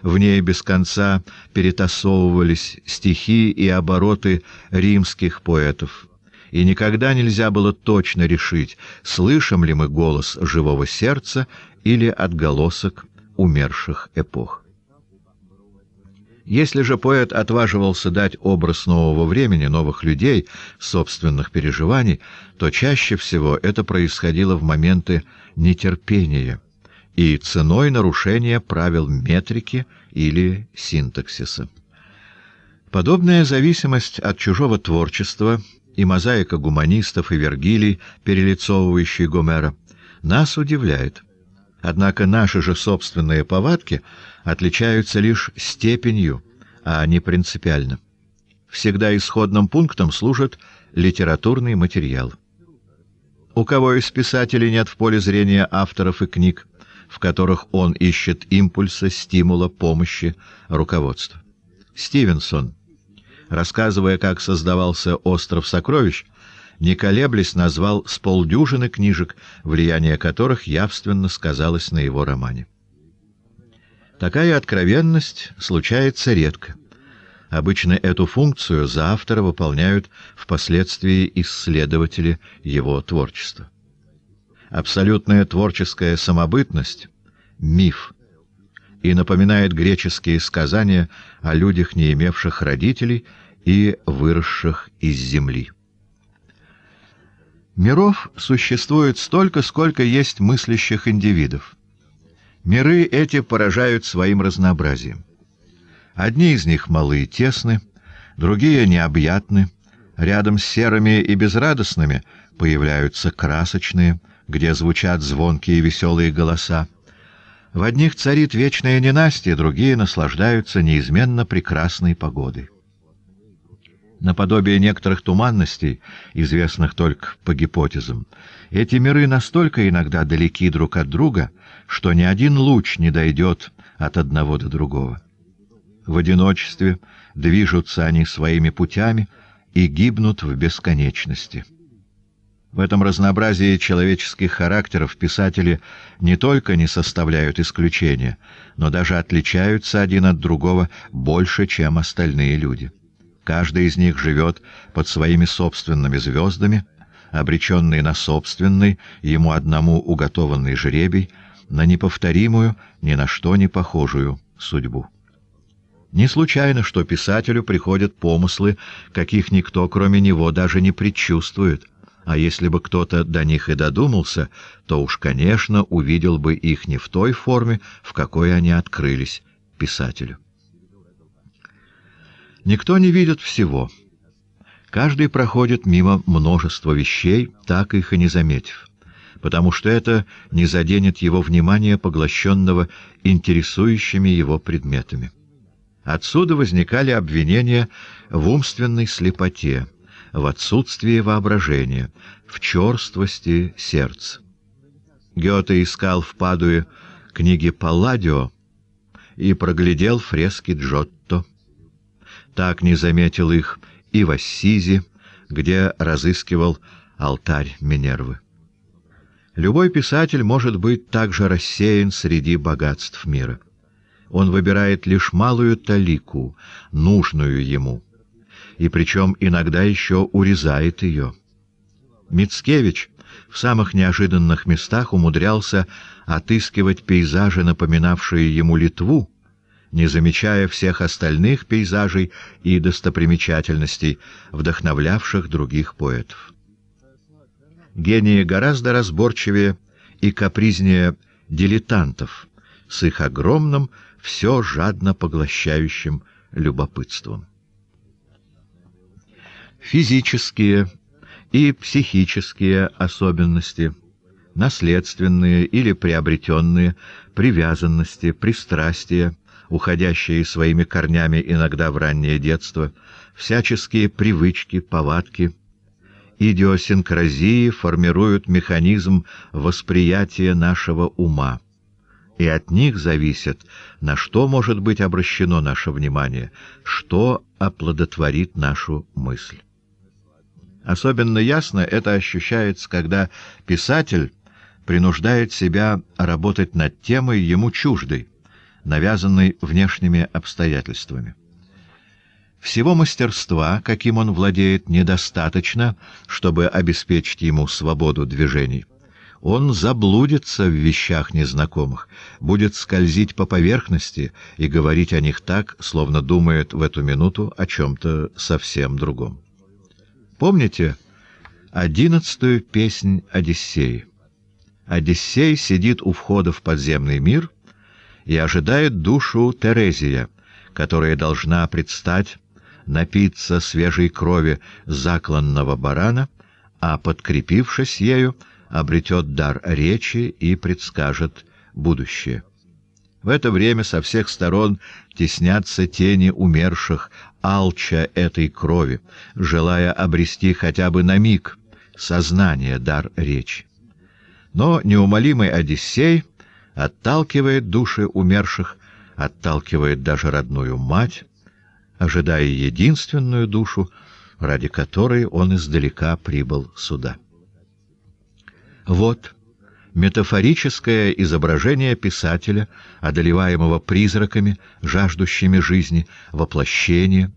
В ней без конца перетасовывались стихи и обороты римских поэтов, и никогда нельзя было точно решить, слышим ли мы голос живого сердца или отголосок умерших эпох. Если же поэт отваживался дать образ нового времени, новых людей, собственных переживаний, то чаще всего это происходило в моменты нетерпения и ценой нарушения правил метрики или синтаксиса. Подобная зависимость от чужого творчества и мозаика гуманистов и Вергилий, перелицовывающий Гомера, нас удивляет. Однако наши же собственные повадки — отличаются лишь степенью, а не принципиально. Всегда исходным пунктом служит литературный материал. У кого из писателей нет в поле зрения авторов и книг, в которых он ищет импульса, стимула, помощи, руководства? Стивенсон, рассказывая, как создавался «Остров сокровищ», не колеблясь, назвал с полдюжины книжек, влияние которых явственно сказалось на его романе. Такая откровенность случается редко. Обычно эту функцию за автора выполняют впоследствии исследователи его творчества. Абсолютная творческая самобытность — миф, и напоминает греческие сказания о людях, не имевших родителей и выросших из земли. Миров существует столько, сколько есть мыслящих индивидов. Миры эти поражают своим разнообразием. Одни из них малы и тесны, другие необъятны. Рядом с серыми и безрадостными появляются красочные, где звучат звонкие и веселые голоса. В одних царит вечное ненастье, другие наслаждаются неизменно прекрасной погодой. Наподобие некоторых туманностей, известных только по гипотезам, эти миры настолько иногда далеки друг от друга — что ни один луч не дойдет от одного до другого. В одиночестве движутся они своими путями и гибнут в бесконечности. В этом разнообразии человеческих характеров писатели не только не составляют исключения, но даже отличаются один от другого больше, чем остальные люди. Каждый из них живет под своими собственными звездами, обреченный на собственный, ему одному уготованный жребий — на неповторимую, ни на что не похожую судьбу. Не случайно, что писателю приходят помыслы, каких никто, кроме него, даже не предчувствует, а если бы кто-то до них и додумался, то уж, конечно, увидел бы их не в той форме, в какой они открылись писателю. Никто не видит всего. Каждый проходит мимо множества вещей, так их и не заметив потому что это не заденет его внимание, поглощенного интересующими его предметами. Отсюда возникали обвинения в умственной слепоте, в отсутствии воображения, в черствости сердца. Гёте искал в Падуе книги Палладио и проглядел фрески Джотто. Так не заметил их и в Ассизи, где разыскивал алтарь Минервы. Любой писатель может быть также рассеян среди богатств мира. Он выбирает лишь малую талику, нужную ему, и причем иногда еще урезает ее. Мицкевич в самых неожиданных местах умудрялся отыскивать пейзажи, напоминавшие ему Литву, не замечая всех остальных пейзажей и достопримечательностей, вдохновлявших других поэтов гении гораздо разборчивее и капризнее дилетантов с их огромным, все жадно поглощающим любопытством. Физические и психические особенности, наследственные или приобретенные, привязанности, пристрастия, уходящие своими корнями иногда в раннее детство, всяческие привычки, повадки — идиосинкразии формируют механизм восприятия нашего ума, и от них зависит, на что может быть обращено наше внимание, что оплодотворит нашу мысль. Особенно ясно это ощущается, когда писатель принуждает себя работать над темой ему чуждой, навязанной внешними обстоятельствами. Всего мастерства, каким он владеет, недостаточно, чтобы обеспечить ему свободу движений. Он заблудится в вещах незнакомых, будет скользить по поверхности и говорить о них так, словно думает в эту минуту о чем-то совсем другом. Помните одиннадцатую песнь Одиссеи? Одиссей сидит у входа в подземный мир и ожидает душу Терезия, которая должна предстать напиться свежей крови закланного барана, а, подкрепившись ею, обретет дар речи и предскажет будущее. В это время со всех сторон теснятся тени умерших, алча этой крови, желая обрести хотя бы на миг сознание дар речи. Но неумолимый Одиссей отталкивает души умерших, отталкивает даже родную мать, ожидая единственную душу, ради которой он издалека прибыл сюда. Вот метафорическое изображение писателя, одолеваемого призраками, жаждущими жизни, воплощения.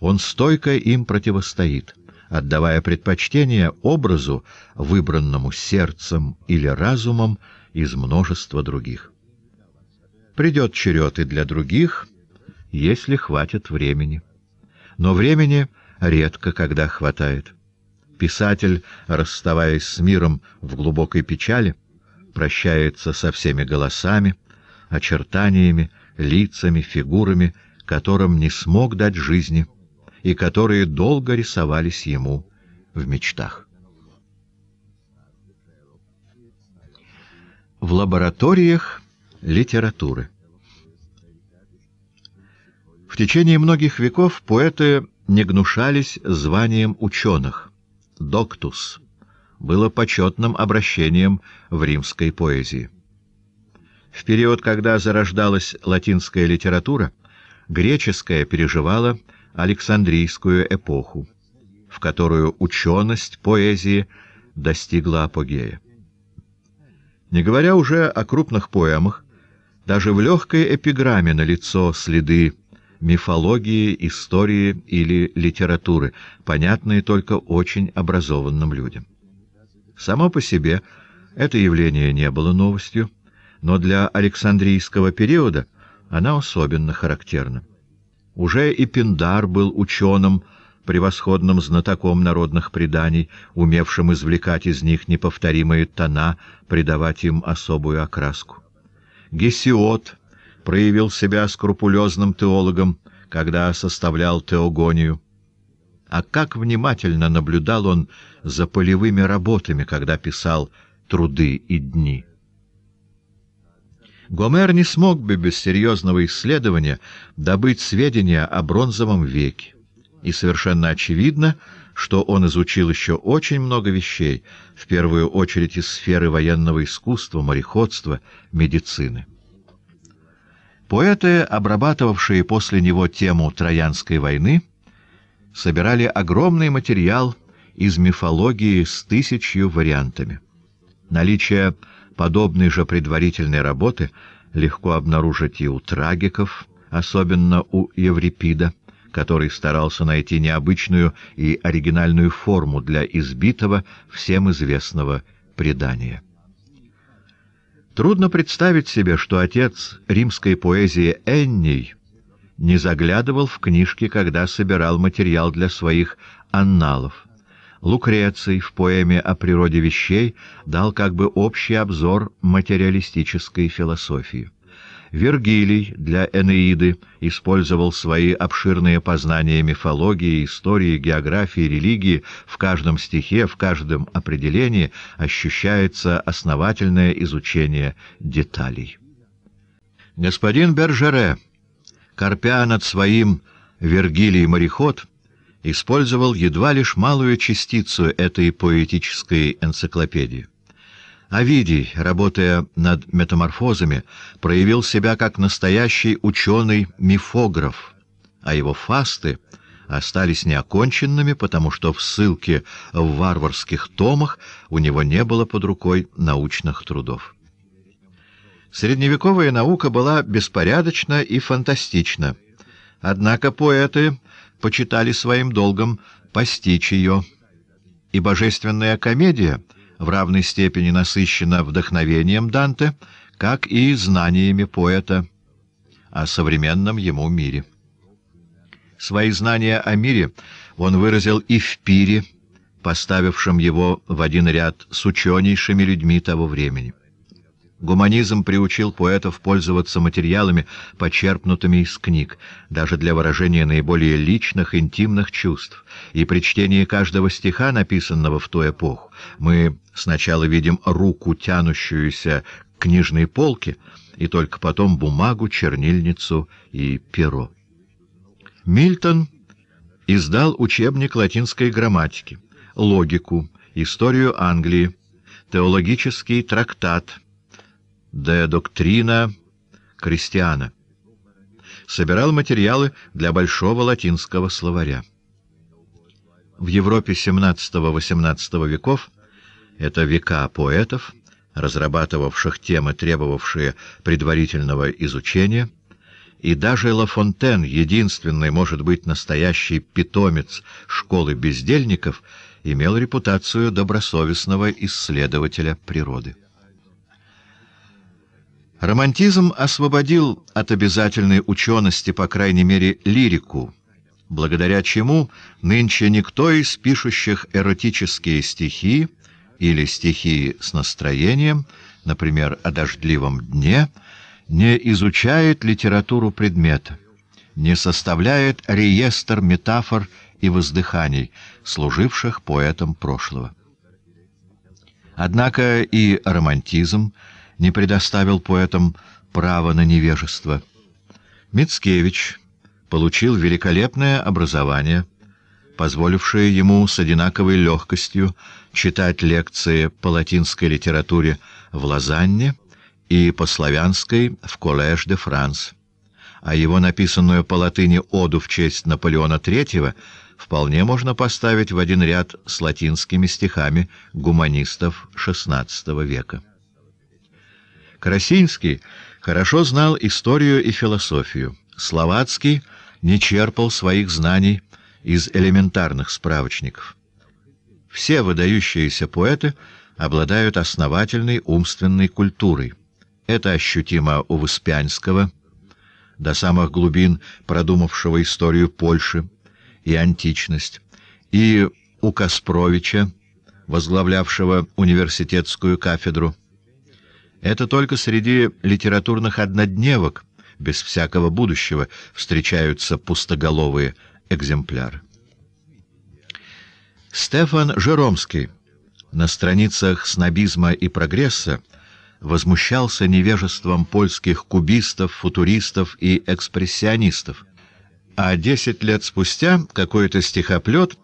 Он стойко им противостоит, отдавая предпочтение образу, выбранному сердцем или разумом из множества других. Придет черед и для других — если хватит времени. Но времени редко когда хватает. Писатель, расставаясь с миром в глубокой печали, прощается со всеми голосами, очертаниями, лицами, фигурами, которым не смог дать жизни и которые долго рисовались ему в мечтах. В лабораториях литературы в течение многих веков поэты не гнушались званием ученых. «Доктус» было почетным обращением в римской поэзии. В период, когда зарождалась латинская литература, греческая переживала Александрийскую эпоху, в которую ученость поэзии достигла апогея. Не говоря уже о крупных поэмах, даже в легкой эпиграмме на лицо следы мифологии, истории или литературы, понятные только очень образованным людям. Само по себе это явление не было новостью, но для Александрийского периода она особенно характерна. Уже и Пиндар был ученым, превосходным знатоком народных преданий, умевшим извлекать из них неповторимые тона, придавать им особую окраску. Гесиод — проявил себя скрупулезным теологом, когда составлял теогонию. А как внимательно наблюдал он за полевыми работами, когда писал «Труды и дни». Гомер не смог бы без серьезного исследования добыть сведения о бронзовом веке. И совершенно очевидно, что он изучил еще очень много вещей, в первую очередь из сферы военного искусства, мореходства, медицины. Поэты, обрабатывавшие после него тему Троянской войны, собирали огромный материал из мифологии с тысячью вариантами. Наличие подобной же предварительной работы легко обнаружить и у трагиков, особенно у Еврипида, который старался найти необычную и оригинальную форму для избитого всем известного предания. Трудно представить себе, что отец римской поэзии Энний не заглядывал в книжки, когда собирал материал для своих анналов. Лукреций в поэме о природе вещей дал как бы общий обзор материалистической философии. Вергилий для Энеиды использовал свои обширные познания мифологии, истории, географии, религии. В каждом стихе, в каждом определении ощущается основательное изучение деталей. Господин Бержере, корпя над своим «Вергилий-мореход», использовал едва лишь малую частицу этой поэтической энциклопедии. Овидий, работая над метаморфозами, проявил себя как настоящий ученый-мифограф, а его фасты остались неоконченными, потому что в ссылке в варварских томах у него не было под рукой научных трудов. Средневековая наука была беспорядочна и фантастична, однако поэты почитали своим долгом постичь ее, и божественная комедия — в равной степени насыщена вдохновением Данте, как и знаниями поэта о современном ему мире. Свои знания о мире он выразил и в пире, поставившем его в один ряд с ученейшими людьми того времени. Гуманизм приучил поэтов пользоваться материалами, почерпнутыми из книг, даже для выражения наиболее личных, интимных чувств. И при чтении каждого стиха, написанного в ту эпоху, мы сначала видим руку, тянущуюся к книжной полке, и только потом бумагу, чернильницу и перо. Мильтон издал учебник латинской грамматики, логику, историю Англии, теологический трактат — «Де доктрина крестьяна. Собирал материалы для Большого латинского словаря. В Европе XVII-XVIII веков, это века поэтов, разрабатывавших темы, требовавшие предварительного изучения, и даже Лафонтен, единственный, может быть, настоящий питомец школы бездельников, имел репутацию добросовестного исследователя природы. Романтизм освободил от обязательной учености, по крайней мере, лирику, благодаря чему нынче никто из пишущих эротические стихи или стихи с настроением, например, о дождливом дне, не изучает литературу предмета, не составляет реестр метафор и воздыханий, служивших поэтом прошлого. Однако и романтизм — не предоставил поэтам права на невежество. Мицкевич получил великолепное образование, позволившее ему с одинаковой легкостью читать лекции по латинской литературе в Лозанне и по славянской в Коллеж де Франс, а его написанную по латыни оду в честь Наполеона III вполне можно поставить в один ряд с латинскими стихами гуманистов XVI века. Карасинский хорошо знал историю и философию. Словацкий не черпал своих знаний из элементарных справочников. Все выдающиеся поэты обладают основательной умственной культурой. Это ощутимо у Воспянского, до самых глубин продумавшего историю Польши и античность, и у Каспровича, возглавлявшего университетскую кафедру. Это только среди литературных однодневок, без всякого будущего, встречаются пустоголовые экземпляры. Стефан Жеромский на страницах снобизма и прогресса возмущался невежеством польских кубистов, футуристов и экспрессионистов, а десять лет спустя какой-то стихоплет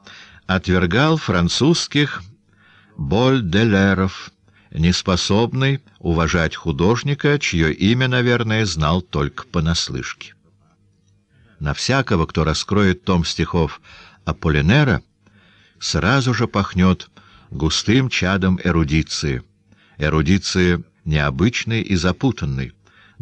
отвергал французских «больделеров», неспособный уважать художника, чье имя, наверное, знал только понаслышке. На всякого, кто раскроет том стихов Аполлинера, сразу же пахнет густым чадом эрудиции, эрудиции необычной и запутанной,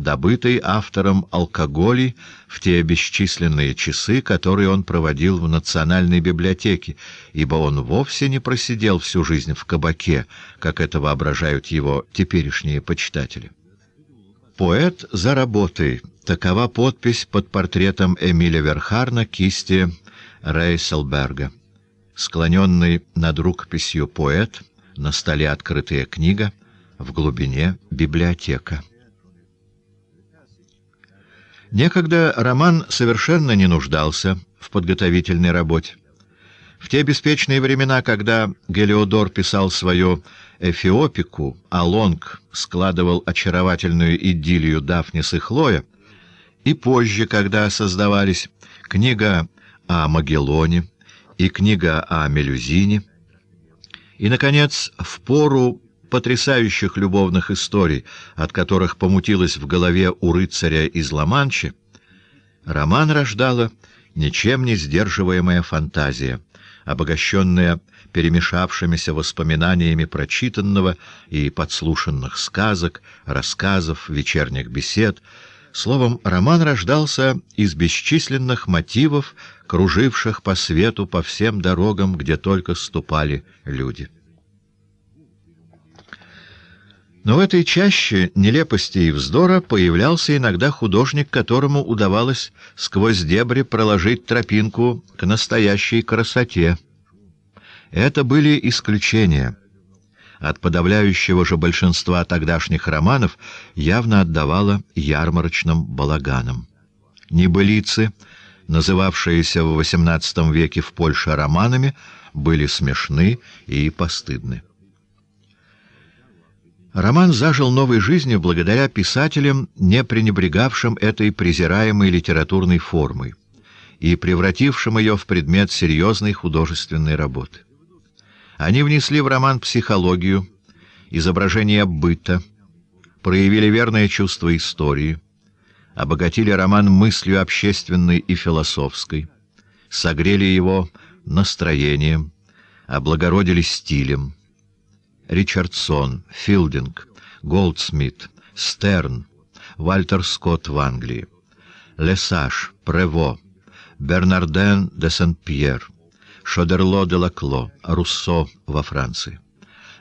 добытый автором алкоголей в те бесчисленные часы, которые он проводил в Национальной библиотеке, ибо он вовсе не просидел всю жизнь в кабаке, как это воображают его теперешние почитатели. «Поэт за работой» — такова подпись под портретом Эмиля Верхарна кисти Рейселберга. Склоненный над рукописью поэт, на столе открытая книга, в глубине библиотека. Некогда Роман совершенно не нуждался в подготовительной работе. В те беспечные времена, когда Гелиодор писал свою «Эфиопику», а Лонг складывал очаровательную идиллию Дафнис и Хлоя, и позже, когда создавались книга о Магеллоне и книга о Мелюзине, и, наконец, в пору потрясающих любовных историй, от которых помутилось в голове у рыцаря из Ла-Манчи, роман рождала ничем не сдерживаемая фантазия, обогащенная перемешавшимися воспоминаниями прочитанного и подслушанных сказок, рассказов, вечерних бесед. Словом, роман рождался из бесчисленных мотивов, круживших по свету по всем дорогам, где только ступали люди. Но в этой чаще нелепости и вздора появлялся иногда художник, которому удавалось сквозь дебри проложить тропинку к настоящей красоте. Это были исключения. От подавляющего же большинства тогдашних романов явно отдавало ярмарочным балаганам. Небылицы, называвшиеся в XVIII веке в Польше романами, были смешны и постыдны. Роман зажил новой жизнью благодаря писателям, не пренебрегавшим этой презираемой литературной формой и превратившим ее в предмет серьезной художественной работы. Они внесли в роман психологию, изображение быта, проявили верное чувство истории, обогатили роман мыслью общественной и философской, согрели его настроением, облагородили стилем. Ричардсон, Филдинг, Голдсмит, Стерн, Вальтер Скотт в Англии, Лесаж, Прево, Бернарден де Сен-Пьер, Шодерло де Лакло, Руссо во Франции,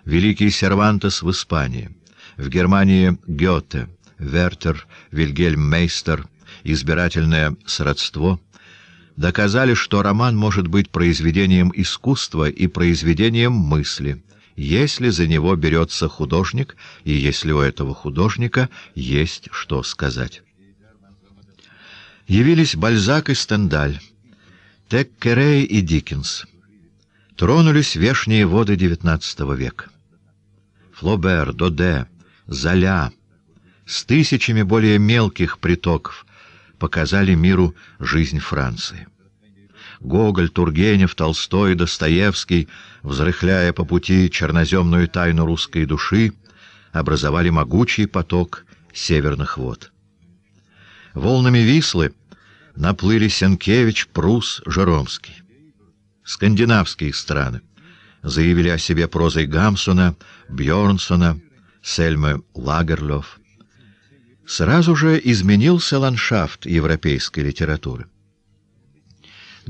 Великий Сервантес в Испании, в Германии Гёте, Вертер, Вильгельм Мейстер, избирательное сродство, доказали, что роман может быть произведением искусства и произведением мысли, если за него берется художник и если у этого художника есть что сказать. Явились Бальзак и Стендаль, Теккерей и Диккенс. Тронулись вешние воды XIX века. Флобер, Доде, Золя с тысячами более мелких притоков показали миру жизнь Франции. Гоголь, Тургенев, Толстой, Достоевский, взрыхляя по пути черноземную тайну русской души, образовали могучий поток северных вод. Волнами Вислы наплыли Сенкевич, Прус, Жеромский. Скандинавские страны заявили о себе прозой Гамсона, Бьорнсона, Сельмы Лагерлёв. Сразу же изменился ландшафт европейской литературы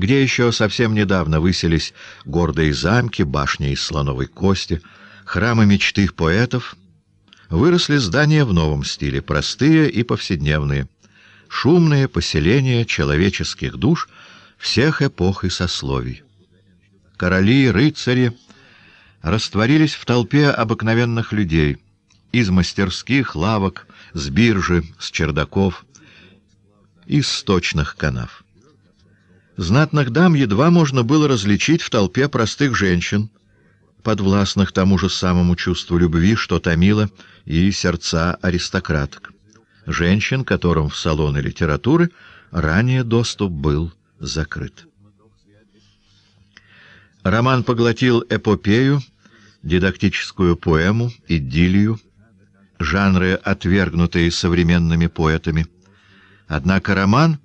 где еще совсем недавно высились гордые замки, башни из слоновой кости, храмы мечты поэтов, выросли здания в новом стиле, простые и повседневные, шумные поселения человеческих душ всех эпох и сословий. Короли, рыцари растворились в толпе обыкновенных людей, из мастерских, лавок, с биржи, с чердаков, из сточных канав. Знатных дам едва можно было различить в толпе простых женщин, подвластных тому же самому чувству любви, что томило и сердца аристократок. Женщин, которым в салоны литературы ранее доступ был закрыт. Роман поглотил эпопею, дидактическую поэму, идиллию, жанры, отвергнутые современными поэтами. Однако роман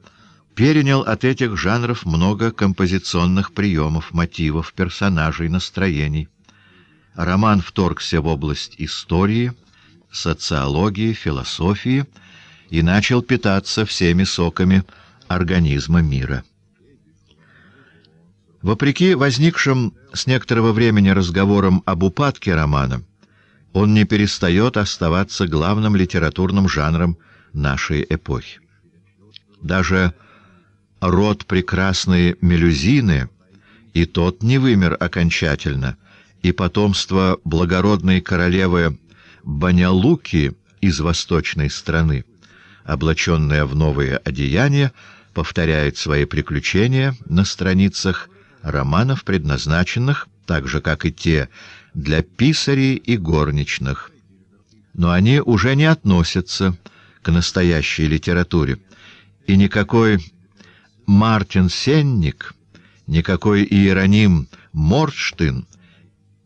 перенял от этих жанров много композиционных приемов, мотивов, персонажей, настроений. Роман вторгся в область истории, социологии, философии и начал питаться всеми соками организма мира. Вопреки возникшим с некоторого времени разговорам об упадке романа, он не перестает оставаться главным литературным жанром нашей эпохи. Даже род прекрасные мелюзины, и тот не вымер окончательно, и потомство благородной королевы Банялуки из восточной страны, облаченная в новые одеяния, повторяет свои приключения на страницах романов, предназначенных, так же, как и те, для писарей и горничных. Но они уже не относятся к настоящей литературе, и никакой Мартин Сенник, никакой Иероним Морштын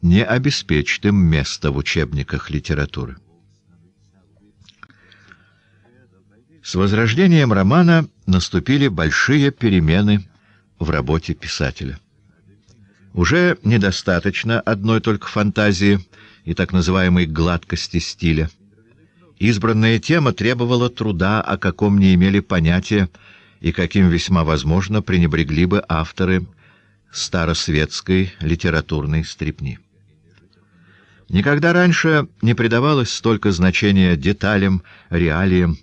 не обеспечит им места в учебниках литературы. С возрождением романа наступили большие перемены в работе писателя. Уже недостаточно одной только фантазии и так называемой гладкости стиля. Избранная тема требовала труда, о каком не имели понятия и каким весьма возможно пренебрегли бы авторы старосветской литературной стрипни. Никогда раньше не придавалось столько значения деталям, реалиям,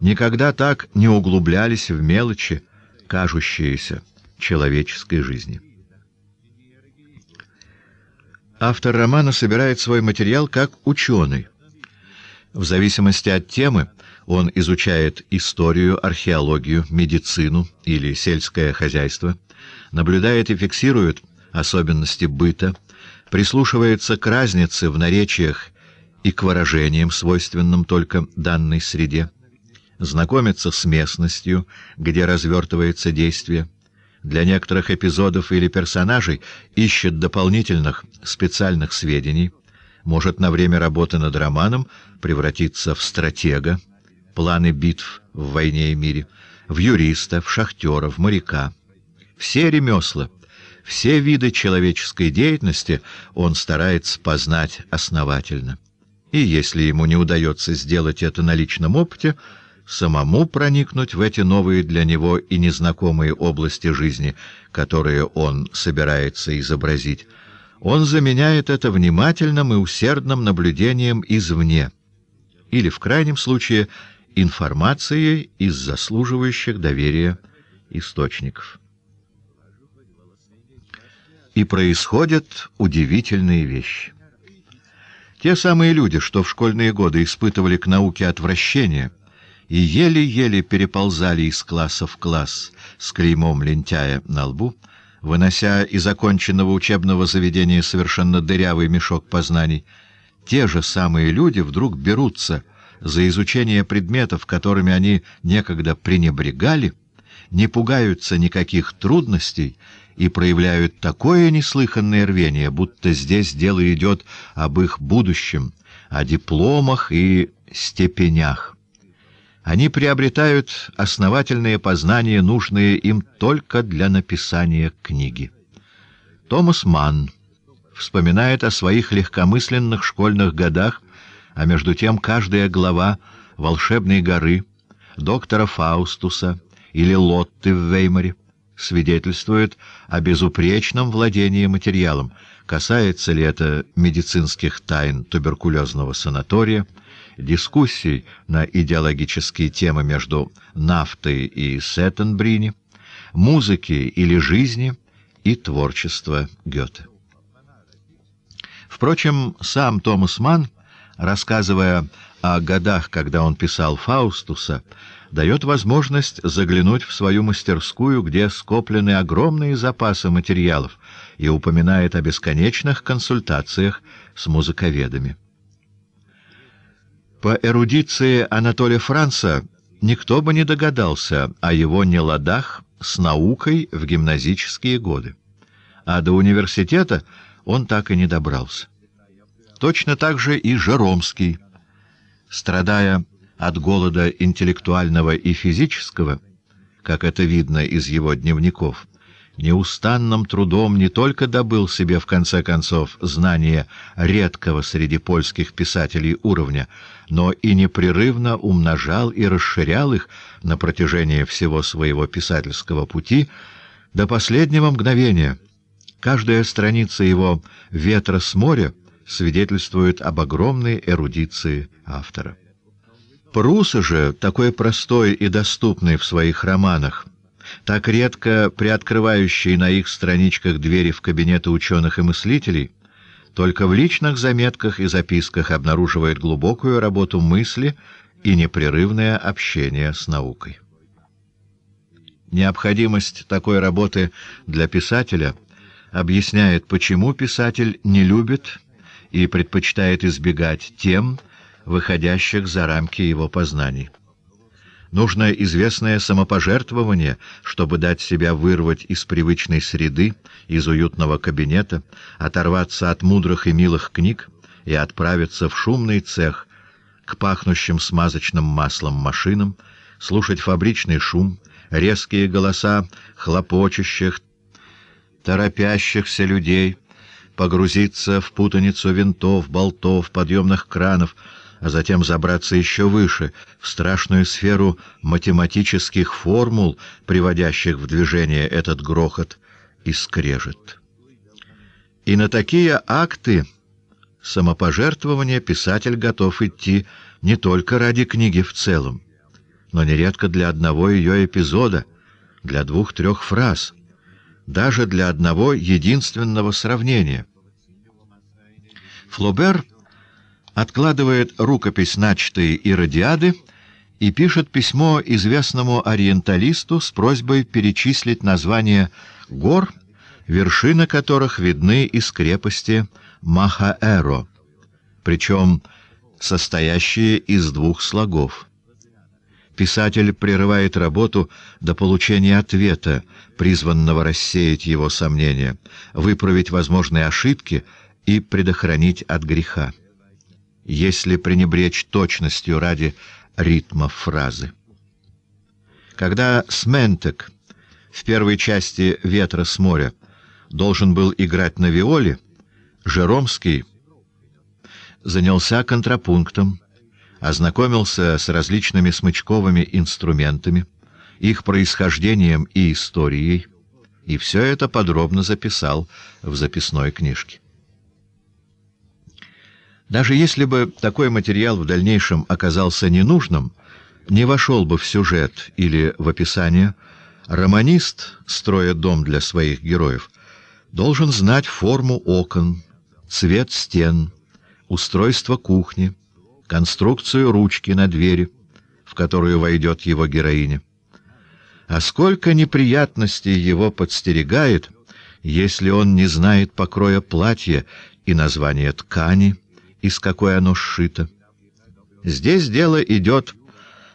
никогда так не углублялись в мелочи, кажущиеся человеческой жизни. Автор романа собирает свой материал как ученый. В зависимости от темы он изучает историю, археологию, медицину или сельское хозяйство, наблюдает и фиксирует особенности быта, прислушивается к разнице в наречиях и к выражениям, свойственным только данной среде, знакомится с местностью, где развертывается действие, для некоторых эпизодов или персонажей ищет дополнительных специальных сведений, может на время работы над романом превратиться в стратега, планы битв в войне и мире, в юриста, в шахтера, в моряка. Все ремесла, все виды человеческой деятельности он старается познать основательно. И если ему не удается сделать это на личном опыте, самому проникнуть в эти новые для него и незнакомые области жизни, которые он собирается изобразить, он заменяет это внимательным и усердным наблюдением извне, или, в крайнем случае, информации из заслуживающих доверия источников. И происходят удивительные вещи. Те самые люди, что в школьные годы испытывали к науке отвращение и еле-еле переползали из класса в класс с клеймом лентяя на лбу, вынося из оконченного учебного заведения совершенно дырявый мешок познаний, те же самые люди вдруг берутся — за изучение предметов, которыми они некогда пренебрегали, не пугаются никаких трудностей и проявляют такое неслыханное рвение, будто здесь дело идет об их будущем, о дипломах и степенях. Они приобретают основательные познания, нужные им только для написания книги. Томас Манн вспоминает о своих легкомысленных школьных годах а между тем каждая глава «Волшебной горы», «Доктора Фаустуса» или «Лотты» в Веймаре свидетельствует о безупречном владении материалом, касается ли это медицинских тайн туберкулезного санатория, дискуссий на идеологические темы между нафтой и Сеттенбрини, музыки или жизни и творчества Гёте. Впрочем, сам Томас Манн рассказывая о годах, когда он писал Фаустуса, дает возможность заглянуть в свою мастерскую, где скоплены огромные запасы материалов, и упоминает о бесконечных консультациях с музыковедами. По эрудиции Анатолия Франца никто бы не догадался о его неладах с наукой в гимназические годы. А до университета он так и не добрался. Точно так же и Жеромский. Страдая от голода интеллектуального и физического, как это видно из его дневников, неустанным трудом не только добыл себе, в конце концов, знания редкого среди польских писателей уровня, но и непрерывно умножал и расширял их на протяжении всего своего писательского пути до последнего мгновения. Каждая страница его «Ветра с моря» свидетельствует об огромной эрудиции автора. Прусы же, такой простой и доступный в своих романах, так редко приоткрывающий на их страничках двери в кабинеты ученых и мыслителей, только в личных заметках и записках обнаруживает глубокую работу мысли и непрерывное общение с наукой. Необходимость такой работы для писателя объясняет, почему писатель не любит и предпочитает избегать тем, выходящих за рамки его познаний. Нужно известное самопожертвование, чтобы дать себя вырвать из привычной среды, из уютного кабинета, оторваться от мудрых и милых книг и отправиться в шумный цех к пахнущим смазочным маслом машинам, слушать фабричный шум, резкие голоса хлопочущих, торопящихся людей — погрузиться в путаницу винтов, болтов, подъемных кранов, а затем забраться еще выше, в страшную сферу математических формул, приводящих в движение этот грохот и скрежет. И на такие акты самопожертвования писатель готов идти не только ради книги в целом, но нередко для одного ее эпизода, для двух-трех фраз — даже для одного единственного сравнения. Флобер откладывает рукопись начатой Иродиады и пишет письмо известному ориенталисту с просьбой перечислить названия гор, вершины которых видны из крепости Махаэро, причем состоящие из двух слогов. Писатель прерывает работу до получения ответа, призванного рассеять его сомнения, выправить возможные ошибки и предохранить от греха, если пренебречь точностью ради ритма фразы. Когда Сментек в первой части «Ветра с моря» должен был играть на виоле, Жеромский занялся контрапунктом, ознакомился с различными смычковыми инструментами, их происхождением и историей, и все это подробно записал в записной книжке. Даже если бы такой материал в дальнейшем оказался ненужным, не вошел бы в сюжет или в описание, романист, строя дом для своих героев, должен знать форму окон, цвет стен, устройство кухни, конструкцию ручки на двери, в которую войдет его героиня. А сколько неприятностей его подстерегает, если он не знает покроя платья и названия ткани, из какой оно сшито. Здесь дело идет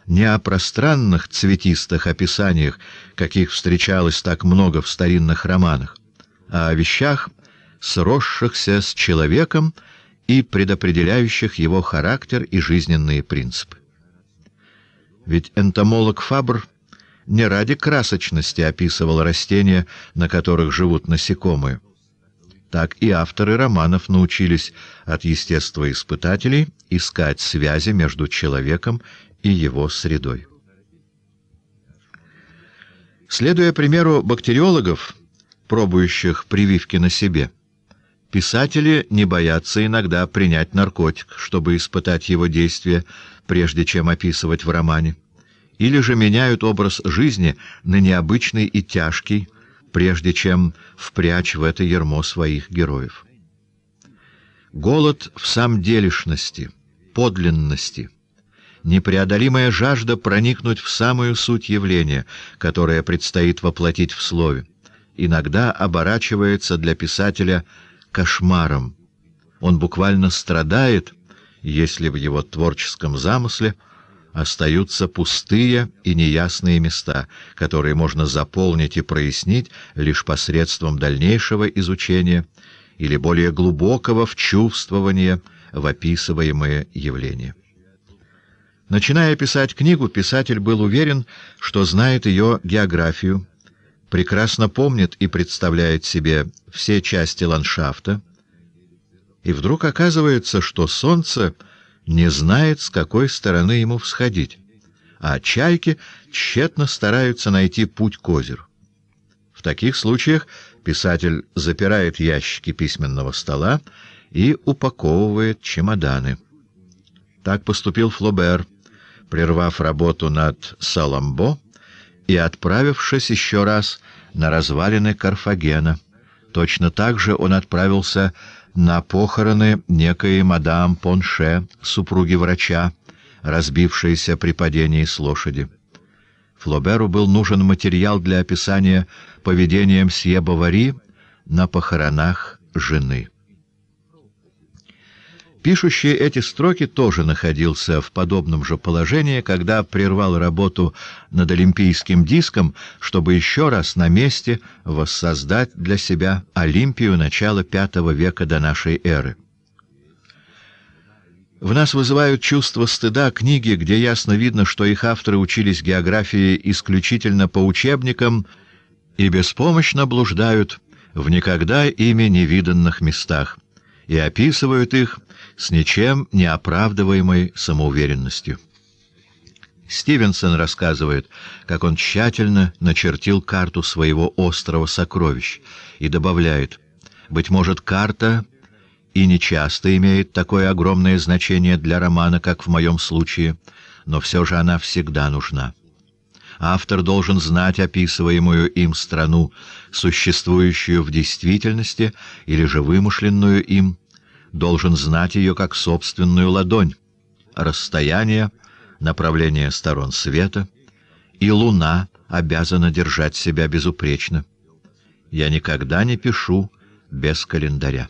не о пространных цветистых описаниях, каких встречалось так много в старинных романах, а о вещах, сросшихся с человеком и предопределяющих его характер и жизненные принципы. Ведь энтомолог Фабр не ради красочности описывал растения, на которых живут насекомые. Так и авторы романов научились от естествоиспытателей искать связи между человеком и его средой. Следуя примеру бактериологов, пробующих прививки на себе, писатели не боятся иногда принять наркотик, чтобы испытать его действие, прежде чем описывать в романе или же меняют образ жизни на необычный и тяжкий, прежде чем впрячь в это ермо своих героев. Голод в самделишности, подлинности, непреодолимая жажда проникнуть в самую суть явления, которое предстоит воплотить в слове, иногда оборачивается для писателя кошмаром. Он буквально страдает, если в его творческом замысле остаются пустые и неясные места, которые можно заполнить и прояснить лишь посредством дальнейшего изучения или более глубокого вчувствования в описываемые явления. Начиная писать книгу, писатель был уверен, что знает ее географию, прекрасно помнит и представляет себе все части ландшафта, и вдруг оказывается, что солнце — не знает, с какой стороны ему всходить, а чайки тщетно стараются найти путь к озеру. В таких случаях писатель запирает ящики письменного стола и упаковывает чемоданы. Так поступил Флобер, прервав работу над Саламбо и отправившись еще раз на развалины Карфагена. Точно так же он отправился на похороны некой мадам Понше, супруги врача, разбившейся при падении с лошади. Флоберу был нужен материал для описания поведения мсье Бавари на похоронах жены. Пишущий эти строки тоже находился в подобном же положении, когда прервал работу над олимпийским диском, чтобы еще раз на месте воссоздать для себя Олимпию начала V века до нашей эры. В нас вызывают чувство стыда книги, где ясно видно, что их авторы учились географии исключительно по учебникам и беспомощно блуждают в никогда ими невиданных местах и описывают их с ничем не оправдываемой самоуверенностью. Стивенсон рассказывает, как он тщательно начертил карту своего острова сокровищ и добавляет, «Быть может, карта и нечасто имеет такое огромное значение для романа, как в моем случае, но все же она всегда нужна. Автор должен знать описываемую им страну, существующую в действительности или же вымышленную им, должен знать ее как собственную ладонь, расстояние, направление сторон света, и луна обязана держать себя безупречно. Я никогда не пишу без календаря.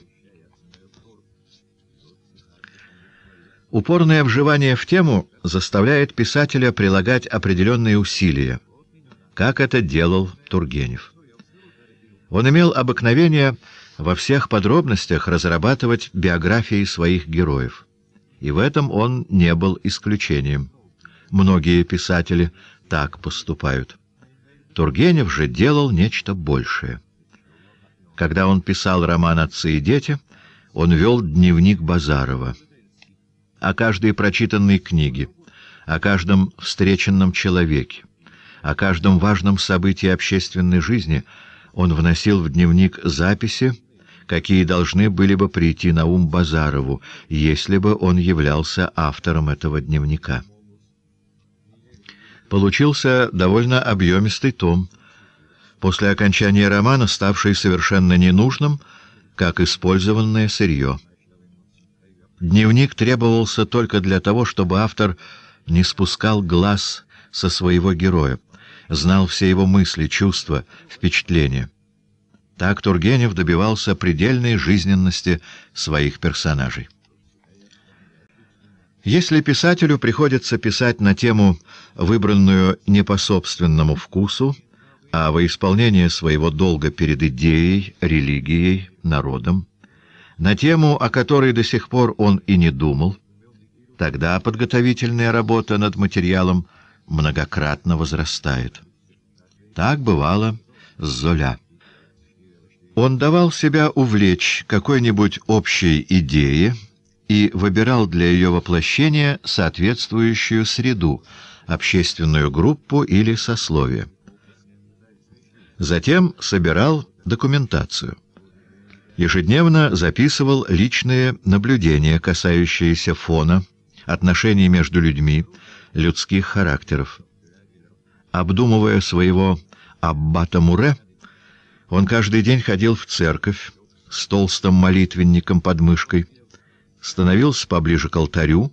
Упорное вживание в тему заставляет писателя прилагать определенные усилия, как это делал Тургенев. Он имел обыкновение во всех подробностях разрабатывать биографии своих героев. И в этом он не был исключением. Многие писатели так поступают. Тургенев же делал нечто большее. Когда он писал роман «Отцы и дети», он вел дневник Базарова. О каждой прочитанной книге, о каждом встреченном человеке, о каждом важном событии общественной жизни он вносил в дневник записи, какие должны были бы прийти на ум Базарову, если бы он являлся автором этого дневника. Получился довольно объемистый том, после окончания романа ставший совершенно ненужным, как использованное сырье. Дневник требовался только для того, чтобы автор не спускал глаз со своего героя, знал все его мысли, чувства, впечатления. Так Тургенев добивался предельной жизненности своих персонажей. Если писателю приходится писать на тему, выбранную не по собственному вкусу, а во исполнение своего долга перед идеей, религией, народом, на тему, о которой до сих пор он и не думал, тогда подготовительная работа над материалом многократно возрастает. Так бывало с Золя. Он давал себя увлечь какой-нибудь общей идее и выбирал для ее воплощения соответствующую среду, общественную группу или сословие. Затем собирал документацию. Ежедневно записывал личные наблюдения, касающиеся фона, отношений между людьми, людских характеров. Обдумывая своего аббата Муре, он каждый день ходил в церковь с толстым молитвенником под мышкой, становился поближе к алтарю,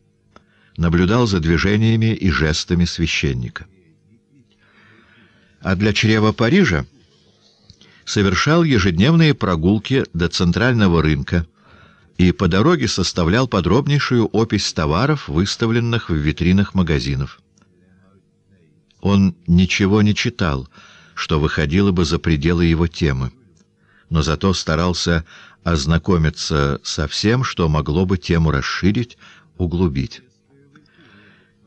наблюдал за движениями и жестами священника. А для чрева Парижа совершал ежедневные прогулки до центрального рынка и по дороге составлял подробнейшую опись товаров, выставленных в витринах магазинов. Он ничего не читал — что выходило бы за пределы его темы, но зато старался ознакомиться со всем, что могло бы тему расширить, углубить.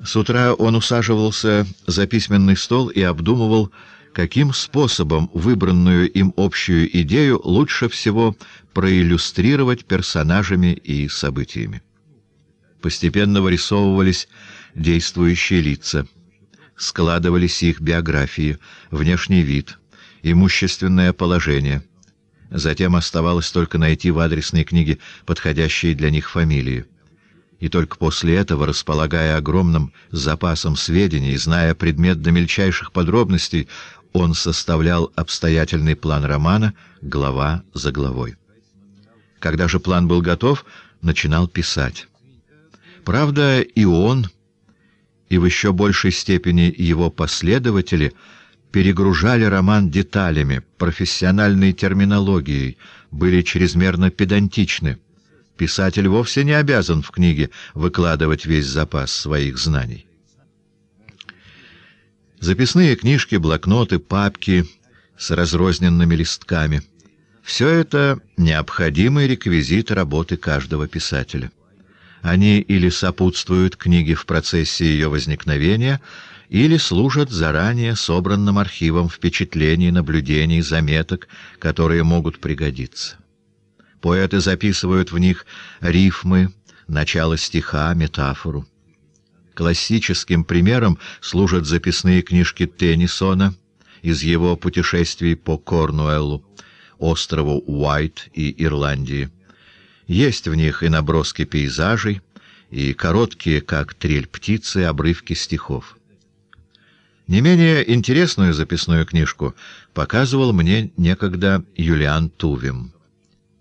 С утра он усаживался за письменный стол и обдумывал, каким способом выбранную им общую идею лучше всего проиллюстрировать персонажами и событиями. Постепенно вырисовывались действующие лица — складывались их биографии, внешний вид, имущественное положение. Затем оставалось только найти в адресной книге подходящие для них фамилии. И только после этого, располагая огромным запасом сведений, зная предмет до мельчайших подробностей, он составлял обстоятельный план романа глава за главой. Когда же план был готов, начинал писать. Правда, и он и в еще большей степени его последователи перегружали роман деталями, профессиональной терминологией, были чрезмерно педантичны. Писатель вовсе не обязан в книге выкладывать весь запас своих знаний. Записные книжки, блокноты, папки с разрозненными листками — все это необходимый реквизит работы каждого писателя. Они или сопутствуют книге в процессе ее возникновения, или служат заранее собранным архивом впечатлений, наблюдений, заметок, которые могут пригодиться. Поэты записывают в них рифмы, начало стиха, метафору. Классическим примером служат записные книжки Теннисона из его путешествий по Корнуэллу, острову Уайт и Ирландии. Есть в них и наброски пейзажей, и короткие, как трель птицы, обрывки стихов. Не менее интересную записную книжку показывал мне некогда Юлиан Тувим.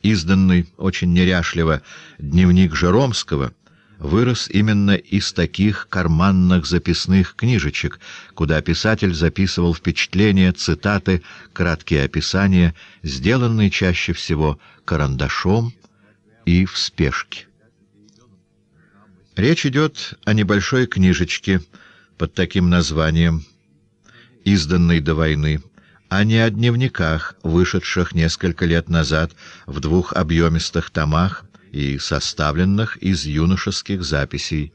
Изданный очень неряшливо дневник Жеромского вырос именно из таких карманных записных книжечек, куда писатель записывал впечатления, цитаты, краткие описания, сделанные чаще всего карандашом, и в спешке. Речь идет о небольшой книжечке под таким названием, изданной до войны, а не о дневниках, вышедших несколько лет назад в двух объемистых томах и составленных из юношеских записей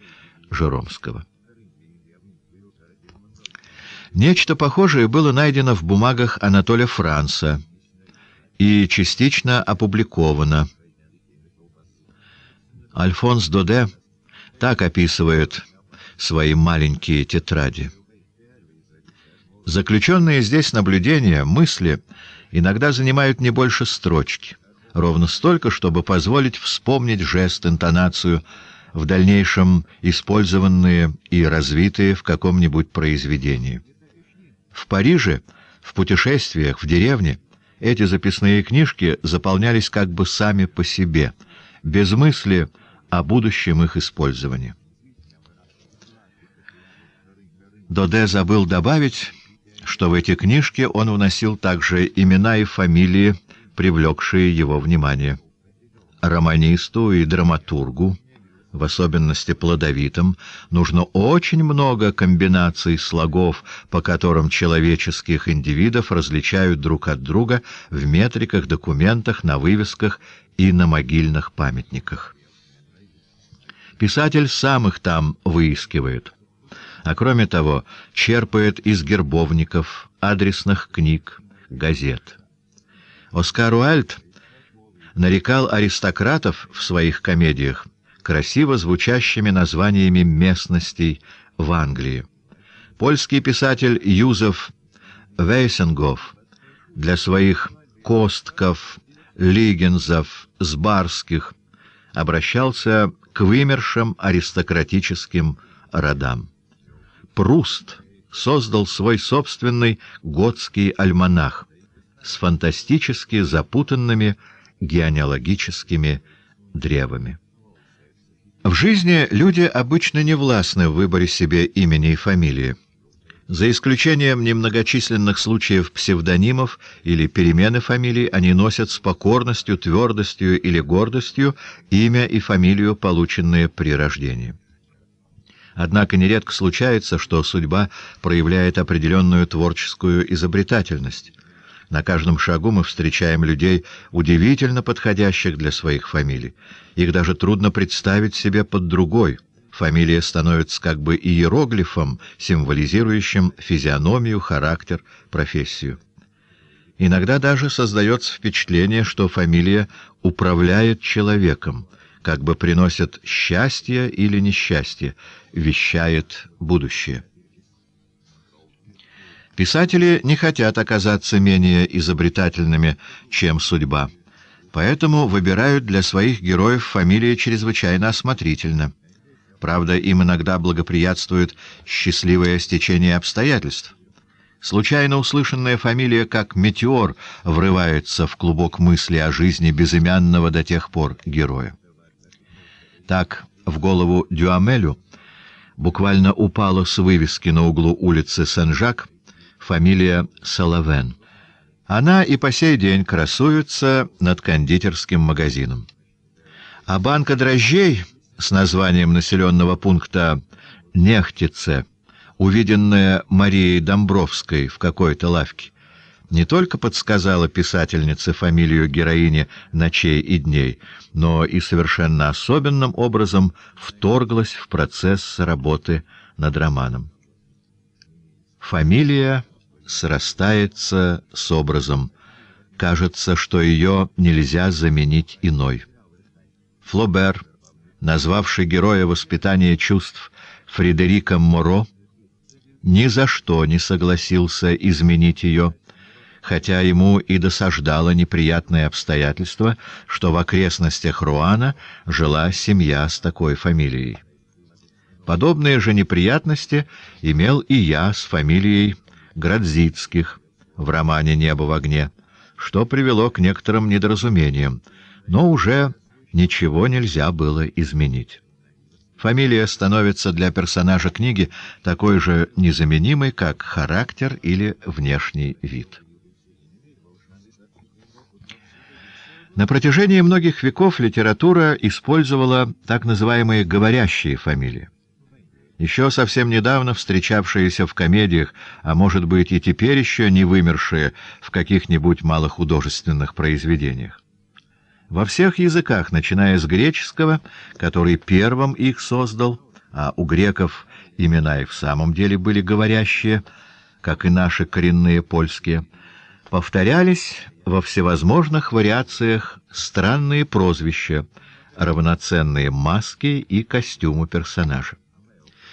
Жеромского. Нечто похожее было найдено в бумагах Анатолия Франца и частично опубликовано — Альфонс Доде так описывает свои маленькие тетради. Заключенные здесь наблюдения, мысли иногда занимают не больше строчки, ровно столько, чтобы позволить вспомнить жест, интонацию, в дальнейшем использованные и развитые в каком-нибудь произведении. В Париже, в путешествиях, в деревне эти записные книжки заполнялись как бы сами по себе, без мысли о будущем их использовании. Доде забыл добавить, что в эти книжки он вносил также имена и фамилии, привлекшие его внимание. Романисту и драматургу, в особенности плодовитым, нужно очень много комбинаций слогов, по которым человеческих индивидов различают друг от друга в метриках, документах, на вывесках и на могильных памятниках. Писатель сам их там выискивает. А кроме того, черпает из гербовников, адресных книг, газет. Оскар Уальд нарекал аристократов в своих комедиях красиво звучащими названиями местностей в Англии. Польский писатель Юзеф Вейсенгов для своих «костков», «лигензов», «сбарских» обращался к вымершим аристократическим родам. Пруст создал свой собственный готский альманах с фантастически запутанными генеалогическими древами. В жизни люди обычно не властны в выборе себе имени и фамилии. За исключением немногочисленных случаев псевдонимов или перемены фамилий, они носят с покорностью, твердостью или гордостью имя и фамилию, полученные при рождении. Однако нередко случается, что судьба проявляет определенную творческую изобретательность. На каждом шагу мы встречаем людей, удивительно подходящих для своих фамилий. Их даже трудно представить себе под другой – фамилия становится как бы иероглифом, символизирующим физиономию, характер, профессию. Иногда даже создается впечатление, что фамилия управляет человеком, как бы приносит счастье или несчастье, вещает будущее. Писатели не хотят оказаться менее изобретательными, чем судьба, поэтому выбирают для своих героев фамилии чрезвычайно осмотрительно. Правда, им иногда благоприятствует счастливое стечение обстоятельств. Случайно услышанная фамилия как метеор врывается в клубок мысли о жизни безымянного до тех пор героя. Так в голову Дюамелю буквально упала с вывески на углу улицы Сен-Жак фамилия Соловен. Она и по сей день красуется над кондитерским магазином. А банка дрожжей с названием населенного пункта Нехтице, увиденное Марией Домбровской в какой-то лавке, не только подсказала писательнице фамилию героини «Ночей и дней», но и совершенно особенным образом вторглась в процесс работы над романом. Фамилия срастается с образом. Кажется, что ее нельзя заменить иной. Флобер назвавший героя воспитания чувств Фредериком Моро, ни за что не согласился изменить ее, хотя ему и досаждало неприятное обстоятельство, что в окрестностях Руана жила семья с такой фамилией. Подобные же неприятности имел и я с фамилией Градзицких в романе «Небо в огне», что привело к некоторым недоразумениям, но уже ничего нельзя было изменить. Фамилия становится для персонажа книги такой же незаменимой, как характер или внешний вид. На протяжении многих веков литература использовала так называемые «говорящие фамилии». Еще совсем недавно встречавшиеся в комедиях, а может быть и теперь еще не вымершие в каких-нибудь малохудожественных произведениях во всех языках, начиная с греческого, который первым их создал, а у греков имена и в самом деле были говорящие, как и наши коренные польские, повторялись во всевозможных вариациях странные прозвища, равноценные маски и костюму персонажа.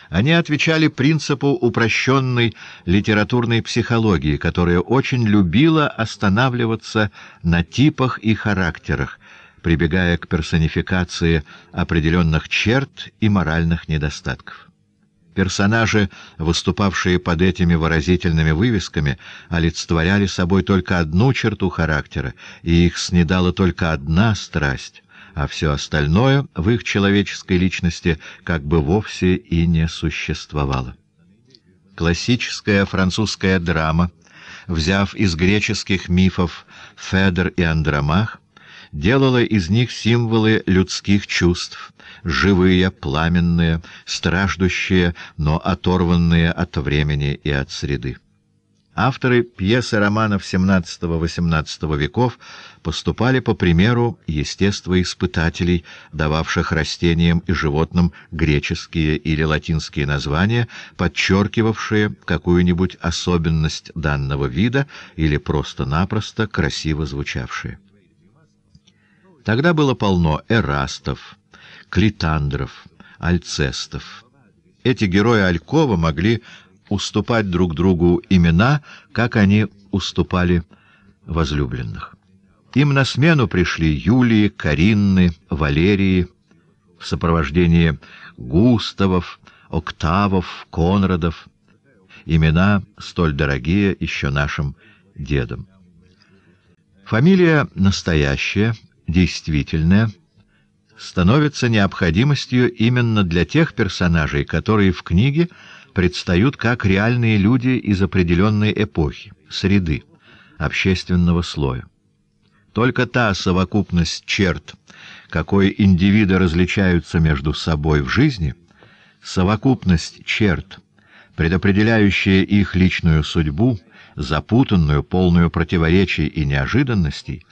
Они отвечали принципу упрощенной литературной психологии, которая очень любила останавливаться на типах и характерах, прибегая к персонификации определенных черт и моральных недостатков. Персонажи, выступавшие под этими выразительными вывесками, олицетворяли собой только одну черту характера, и их снедала только одна страсть, а все остальное в их человеческой личности как бы вовсе и не существовало. Классическая французская драма, взяв из греческих мифов «Федор и Андромах», делала из них символы людских чувств, живые, пламенные, страждущие, но оторванные от времени и от среды. Авторы пьесы романов XVII-XVIII веков поступали по примеру естествоиспытателей, дававших растениям и животным греческие или латинские названия, подчеркивавшие какую-нибудь особенность данного вида или просто-напросто красиво звучавшие. Тогда было полно эрастов, клитандров, альцестов. Эти герои Алькова могли уступать друг другу имена, как они уступали возлюбленных. Им на смену пришли Юлии, Каринны, Валерии, в сопровождении Густавов, Октавов, Конрадов. Имена столь дорогие еще нашим дедам. Фамилия настоящая, действительное становится необходимостью именно для тех персонажей, которые в книге предстают как реальные люди из определенной эпохи, среды, общественного слоя. Только та совокупность черт, какой индивиды различаются между собой в жизни, совокупность черт, предопределяющая их личную судьбу, запутанную, полную противоречий и неожиданностей,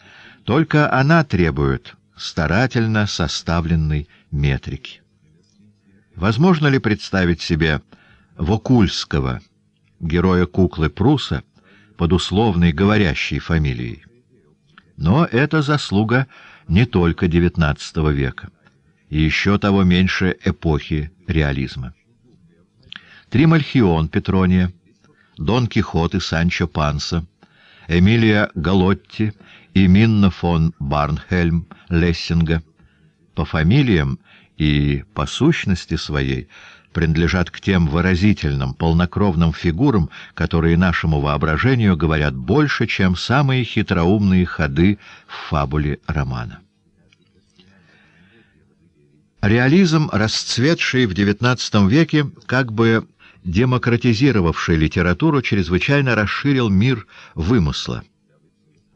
только она требует старательно составленной метрики. Возможно ли представить себе Вокульского, героя куклы Пруса, под условной говорящей фамилией? Но это заслуга не только XIX века, и еще того меньше эпохи реализма. Тримальхион Петрония, Дон Кихот и Санчо Панса, Эмилия Галотти — и Минна фон Барнхельм Лессинга по фамилиям и по сущности своей принадлежат к тем выразительным, полнокровным фигурам, которые нашему воображению говорят больше, чем самые хитроумные ходы в фабуле романа. Реализм, расцветший в XIX веке, как бы демократизировавший литературу, чрезвычайно расширил мир вымысла.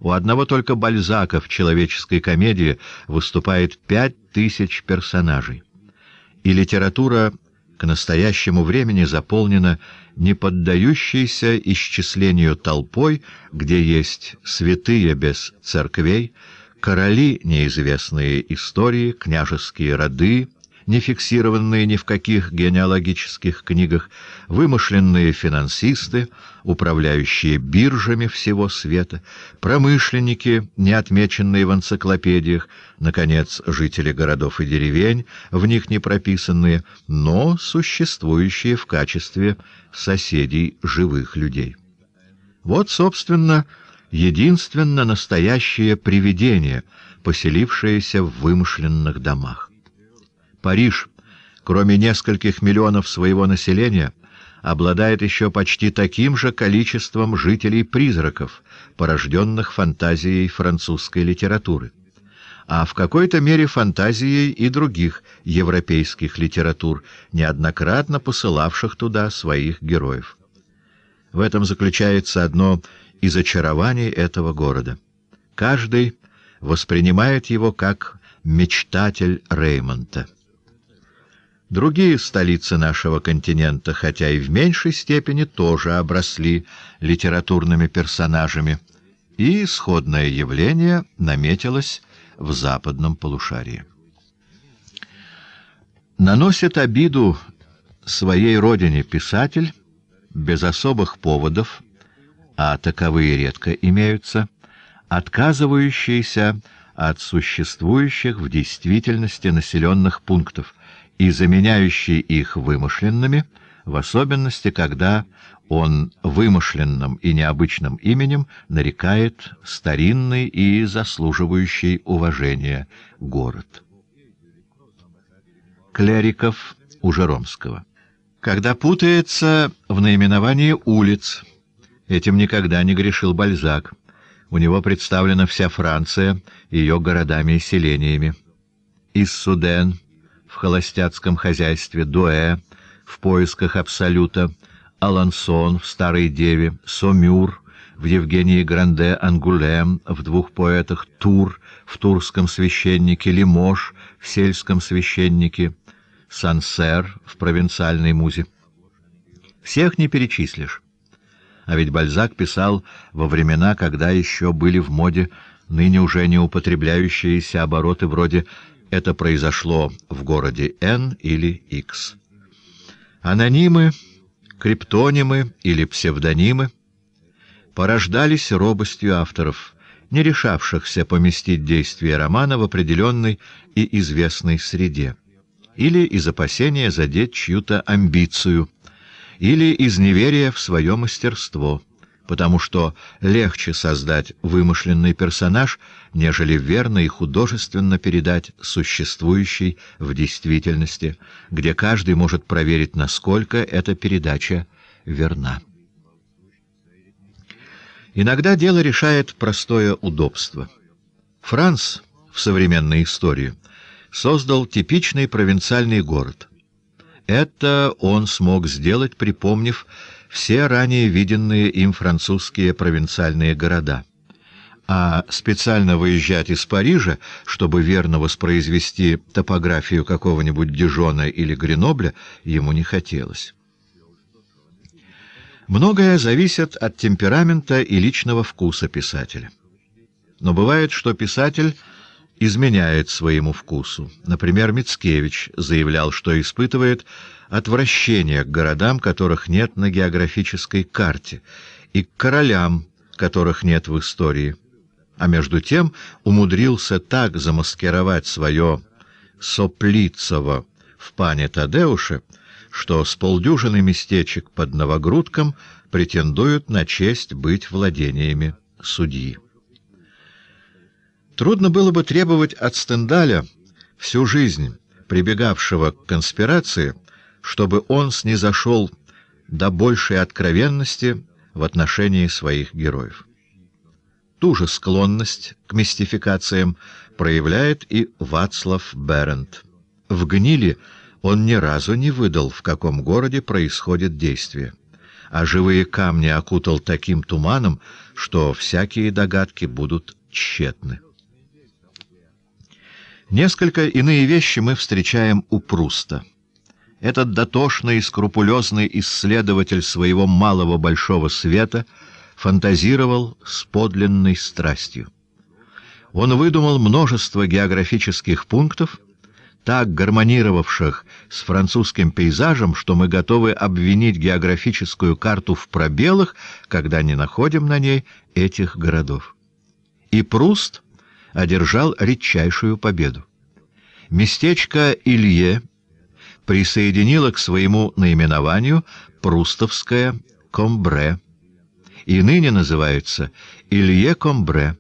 У одного только Бальзака в человеческой комедии выступает пять тысяч персонажей. И литература к настоящему времени заполнена не поддающейся исчислению толпой, где есть святые без церквей, короли неизвестные истории, княжеские роды, не фиксированные ни в каких генеалогических книгах, вымышленные финансисты, управляющие биржами всего света, промышленники, не отмеченные в энциклопедиях, наконец, жители городов и деревень, в них не прописанные, но существующие в качестве соседей живых людей. Вот, собственно, единственно настоящее привидение, поселившееся в вымышленных домах. Париж, кроме нескольких миллионов своего населения, обладает еще почти таким же количеством жителей-призраков, порожденных фантазией французской литературы, а в какой-то мере фантазией и других европейских литератур, неоднократно посылавших туда своих героев. В этом заключается одно из очарований этого города. Каждый воспринимает его как мечтатель Реймонта. Другие столицы нашего континента, хотя и в меньшей степени, тоже обросли литературными персонажами, и исходное явление наметилось в западном полушарии. Наносит обиду своей родине писатель без особых поводов, а таковые редко имеются, отказывающиеся от существующих в действительности населенных пунктов, и заменяющий их вымышленными, в особенности, когда он вымышленным и необычным именем нарекает старинный и заслуживающий уважения город. Клериков у Жеромского Когда путается в наименовании улиц, этим никогда не грешил Бальзак, у него представлена вся Франция, ее городами и селениями. Из Суден в холостяцком хозяйстве, Дуэ в поисках Абсолюта, Алансон в «Старой деве», Сомюр в «Евгении Гранде Ангулем», в «Двух поэтах», Тур в «Турском священнике», Лимош в «Сельском священнике», Сансер в «Провинциальной музе». Всех не перечислишь. А ведь Бальзак писал во времена, когда еще были в моде ныне уже не употребляющиеся обороты вроде это произошло в городе Н или X. Анонимы, криптонимы или псевдонимы порождались робостью авторов, не решавшихся поместить действие романа в определенной и известной среде, или из опасения задеть чью-то амбицию, или из неверия в свое мастерство, потому что легче создать вымышленный персонаж — нежели верно и художественно передать существующий в действительности, где каждый может проверить, насколько эта передача верна. Иногда дело решает простое удобство. Франц в современной истории создал типичный провинциальный город. Это он смог сделать, припомнив все ранее виденные им французские провинциальные города — а специально выезжать из Парижа, чтобы верно воспроизвести топографию какого-нибудь Дижона или Гренобля, ему не хотелось. Многое зависит от темперамента и личного вкуса писателя. Но бывает, что писатель изменяет своему вкусу. Например, Мицкевич заявлял, что испытывает отвращение к городам, которых нет на географической карте, и к королям, которых нет в истории а между тем умудрился так замаскировать свое соплицево в пане Тадеуше, что с полдюжины местечек под Новогрудком претендуют на честь быть владениями судьи. Трудно было бы требовать от Стендаля всю жизнь прибегавшего к конспирации, чтобы он снизошел до большей откровенности в отношении своих героев. Ту же склонность к мистификациям проявляет и Вацлав Берент. В «Гниле» он ни разу не выдал, в каком городе происходит действие. А живые камни окутал таким туманом, что всякие догадки будут тщетны. Несколько иные вещи мы встречаем у Пруста. Этот дотошный и скрупулезный исследователь своего малого большого света — фантазировал с подлинной страстью. Он выдумал множество географических пунктов, так гармонировавших с французским пейзажем, что мы готовы обвинить географическую карту в пробелах, когда не находим на ней этих городов. И Пруст одержал редчайшую победу. Местечко Илье присоединило к своему наименованию прустовское Комбре, и ныне называется «Илье Комбре».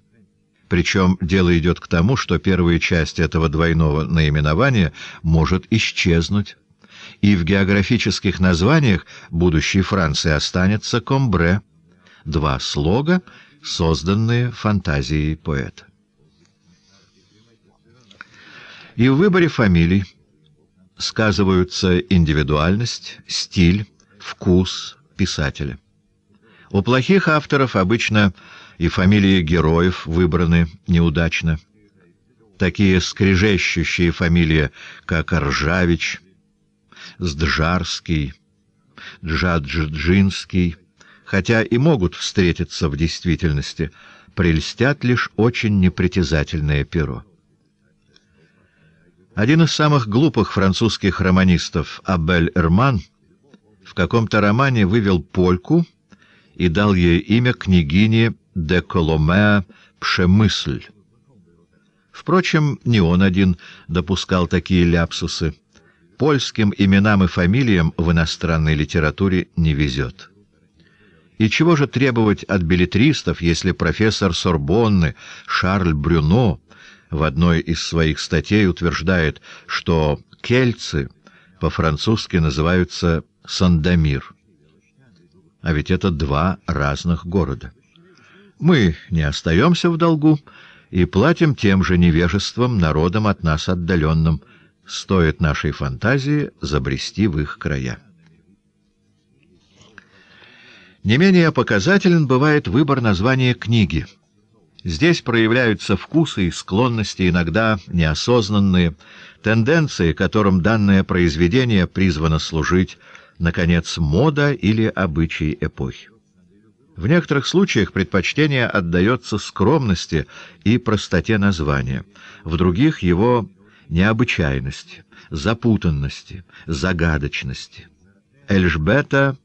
Причем дело идет к тому, что первая часть этого двойного наименования может исчезнуть. И в географических названиях будущей Франции останется «Комбре» — два слога, созданные фантазией поэта. И в выборе фамилий сказываются индивидуальность, стиль, вкус писателя. У плохих авторов обычно и фамилии героев выбраны неудачно. Такие скрежещущие фамилии, как Ржавич, Сджарский, Джаджинский, хотя и могут встретиться в действительности, прельстят лишь очень непритязательное перо. Один из самых глупых французских романистов, Абель Эрман, в каком-то романе вывел польку — и дал ей имя княгини де Коломеа Пшемысль. Впрочем, не он один допускал такие ляпсусы. Польским именам и фамилиям в иностранной литературе не везет. И чего же требовать от билетристов, если профессор Сорбонны Шарль Брюно в одной из своих статей утверждает, что кельцы по-французски называются Сандамир? А ведь это два разных города. Мы не остаемся в долгу и платим тем же невежеством народам от нас отдаленным. Стоит нашей фантазии забрести в их края. Не менее показателен бывает выбор названия книги. Здесь проявляются вкусы и склонности, иногда неосознанные, тенденции, которым данное произведение призвано служить, наконец, мода или обычаи эпохи. В некоторых случаях предпочтение отдается скромности и простоте названия, в других — его необычайности, запутанности, загадочности. Эльжбета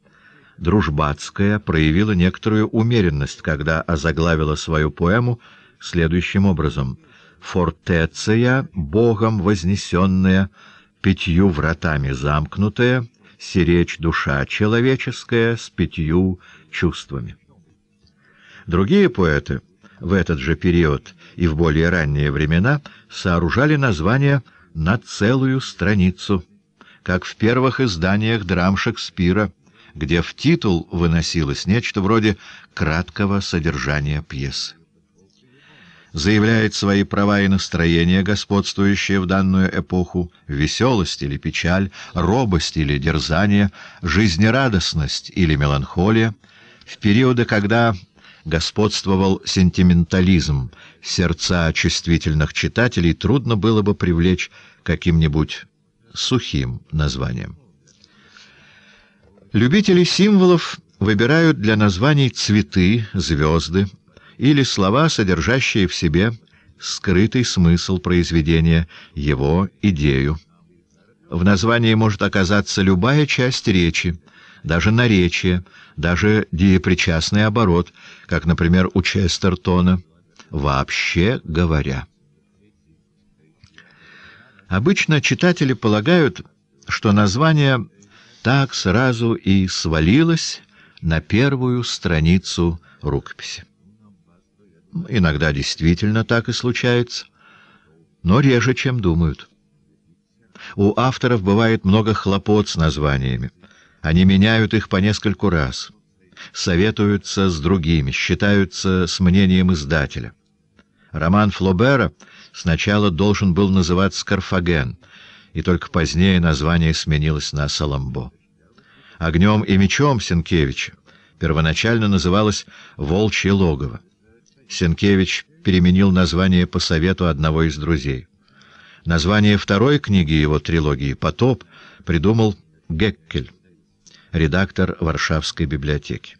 дружбацкая проявила некоторую умеренность, когда озаглавила свою поэму следующим образом «Фортеция, богом вознесенная, пятью вратами замкнутая, сиречь душа человеческая с пятью чувствами. Другие поэты в этот же период и в более ранние времена сооружали названия на целую страницу, как в первых изданиях драм Шекспира, где в титул выносилось нечто вроде краткого содержания пьесы заявляет свои права и настроения, господствующие в данную эпоху, веселость или печаль, робость или дерзание, жизнерадостность или меланхолия, в периоды, когда господствовал сентиментализм, сердца чувствительных читателей трудно было бы привлечь каким-нибудь сухим названием. Любители символов выбирают для названий цветы, звезды, или слова, содержащие в себе скрытый смысл произведения, его идею. В названии может оказаться любая часть речи, даже наречие, даже деепричастный оборот, как, например, у Честертона, вообще говоря. Обычно читатели полагают, что название так сразу и свалилось на первую страницу рукописи. Иногда действительно так и случается, но реже, чем думают. У авторов бывает много хлопот с названиями. Они меняют их по нескольку раз, советуются с другими, считаются с мнением издателя. Роман Флобера сначала должен был называться «Карфаген», и только позднее название сменилось на «Саламбо». «Огнем и мечом» Сенкевича первоначально называлось «Волчье логово». Сенкевич переменил название по совету одного из друзей. Название второй книги его трилогии «Потоп» придумал Геккель, редактор Варшавской библиотеки.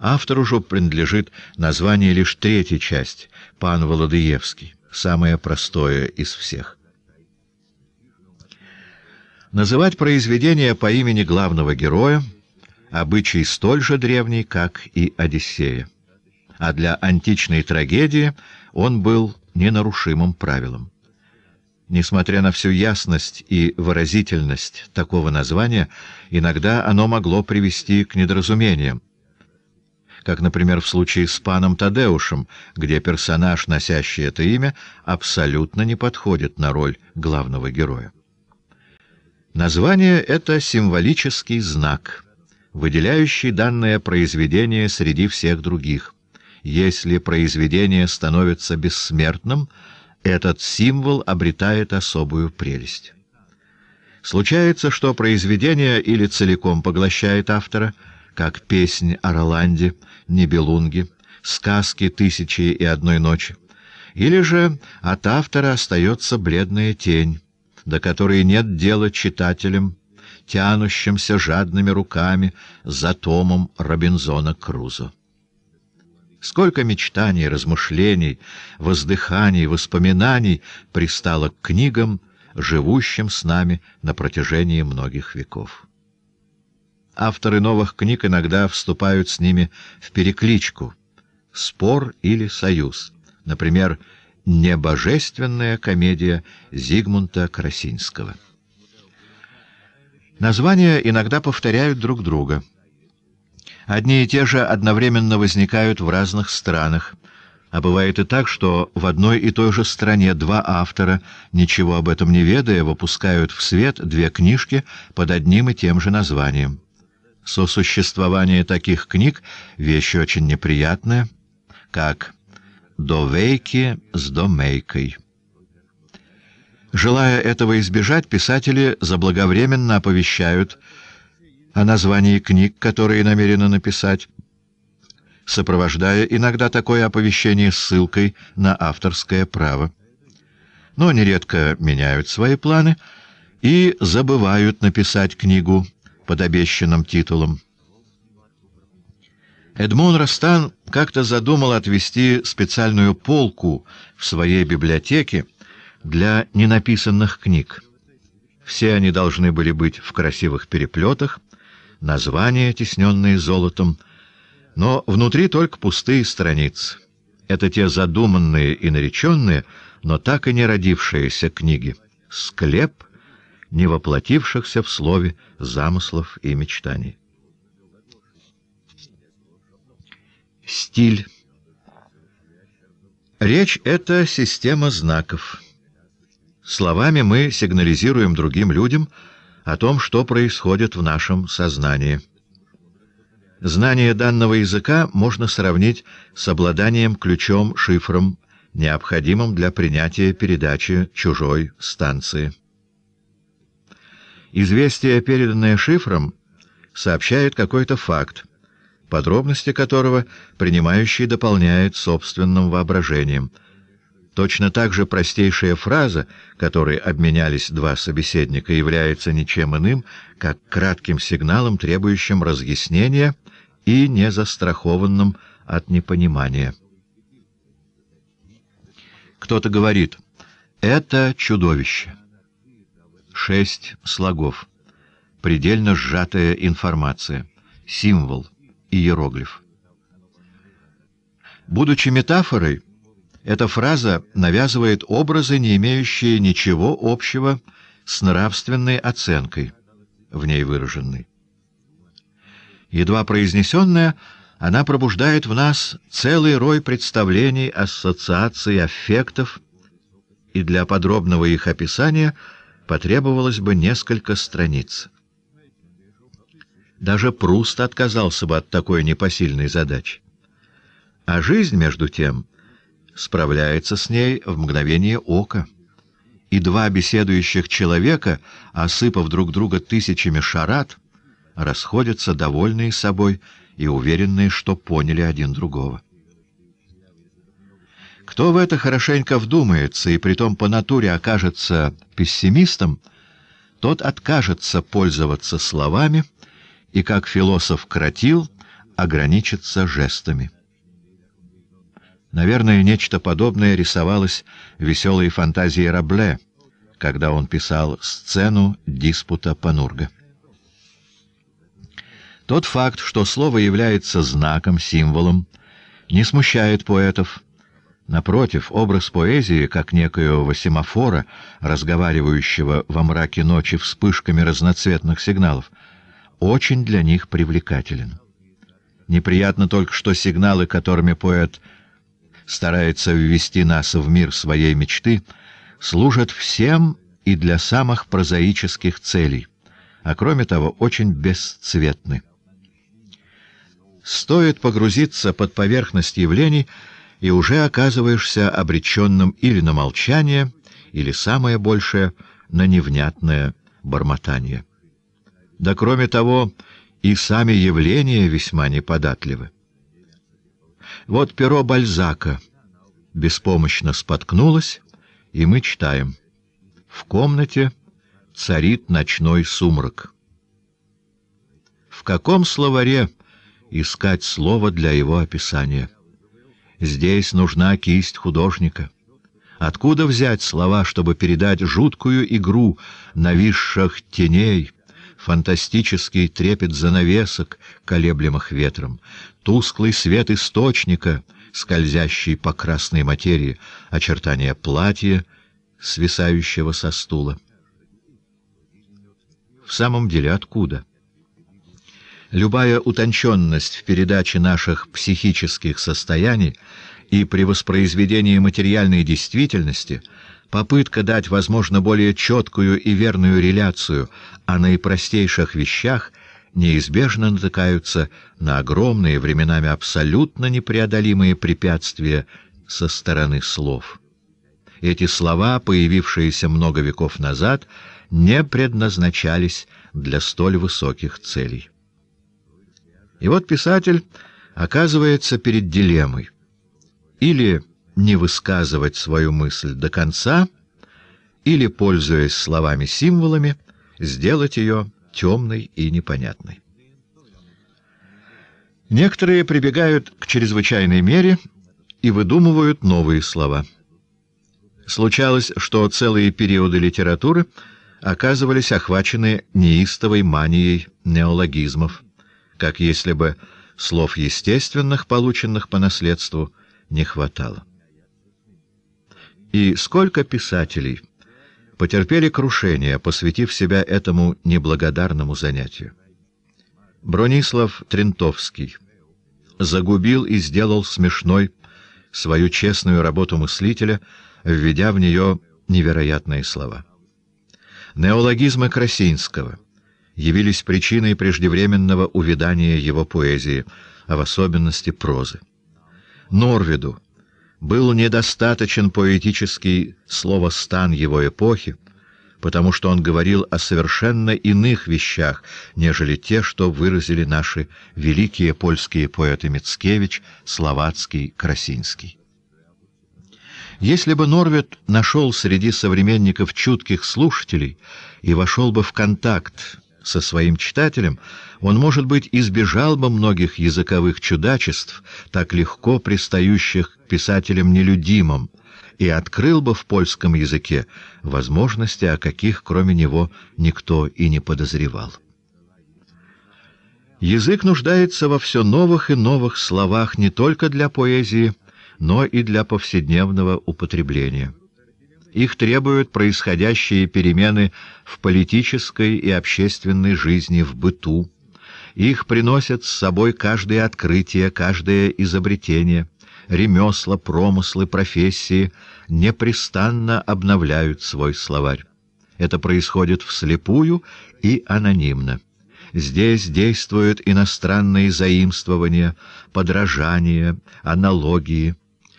Автору же принадлежит название лишь третьей части, пан Володыевский, самое простое из всех. Называть произведение по имени главного героя — обычай столь же древний, как и «Одиссея» а для античной трагедии он был ненарушимым правилом. Несмотря на всю ясность и выразительность такого названия, иногда оно могло привести к недоразумениям, как, например, в случае с паном Тадеушем, где персонаж, носящий это имя, абсолютно не подходит на роль главного героя. Название — это символический знак, выделяющий данное произведение среди всех других, если произведение становится бессмертным, этот символ обретает особую прелесть. Случается, что произведение или целиком поглощает автора, как песнь о Роланде, Нибелунге, сказки «Тысячи и одной ночи», или же от автора остается бледная тень, до которой нет дела читателям, тянущимся жадными руками за томом Робинзона Крузо. Сколько мечтаний, размышлений, воздыханий, воспоминаний пристало к книгам, живущим с нами на протяжении многих веков. Авторы новых книг иногда вступают с ними в перекличку, спор или союз. Например, «Небожественная комедия» Зигмунта Красинского. Названия иногда повторяют друг друга — одни и те же одновременно возникают в разных странах. А бывает и так, что в одной и той же стране два автора, ничего об этом не ведая, выпускают в свет две книжки под одним и тем же названием. Сосуществование таких книг — вещь очень неприятная, как «Довейки с домейкой». Желая этого избежать, писатели заблаговременно оповещают – о названии книг, которые намерена написать, сопровождая иногда такое оповещение ссылкой на авторское право. Но нередко меняют свои планы и забывают написать книгу под обещанным титулом. Эдмон Растан как-то задумал отвести специальную полку в своей библиотеке для ненаписанных книг. Все они должны были быть в красивых переплетах, названия, тесненные золотом, но внутри только пустые страницы. Это те задуманные и нареченные, но так и не родившиеся книги. Склеп не воплотившихся в слове замыслов и мечтаний. Стиль. Речь — это система знаков. Словами мы сигнализируем другим людям — о том, что происходит в нашем сознании. Знание данного языка можно сравнить с обладанием ключом-шифром, необходимым для принятия передачи чужой станции. Известие, переданное шифром, сообщает какой-то факт, подробности которого принимающий дополняет собственным воображением — Точно так же простейшая фраза, которой обменялись два собеседника, является ничем иным, как кратким сигналом, требующим разъяснения и не застрахованным от непонимания. Кто-то говорит «это чудовище». Шесть слогов. Предельно сжатая информация. Символ. Иероглиф. Будучи метафорой, эта фраза навязывает образы, не имеющие ничего общего с нравственной оценкой, в ней выраженной. Едва произнесенная, она пробуждает в нас целый рой представлений, ассоциаций, аффектов, и для подробного их описания потребовалось бы несколько страниц. Даже Пруст отказался бы от такой непосильной задачи. А жизнь, между тем, справляется с ней в мгновение ока. И два беседующих человека, осыпав друг друга тысячами шарат, расходятся, довольные собой и уверенные, что поняли один другого. Кто в это хорошенько вдумается и притом по натуре окажется пессимистом, тот откажется пользоваться словами и, как философ Кратил, ограничится жестами. Наверное, нечто подобное рисовалось в веселой фантазии Рабле, когда он писал сцену диспута Панурга. Тот факт, что слово является знаком, символом, не смущает поэтов. Напротив, образ поэзии, как некоего семафора, разговаривающего во мраке ночи вспышками разноцветных сигналов, очень для них привлекателен. Неприятно только, что сигналы, которыми поэт старается ввести нас в мир своей мечты, служат всем и для самых прозаических целей, а кроме того очень бесцветны. Стоит погрузиться под поверхность явлений, и уже оказываешься обреченным или на молчание, или, самое большее, на невнятное бормотание. Да кроме того, и сами явления весьма неподатливы. Вот перо Бальзака. Беспомощно споткнулась, и мы читаем. В комнате царит ночной сумрак. В каком словаре искать слово для его описания? Здесь нужна кисть художника. Откуда взять слова, чтобы передать жуткую игру нависших теней, фантастический трепет занавесок, колеблемых ветром, тусклый свет источника, скользящий по красной материи, очертания платья, свисающего со стула. В самом деле, откуда? Любая утонченность в передаче наших психических состояний и при воспроизведении материальной действительности — попытка дать, возможно, более четкую и верную реляцию, а наипростейших вещах неизбежно натыкаются на огромные, временами абсолютно непреодолимые препятствия со стороны слов. Эти слова, появившиеся много веков назад, не предназначались для столь высоких целей. И вот писатель оказывается перед дилеммой. Или не высказывать свою мысль до конца или, пользуясь словами-символами, сделать ее темной и непонятной. Некоторые прибегают к чрезвычайной мере и выдумывают новые слова. Случалось, что целые периоды литературы оказывались охвачены неистовой манией неологизмов, как если бы слов естественных, полученных по наследству, не хватало. И сколько писателей потерпели крушение, посвятив себя этому неблагодарному занятию. Бронислав Трентовский загубил и сделал смешной свою честную работу мыслителя, введя в нее невероятные слова. Неологизмы Красинского явились причиной преждевременного увядания его поэзии, а в особенности прозы. Норвиду был недостаточен поэтический словостан его эпохи, потому что он говорил о совершенно иных вещах, нежели те, что выразили наши великие польские поэты Мицкевич, Словацкий, Красинский. Если бы Норвет нашел среди современников чутких слушателей и вошел бы в контакт со своим читателем, он, может быть, избежал бы многих языковых чудачеств, так легко пристающих к писателям нелюдимым, и открыл бы в польском языке возможности, о каких, кроме него, никто и не подозревал. Язык нуждается во все новых и новых словах не только для поэзии, но и для повседневного употребления. Их требуют происходящие перемены в политической и общественной жизни, в быту. Их приносят с собой каждое открытие, каждое изобретение. Ремесла, промыслы, профессии непрестанно обновляют свой словарь. Это происходит вслепую и анонимно. Здесь действуют иностранные заимствования, подражания, аналогии.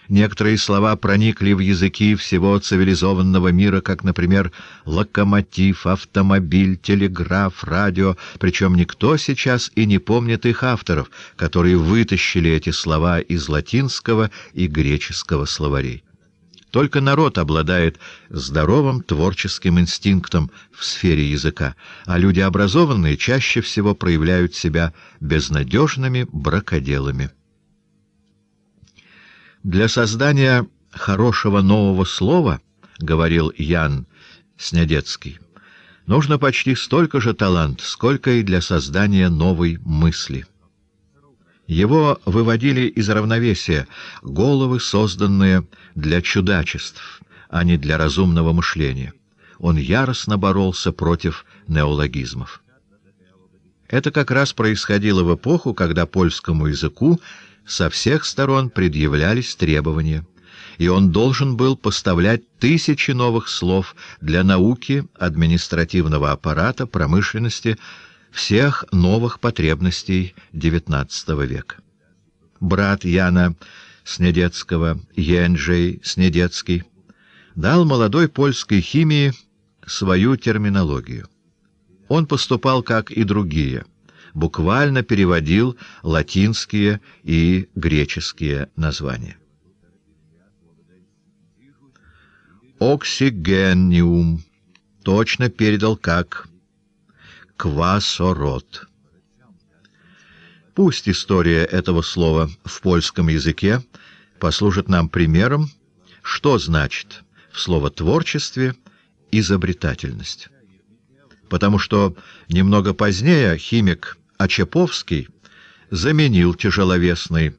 Некоторые слова проникли в языки всего цивилизованного мира, как, например, локомотив, автомобиль, телеграф, радио, причем никто сейчас и не помнит их авторов, которые вытащили эти слова из латинского и греческого словарей. Только народ обладает здоровым творческим инстинктом в сфере языка, а люди образованные чаще всего проявляют себя безнадежными бракоделами. Для создания хорошего нового слова, говорил Ян Снедецкий, нужно почти столько же талант, сколько и для создания новой мысли. Его выводили из равновесия головы, созданные для чудачеств, а не для разумного мышления. Он яростно боролся против неологизмов. Это как раз происходило в эпоху, когда польскому языку со всех сторон предъявлялись требования, и он должен был поставлять тысячи новых слов для науки, административного аппарата, промышленности, всех новых потребностей XIX века. Брат Яна Снедецкого, Енджей Снедецкий, дал молодой польской химии свою терминологию. Он поступал, как и другие – буквально переводил латинские и греческие названия. Оксигениум точно передал как «квасород». Пусть история этого слова в польском языке послужит нам примером, что значит в творчестве, изобретательность. Потому что немного позднее химик а Чеповский заменил тяжеловесный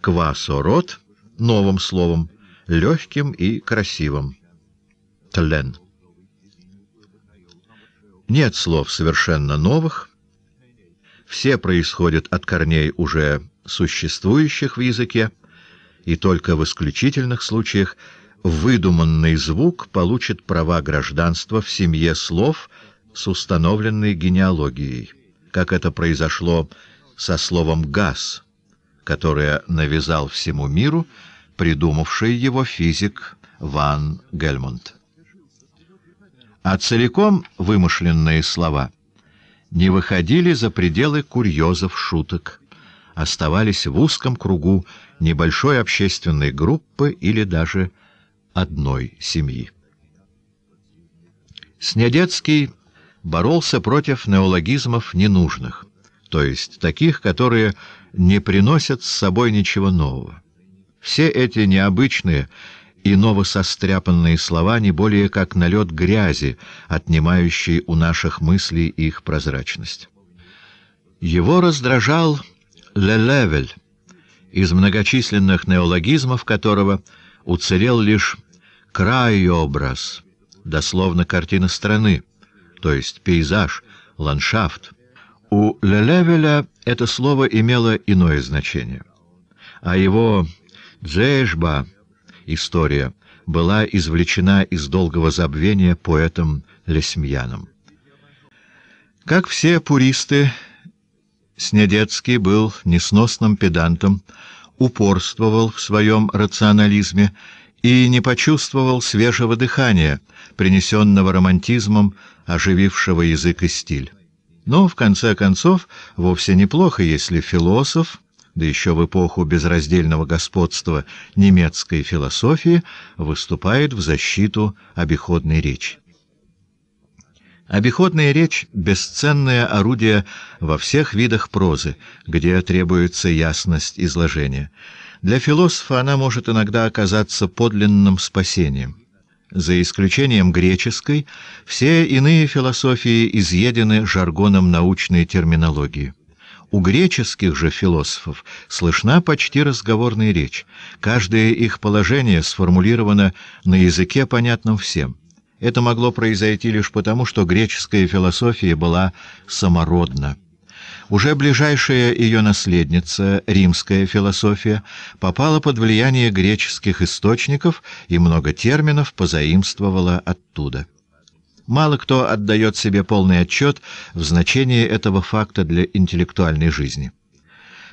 квасорот новым словом, легким и красивым — «тлен». Нет слов совершенно новых, все происходят от корней уже существующих в языке, и только в исключительных случаях выдуманный звук получит права гражданства в семье слов с установленной генеалогией как это произошло со словом «газ», которое навязал всему миру придумавший его физик Ван Гельмонт. А целиком вымышленные слова не выходили за пределы курьезов шуток, оставались в узком кругу небольшой общественной группы или даже одной семьи. Снедецкий боролся против неологизмов ненужных, то есть таких, которые не приносят с собой ничего нового. Все эти необычные и новосостряпанные слова не более как налет грязи, отнимающий у наших мыслей их прозрачность. Его раздражал «лелевель», из многочисленных неологизмов которого уцелел лишь край образ, дословно картина страны, то есть пейзаж, ландшафт. У Лелевеля это слово имело иное значение, а его джейшба, история, была извлечена из долгого забвения поэтом Лесмьяном. Как все пуристы, Снедецкий был несносным педантом, упорствовал в своем рационализме и не почувствовал свежего дыхания, принесенного романтизмом оживившего язык и стиль. Но, в конце концов, вовсе неплохо, если философ, да еще в эпоху безраздельного господства немецкой философии, выступает в защиту обиходной речи. Обиходная речь — бесценное орудие во всех видах прозы, где требуется ясность изложения. Для философа она может иногда оказаться подлинным спасением. За исключением греческой, все иные философии изъедены жаргоном научной терминологии. У греческих же философов слышна почти разговорная речь. Каждое их положение сформулировано на языке, понятном всем. Это могло произойти лишь потому, что греческая философия была самородна. Уже ближайшая ее наследница, римская философия, попала под влияние греческих источников и много терминов позаимствовала оттуда. Мало кто отдает себе полный отчет в значении этого факта для интеллектуальной жизни.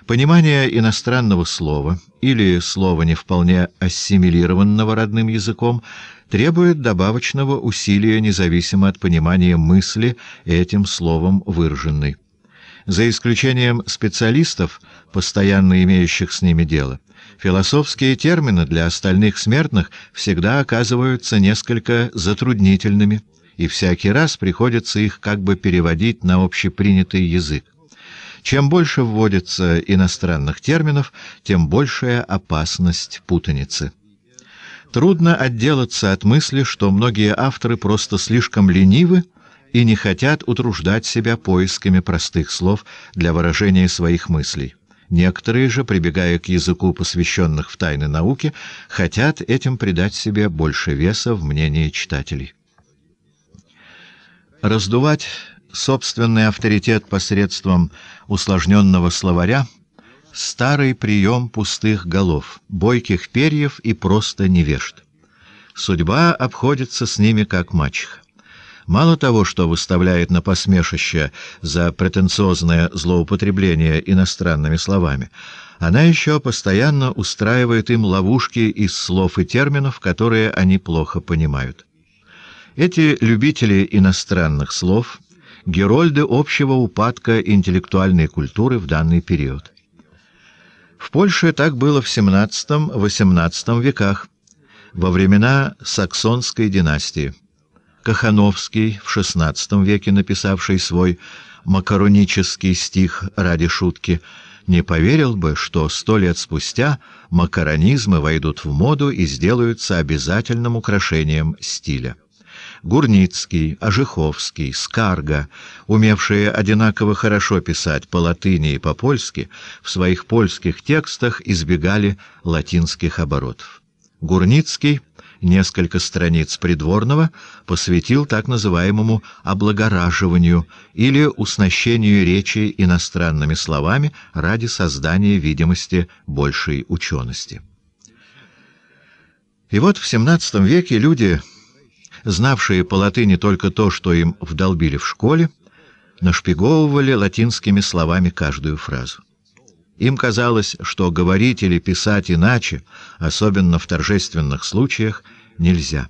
Понимание иностранного слова или слова не вполне ассимилированного родным языком требует добавочного усилия независимо от понимания мысли этим словом выраженной. За исключением специалистов, постоянно имеющих с ними дело, философские термины для остальных смертных всегда оказываются несколько затруднительными, и всякий раз приходится их как бы переводить на общепринятый язык. Чем больше вводится иностранных терминов, тем большая опасность путаницы. Трудно отделаться от мысли, что многие авторы просто слишком ленивы, и не хотят утруждать себя поисками простых слов для выражения своих мыслей. Некоторые же, прибегая к языку посвященных в тайны науки, хотят этим придать себе больше веса в мнении читателей. Раздувать собственный авторитет посредством усложненного словаря — старый прием пустых голов, бойких перьев и просто невежд. Судьба обходится с ними как мачеха. Мало того, что выставляет на посмешище за претенциозное злоупотребление иностранными словами, она еще постоянно устраивает им ловушки из слов и терминов, которые они плохо понимают. Эти любители иностранных слов — герольды общего упадка интеллектуальной культуры в данный период. В Польше так было в XVII-XVIII веках, во времена саксонской династии. Кахановский, в XVI веке написавший свой макаронический стих ради шутки, не поверил бы, что сто лет спустя макаронизмы войдут в моду и сделаются обязательным украшением стиля. Гурницкий, Ожеховский, Скарга, умевшие одинаково хорошо писать по латыни и по-польски, в своих польских текстах избегали латинских оборотов. Гурницкий — несколько страниц придворного посвятил так называемому облагораживанию или уснащению речи иностранными словами ради создания видимости большей учености. И вот в XVII веке люди, знавшие по латыни только то, что им вдолбили в школе, нашпиговывали латинскими словами каждую фразу. Им казалось, что говорить или писать иначе, особенно в торжественных случаях, нельзя.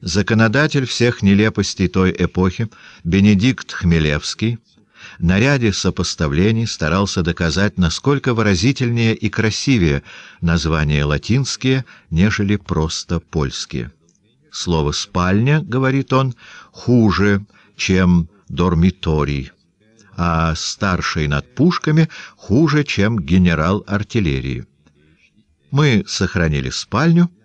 Законодатель всех нелепостей той эпохи, Бенедикт Хмелевский, на ряде сопоставлений старался доказать, насколько выразительнее и красивее названия латинские, нежели просто польские. Слово «спальня», — говорит он, — хуже, чем «дормиторий», а «старший над пушками» хуже, чем «генерал артиллерии». Мы сохранили спальню —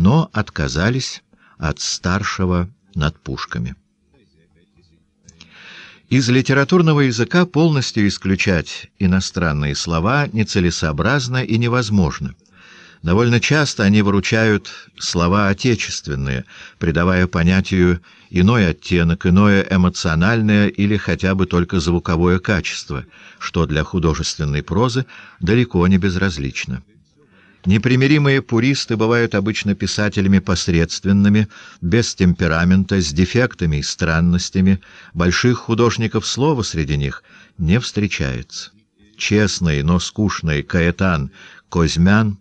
но отказались от старшего над пушками. Из литературного языка полностью исключать иностранные слова нецелесообразно и невозможно. Довольно часто они выручают слова отечественные, придавая понятию иной оттенок, иное эмоциональное или хотя бы только звуковое качество, что для художественной прозы далеко не безразлично. Непримиримые пуристы бывают обычно писателями посредственными, без темперамента, с дефектами и странностями. Больших художников слова среди них не встречается. Честный, но скучный Каэтан Козьмян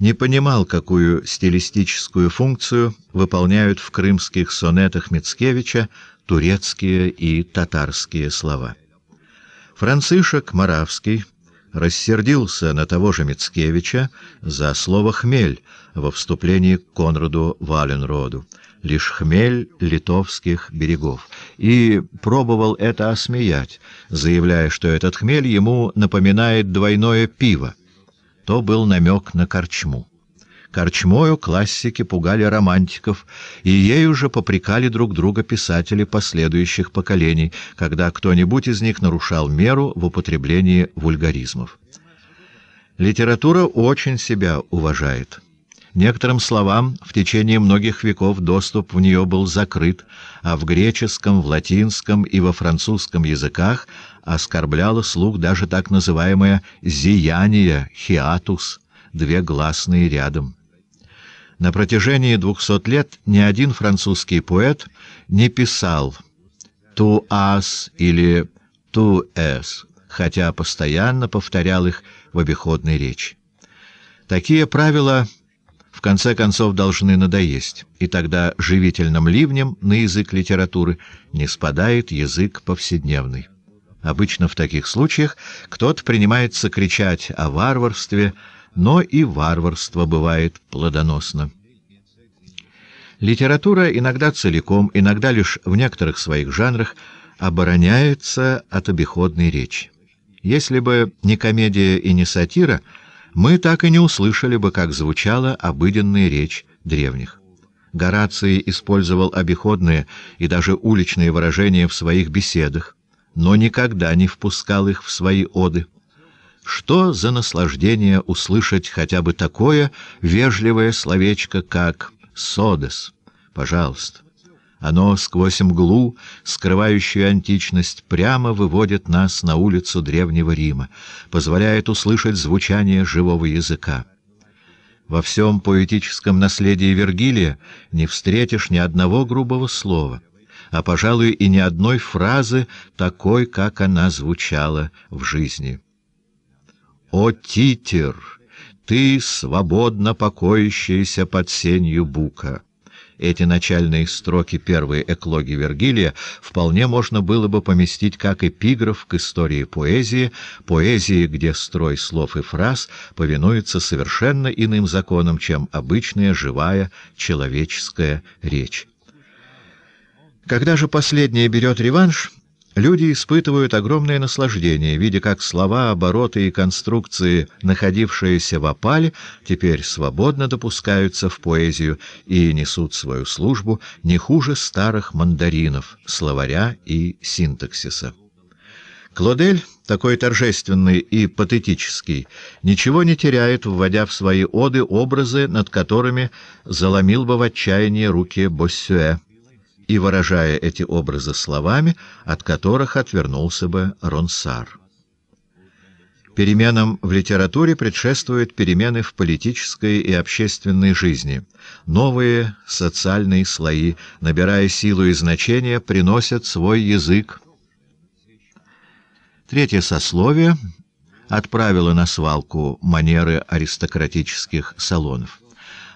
не понимал, какую стилистическую функцию выполняют в крымских сонетах Мицкевича турецкие и татарские слова. Францишек Моравский рассердился на того же Мицкевича за слово «хмель» во вступлении к Конраду Валенроду, лишь хмель литовских берегов, и пробовал это осмеять, заявляя, что этот хмель ему напоминает двойное пиво. То был намек на корчму. Корчмою классики пугали романтиков, и ей уже попрекали друг друга писатели последующих поколений, когда кто-нибудь из них нарушал меру в употреблении вульгаризмов. Литература очень себя уважает. Некоторым словам в течение многих веков доступ в нее был закрыт, а в греческом, в латинском и во французском языках оскорбляло слух даже так называемое «зияние», «хиатус», две гласные рядом. На протяжении двухсот лет ни один французский поэт не писал «ту ас» или «ту эс», хотя постоянно повторял их в обиходной речи. Такие правила в конце концов должны надоесть, и тогда живительным ливнем на язык литературы не спадает язык повседневный. Обычно в таких случаях кто-то принимается кричать о варварстве, но и варварство бывает плодоносно. Литература иногда целиком, иногда лишь в некоторых своих жанрах обороняется от обиходной речи. Если бы не комедия и не сатира, мы так и не услышали бы, как звучала обыденная речь древних. Гораций использовал обиходные и даже уличные выражения в своих беседах, но никогда не впускал их в свои оды. Что за наслаждение услышать хотя бы такое вежливое словечко, как «содес», «пожалуйста». Оно сквозь мглу, скрывающую античность, прямо выводит нас на улицу Древнего Рима, позволяет услышать звучание живого языка. Во всем поэтическом наследии Вергилия не встретишь ни одного грубого слова, а, пожалуй, и ни одной фразы такой, как она звучала в жизни. О, Титер, ты свободно покоящийся под сенью бука! Эти начальные строки первой эклоги Вергилия вполне можно было бы поместить как эпиграф к истории поэзии, поэзии, где строй слов и фраз повинуется совершенно иным законам, чем обычная живая человеческая речь. Когда же последняя берет реванш, Люди испытывают огромное наслаждение, видя, как слова, обороты и конструкции, находившиеся в опале, теперь свободно допускаются в поэзию и несут свою службу не хуже старых мандаринов, словаря и синтаксиса. Клодель, такой торжественный и патетический, ничего не теряет, вводя в свои оды образы, над которыми заломил бы в отчаянии руки Боссюэ и выражая эти образы словами, от которых отвернулся бы Ронсар. Переменам в литературе предшествуют перемены в политической и общественной жизни. Новые социальные слои, набирая силу и значение, приносят свой язык. Третье сословие отправило на свалку манеры аристократических салонов.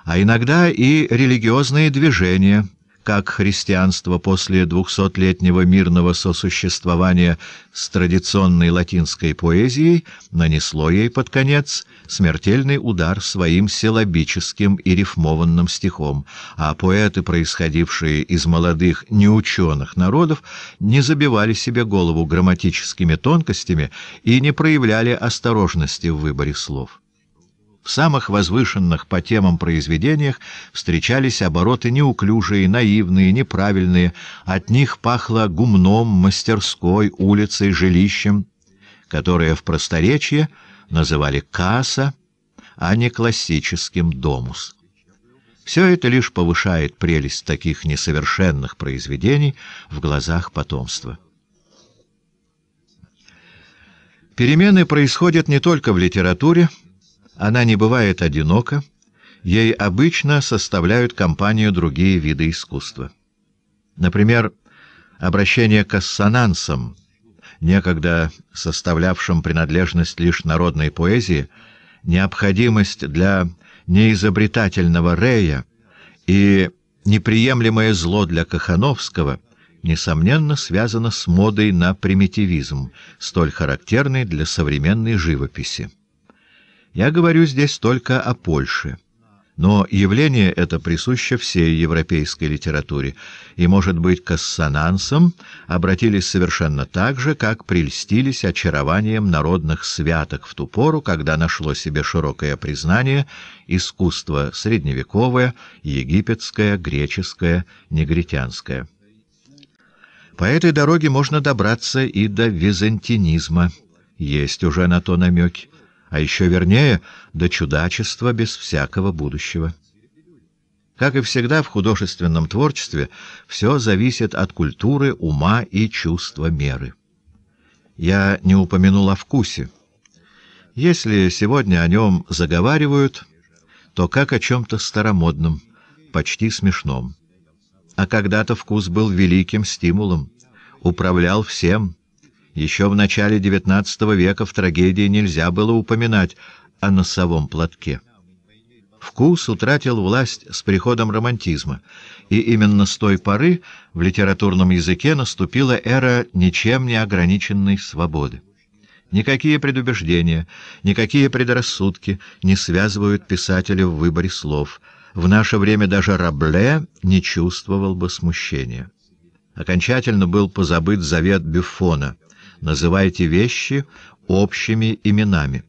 А иногда и религиозные движения, как христианство после двухсотлетнего мирного сосуществования с традиционной латинской поэзией нанесло ей под конец смертельный удар своим силабическим и рифмованным стихом, а поэты, происходившие из молодых неученых народов, не забивали себе голову грамматическими тонкостями и не проявляли осторожности в выборе слов. В самых возвышенных по темам произведениях встречались обороты неуклюжие, наивные, неправильные. От них пахло гумном, мастерской, улицей, жилищем, которое в просторечье называли «касса», а не классическим «домус». Все это лишь повышает прелесть таких несовершенных произведений в глазах потомства. Перемены происходят не только в литературе, она не бывает одинока, ей обычно составляют компанию другие виды искусства. Например, обращение к ассонансам, некогда составлявшим принадлежность лишь народной поэзии, необходимость для неизобретательного Рея и неприемлемое зло для Кахановского, несомненно, связано с модой на примитивизм, столь характерной для современной живописи. Я говорю здесь только о Польше. Но явление это присуще всей европейской литературе, и, может быть, к ассонансам обратились совершенно так же, как прельстились очарованием народных святок в ту пору, когда нашло себе широкое признание искусство средневековое, египетское, греческое, негритянское. По этой дороге можно добраться и до византинизма. Есть уже на то намеки а еще вернее, до чудачества без всякого будущего. Как и всегда в художественном творчестве, все зависит от культуры, ума и чувства меры. Я не упомянул о вкусе. Если сегодня о нем заговаривают, то как о чем-то старомодном, почти смешном. А когда-то вкус был великим стимулом, управлял всем, еще в начале XIX века в трагедии нельзя было упоминать о носовом платке. Вкус утратил власть с приходом романтизма, и именно с той поры в литературном языке наступила эра ничем не ограниченной свободы. Никакие предубеждения, никакие предрассудки не связывают писателя в выборе слов. В наше время даже Рабле не чувствовал бы смущения. Окончательно был позабыт завет Бюфона — Называйте вещи общими именами.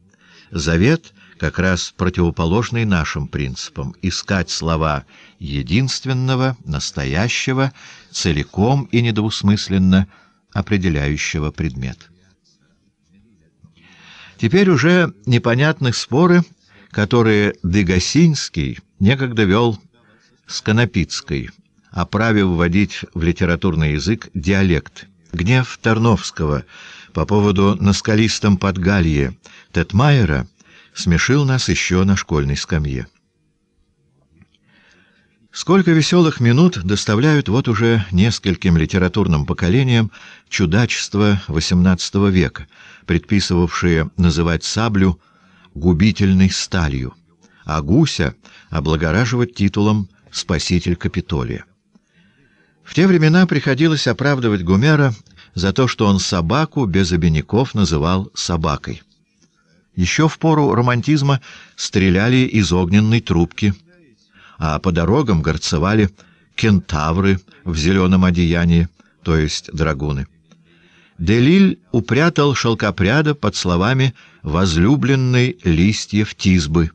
Завет как раз противоположный нашим принципам — искать слова единственного, настоящего, целиком и недвусмысленно определяющего предмет. Теперь уже непонятны споры, которые Дегасинский некогда вел с Конопицкой, о праве вводить в литературный язык диалект. Гнев Тарновского по поводу «На под подгалье» Тетмайера смешил нас еще на школьной скамье. Сколько веселых минут доставляют вот уже нескольким литературным поколениям чудачества XVIII века, предписывавшие называть саблю «губительной сталью», а гуся облагораживать титулом «спаситель Капитолия». В те времена приходилось оправдывать Гумера за то, что он собаку без обиняков называл собакой. Еще в пору романтизма стреляли из огненной трубки, а по дорогам горцевали кентавры в зеленом одеянии, то есть драгуны. Делиль упрятал шелкопряда под словами «возлюбленный листьев тизбы»,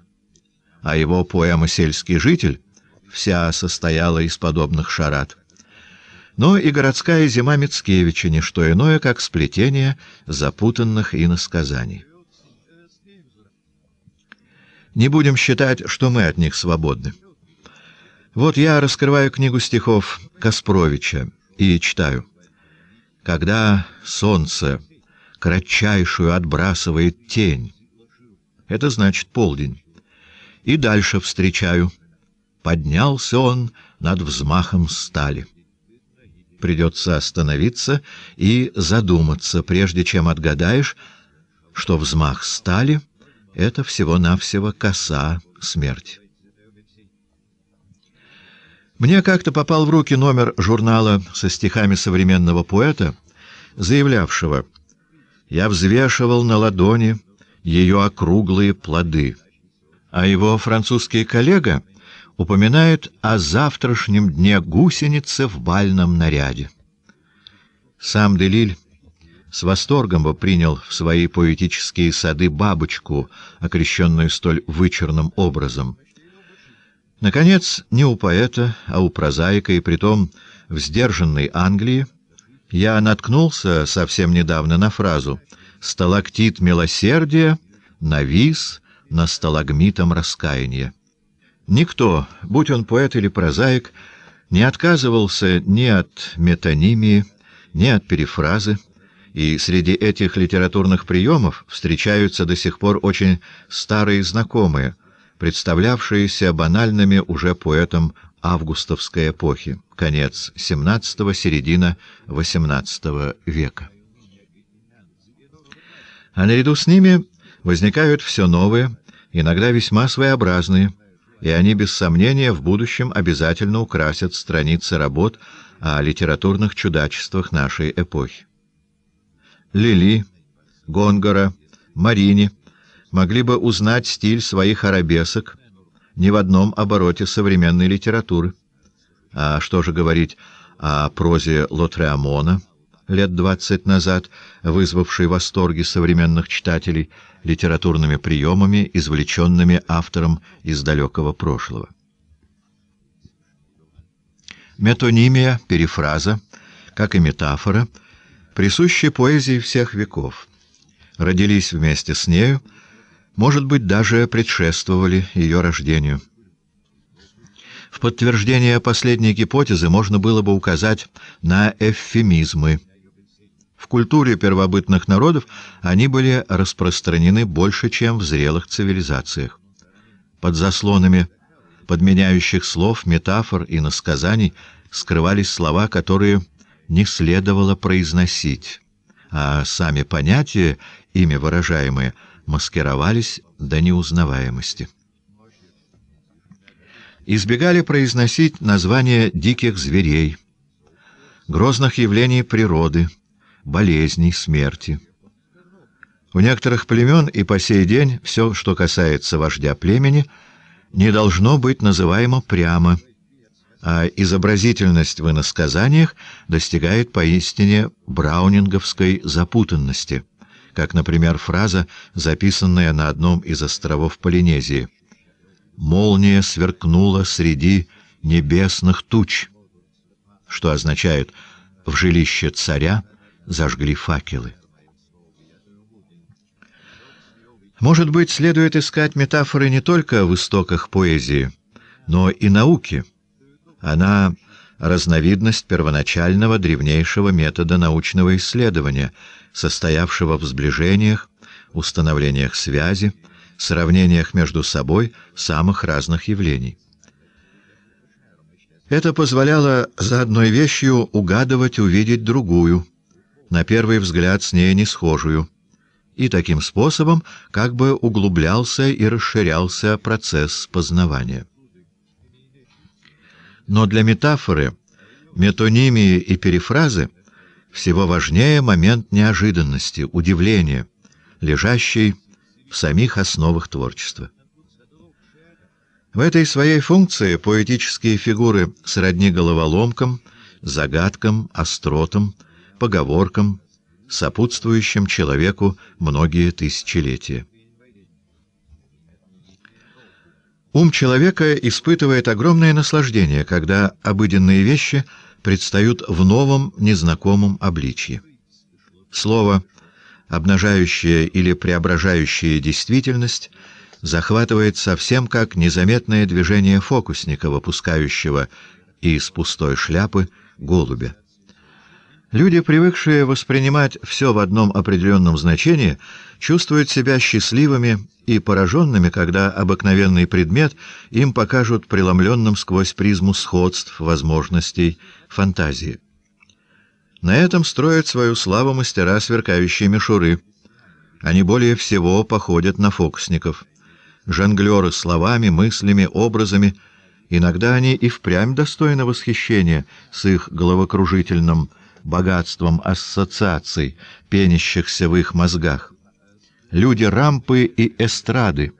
а его поэма «Сельский житель» вся состояла из подобных шарат но ну и городская зима Мицкевича — не что иное, как сплетение запутанных иносказаний. Не будем считать, что мы от них свободны. Вот я раскрываю книгу стихов Каспровича и читаю. «Когда солнце кратчайшую отбрасывает тень» — это значит полдень. И дальше встречаю. Поднялся он над взмахом стали придется остановиться и задуматься, прежде чем отгадаешь, что взмах стали — это всего-навсего коса смерти. Мне как-то попал в руки номер журнала со стихами современного поэта, заявлявшего «Я взвешивал на ладони ее округлые плоды». А его французский коллега упоминают о завтрашнем дне гусеницы в бальном наряде. Сам Делиль с восторгом бы принял в свои поэтические сады бабочку, окрещенную столь вычурным образом. Наконец, не у поэта, а у прозаика, и притом в сдержанной Англии, я наткнулся совсем недавно на фразу «Сталактит милосердия навис на сталагмитом раскаяния». Никто, будь он поэт или прозаик, не отказывался ни от метонимии, ни от перефразы, и среди этих литературных приемов встречаются до сих пор очень старые знакомые, представлявшиеся банальными уже поэтом августовской эпохи, конец XVII, середина XVIII века. А наряду с ними возникают все новые, иногда весьма своеобразные, и они, без сомнения, в будущем обязательно украсят страницы работ о литературных чудачествах нашей эпохи. Лили, Гонгора, Марини могли бы узнать стиль своих арабесок ни в одном обороте современной литературы. А что же говорить о прозе Лотреамона — лет двадцать назад, вызвавший восторги современных читателей литературными приемами, извлеченными автором из далекого прошлого. Метонимия, перефраза, как и метафора, присущи поэзии всех веков. Родились вместе с нею, может быть, даже предшествовали ее рождению. В подтверждение последней гипотезы можно было бы указать на эвфемизмы – в культуре первобытных народов они были распространены больше, чем в зрелых цивилизациях. Под заслонами подменяющих слов, метафор и насказаний скрывались слова, которые не следовало произносить, а сами понятия, ими выражаемые, маскировались до неузнаваемости. Избегали произносить названия диких зверей, грозных явлений природы, болезней, смерти. У некоторых племен и по сей день все, что касается вождя племени, не должно быть называемо прямо, а изобразительность в иносказаниях достигает поистине браунинговской запутанности, как, например, фраза, записанная на одном из островов Полинезии. «Молния сверкнула среди небесных туч», что означает «в жилище царя» зажгли факелы. Может быть, следует искать метафоры не только в истоках поэзии, но и науки. Она — разновидность первоначального древнейшего метода научного исследования, состоявшего в сближениях, установлениях связи, сравнениях между собой самых разных явлений. Это позволяло за одной вещью угадывать, увидеть другую — на первый взгляд с ней не схожую, и таким способом как бы углублялся и расширялся процесс познавания. Но для метафоры, метонимии и перефразы всего важнее момент неожиданности, удивления, лежащий в самих основах творчества. В этой своей функции поэтические фигуры сродни головоломкам, загадкам, остротам, поговоркам, сопутствующим человеку многие тысячелетия. Ум человека испытывает огромное наслаждение, когда обыденные вещи предстают в новом, незнакомом обличье. Слово, обнажающее или преображающее действительность, захватывает совсем как незаметное движение фокусника, выпускающего из пустой шляпы голубя. Люди, привыкшие воспринимать все в одном определенном значении, чувствуют себя счастливыми и пораженными, когда обыкновенный предмет им покажут преломленным сквозь призму сходств, возможностей, фантазии. На этом строят свою славу мастера сверкающей мишуры. Они более всего походят на фокусников. Жонглеры словами, мыслями, образами. Иногда они и впрямь достойны восхищения с их головокружительным богатством ассоциаций, пенящихся в их мозгах. Люди рампы и эстрады,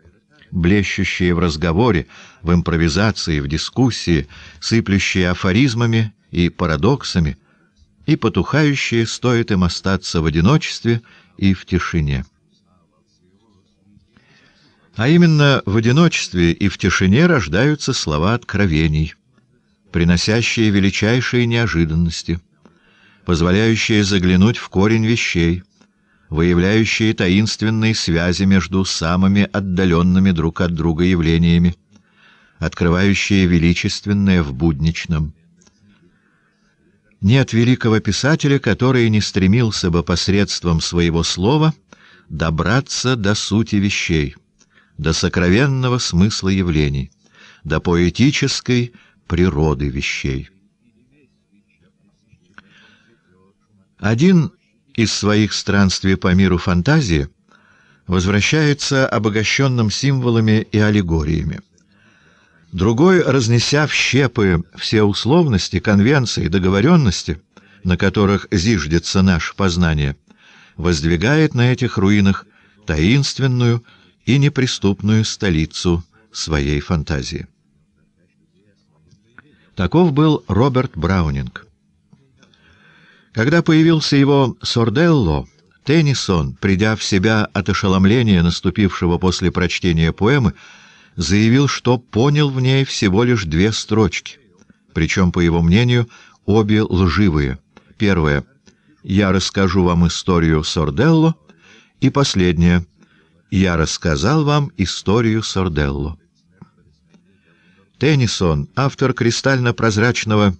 блещущие в разговоре, в импровизации, в дискуссии, сыплющие афоризмами и парадоксами, и потухающие, стоит им остаться в одиночестве и в тишине. А именно в одиночестве и в тишине рождаются слова откровений, приносящие величайшие неожиданности — позволяющие заглянуть в корень вещей, выявляющие таинственные связи между самыми отдаленными друг от друга явлениями, открывающие величественное в будничном. Нет великого писателя, который не стремился бы посредством своего слова добраться до сути вещей, до сокровенного смысла явлений, до поэтической природы вещей. Один из своих странствий по миру фантазии возвращается обогащенным символами и аллегориями. Другой, разнеся в щепы все условности, конвенции, договоренности, на которых зиждется наше познание, воздвигает на этих руинах таинственную и неприступную столицу своей фантазии. Таков был Роберт Браунинг. Когда появился его Сорделло, Теннисон, придя в себя от ошеломления, наступившего после прочтения поэмы, заявил, что понял в ней всего лишь две строчки, причем, по его мнению, обе лживые. Первая «Я расскажу вам историю Сорделло» и последняя «Я рассказал вам историю Сорделло». Теннисон, автор кристально-прозрачного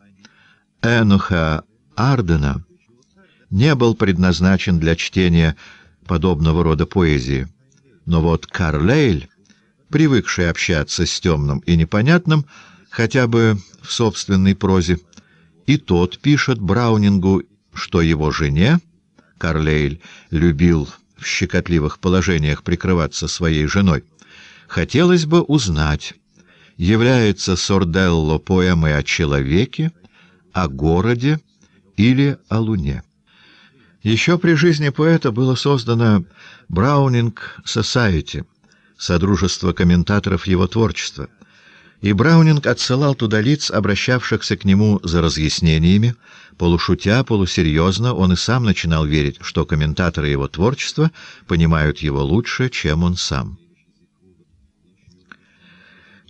«Энуха Ардена не был предназначен для чтения подобного рода поэзии. Но вот Карлейль, привыкший общаться с темным и непонятным, хотя бы в собственной прозе, и тот пишет Браунингу, что его жене, Карлейль любил в щекотливых положениях прикрываться своей женой, хотелось бы узнать, является Сорделло поэмой о человеке, о городе, или о Луне. Еще при жизни поэта было создано «Браунинг Society — Содружество комментаторов его творчества, и Браунинг отсылал туда лиц, обращавшихся к нему за разъяснениями. Полушутя, полусерьезно, он и сам начинал верить, что комментаторы его творчества понимают его лучше, чем он сам.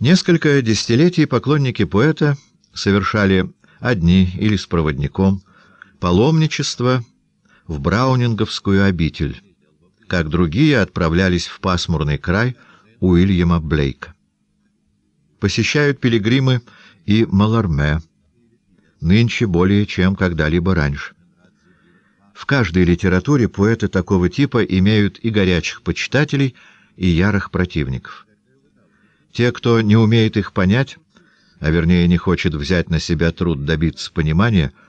Несколько десятилетий поклонники поэта совершали одни или с проводником – паломничество в Браунинговскую обитель, как другие отправлялись в пасмурный край Уильяма Блейка. Посещают пилигримы и Маларме, нынче более чем когда-либо раньше. В каждой литературе поэты такого типа имеют и горячих почитателей, и ярых противников. Те, кто не умеет их понять, а вернее не хочет взять на себя труд добиться понимания –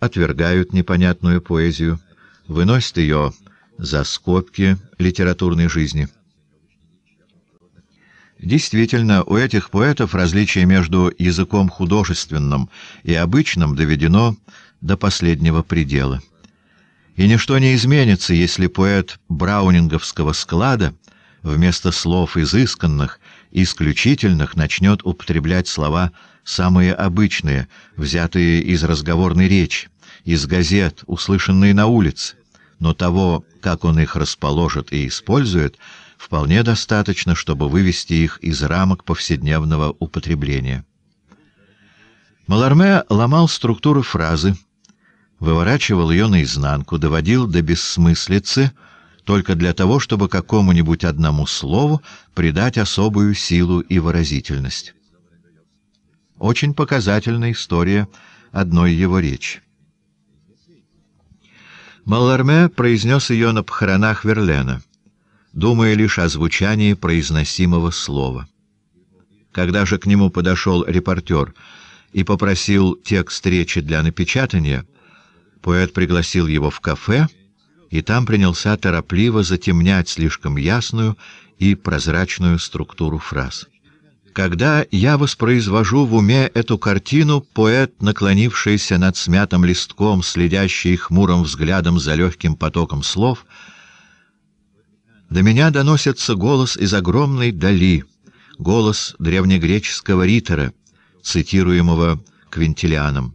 отвергают непонятную поэзию, выносят ее за скобки литературной жизни. Действительно, у этих поэтов различие между языком художественным и обычным доведено до последнего предела. И ничто не изменится, если поэт браунинговского склада вместо слов изысканных, исключительных начнет употреблять слова «вы» самые обычные, взятые из разговорной речи, из газет, услышанные на улице. Но того, как он их расположит и использует, вполне достаточно, чтобы вывести их из рамок повседневного употребления. Маларме ломал структуру фразы, выворачивал ее наизнанку, доводил до бессмыслицы только для того, чтобы какому-нибудь одному слову придать особую силу и выразительность. Очень показательная история одной его речи. Малларме произнес ее на похоронах Верлена, думая лишь о звучании произносимого слова. Когда же к нему подошел репортер и попросил текст речи для напечатания, поэт пригласил его в кафе, и там принялся торопливо затемнять слишком ясную и прозрачную структуру фраз. Когда я воспроизвожу в уме эту картину, поэт, наклонившийся над смятым листком, следящий хмурым взглядом за легким потоком слов, до меня доносится голос из огромной дали, голос древнегреческого ритора, цитируемого Квинтилианом.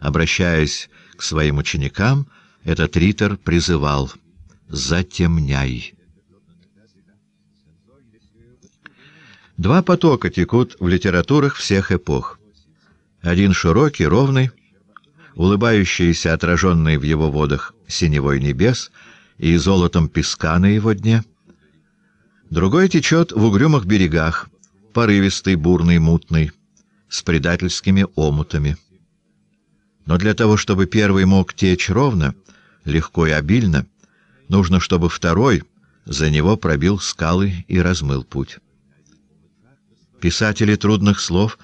Обращаясь к своим ученикам, этот ритор призывал «Затемняй». Два потока текут в литературах всех эпох. Один широкий, ровный, улыбающийся отраженный в его водах синевой небес и золотом песка на его дне. Другой течет в угрюмых берегах, порывистый, бурный, мутный, с предательскими омутами. Но для того, чтобы первый мог течь ровно, легко и обильно, нужно, чтобы второй за него пробил скалы и размыл путь. Писатели трудных слов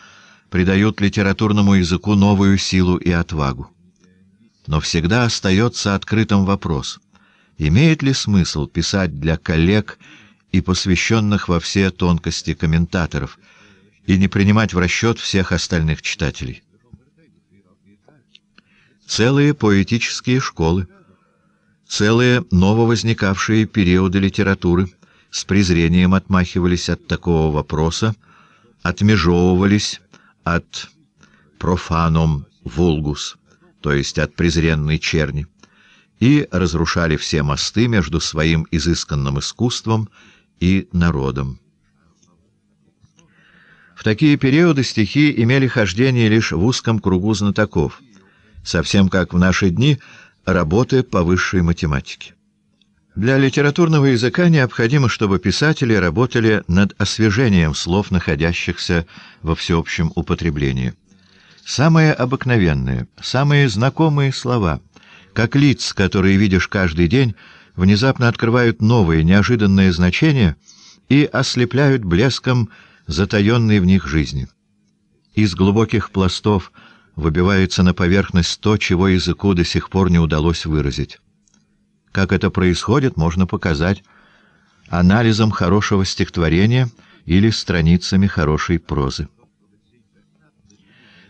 придают литературному языку новую силу и отвагу. Но всегда остается открытым вопрос, имеет ли смысл писать для коллег и посвященных во все тонкости комментаторов, и не принимать в расчет всех остальных читателей. Целые поэтические школы, целые нововозникавшие периоды литературы с презрением отмахивались от такого вопроса, отмежевывались от профаном вулгус, то есть от презренной черни, и разрушали все мосты между своим изысканным искусством и народом. В такие периоды стихи имели хождение лишь в узком кругу знатоков, совсем как в наши дни работы по высшей математике. Для литературного языка необходимо, чтобы писатели работали над освежением слов, находящихся во всеобщем употреблении. Самые обыкновенные, самые знакомые слова, как лиц, которые видишь каждый день, внезапно открывают новые, неожиданные значения и ослепляют блеском затаенной в них жизни. Из глубоких пластов выбивается на поверхность то, чего языку до сих пор не удалось выразить. Как это происходит, можно показать анализом хорошего стихотворения или страницами хорошей прозы.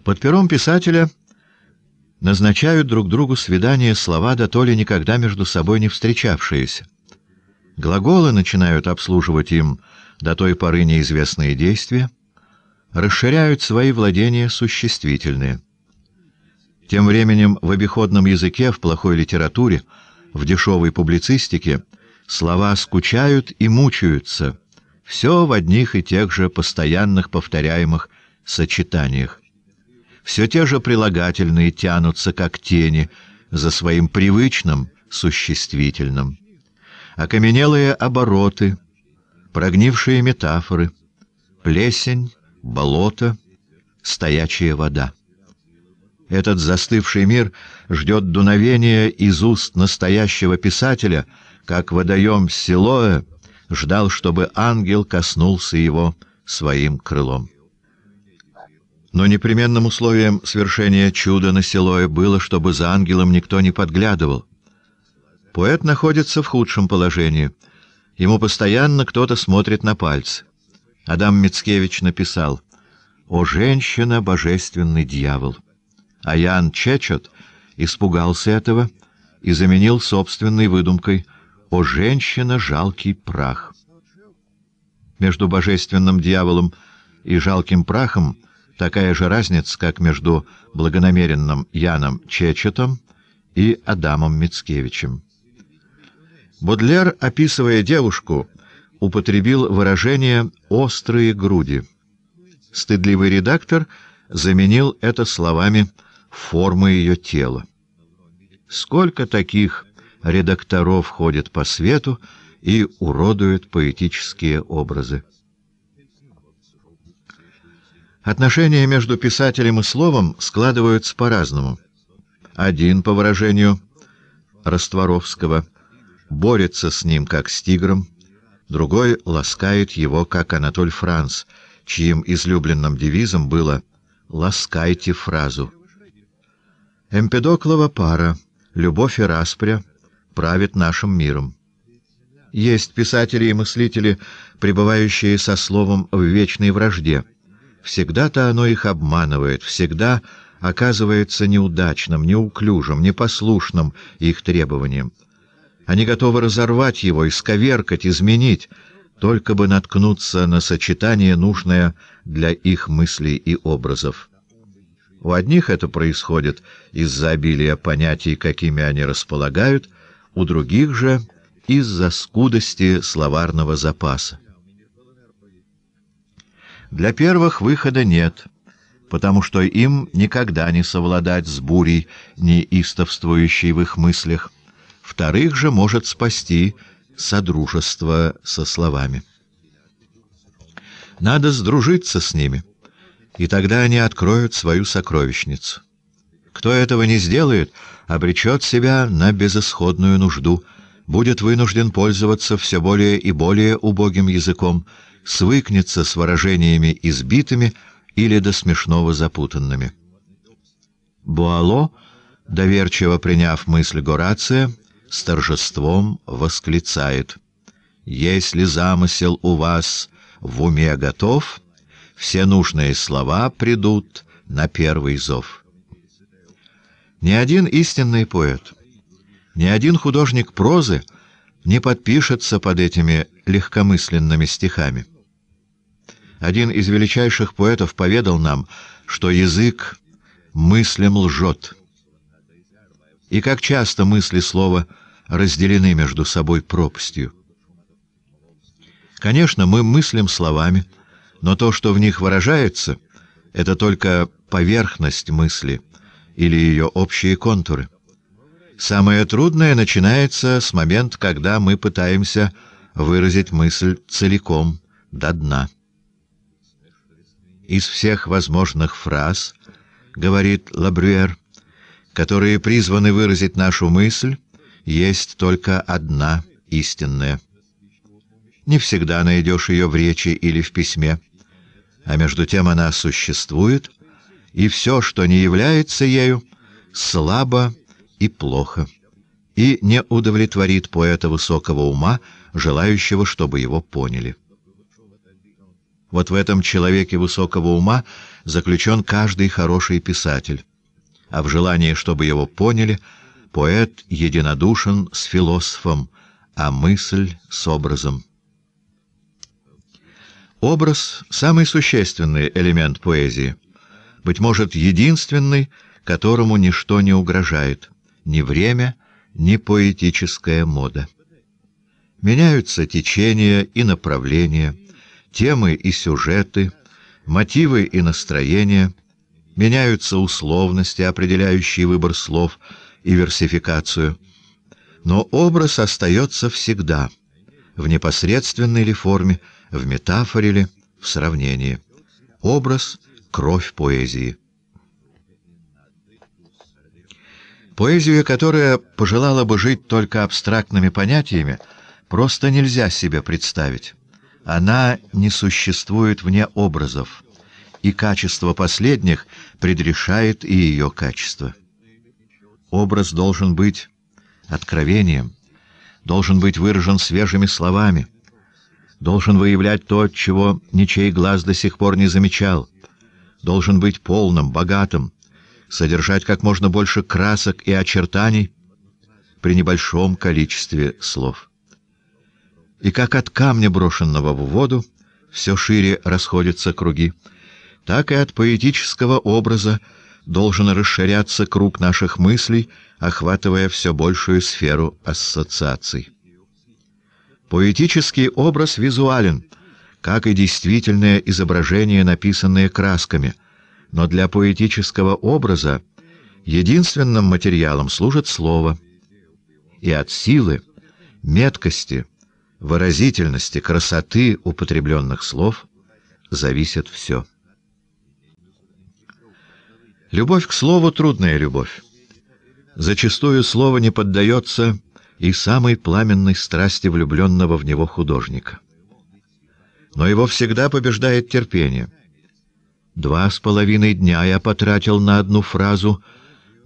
Под пером писателя назначают друг другу свидания слова, да то ли никогда между собой не встречавшиеся. Глаголы начинают обслуживать им до той поры неизвестные действия, расширяют свои владения существительные. Тем временем в обиходном языке, в плохой литературе, в дешевой публицистике слова скучают и мучаются. Все в одних и тех же постоянных повторяемых сочетаниях. Все те же прилагательные тянутся, как тени, за своим привычным существительным. Окаменелые обороты, прогнившие метафоры, плесень, болото, стоячая вода. Этот застывший мир ждет дуновения из уст настоящего писателя, как водоем Силоэ ждал, чтобы ангел коснулся его своим крылом. Но непременным условием свершения чуда на Силое было, чтобы за ангелом никто не подглядывал. Поэт находится в худшем положении. Ему постоянно кто-то смотрит на пальцы. Адам Мицкевич написал «О женщина, божественный дьявол!» а Ян Чечет испугался этого и заменил собственной выдумкой «О женщина, жалкий прах». Между божественным дьяволом и жалким прахом такая же разница, как между благонамеренным Яном Чечетом и Адамом Мицкевичем. Бодлер, описывая девушку, употребил выражение «острые груди». Стыдливый редактор заменил это словами «острые груди» формы ее тела. Сколько таких редакторов ходят по свету и уродуют поэтические образы. Отношения между писателем и словом складываются по-разному. Один, по выражению Растворовского борется с ним как с тигром, другой ласкает его как Анатоль Франц, чьим излюбленным девизом было «ласкайте фразу». Эмпедоклова пара, любовь и распря, правит нашим миром. Есть писатели и мыслители, пребывающие со словом в вечной вражде. Всегда-то оно их обманывает, всегда оказывается неудачным, неуклюжим, непослушным их требованиям. Они готовы разорвать его, исковеркать, изменить, только бы наткнуться на сочетание, нужное для их мыслей и образов. У одних это происходит из-за обилия понятий, какими они располагают, у других же — из-за скудости словарного запаса. Для первых выхода нет, потому что им никогда не совладать с бурей, неистовствующей в их мыслях. Вторых же может спасти содружество со словами. Надо сдружиться с ними — и тогда они откроют свою сокровищницу. Кто этого не сделает, обречет себя на безысходную нужду, будет вынужден пользоваться все более и более убогим языком, свыкнется с выражениями избитыми или до смешного запутанными. Буало, доверчиво приняв мысль Горация, с торжеством восклицает. «Если замысел у вас в уме готов...» все нужные слова придут на первый зов. Ни один истинный поэт, ни один художник прозы не подпишется под этими легкомысленными стихами. Один из величайших поэтов поведал нам, что язык мыслям лжет. И как часто мысли слова разделены между собой пропастью. Конечно, мы мыслим словами, но то, что в них выражается, это только поверхность мысли или ее общие контуры. Самое трудное начинается с момента, когда мы пытаемся выразить мысль целиком, до дна. Из всех возможных фраз, говорит Лабрюер, которые призваны выразить нашу мысль, есть только одна истинная. Не всегда найдешь ее в речи или в письме а между тем она существует, и все, что не является ею, слабо и плохо, и не удовлетворит поэта высокого ума, желающего, чтобы его поняли. Вот в этом человеке высокого ума заключен каждый хороший писатель, а в желании, чтобы его поняли, поэт единодушен с философом, а мысль — с образом. Образ — самый существенный элемент поэзии, быть может, единственный, которому ничто не угрожает, ни время, ни поэтическая мода. Меняются течения и направления, темы и сюжеты, мотивы и настроения, меняются условности, определяющие выбор слов и версификацию. Но образ остается всегда, в непосредственной ли форме, в метафоре ли, в сравнении. Образ — кровь поэзии. Поэзию, которая пожелала бы жить только абстрактными понятиями, просто нельзя себе представить. Она не существует вне образов, и качество последних предрешает и ее качество. Образ должен быть откровением, должен быть выражен свежими словами — должен выявлять то, чего ничей глаз до сих пор не замечал, должен быть полным, богатым, содержать как можно больше красок и очертаний при небольшом количестве слов. И как от камня, брошенного в воду, все шире расходятся круги, так и от поэтического образа должен расширяться круг наших мыслей, охватывая все большую сферу ассоциаций. Поэтический образ визуален, как и действительное изображение, написанное красками, но для поэтического образа единственным материалом служит слово. И от силы, меткости, выразительности, красоты употребленных слов зависит все. Любовь к слову — трудная любовь. Зачастую слово не поддается и самой пламенной страсти влюбленного в него художника. Но его всегда побеждает терпение. Два с половиной дня я потратил на одну фразу,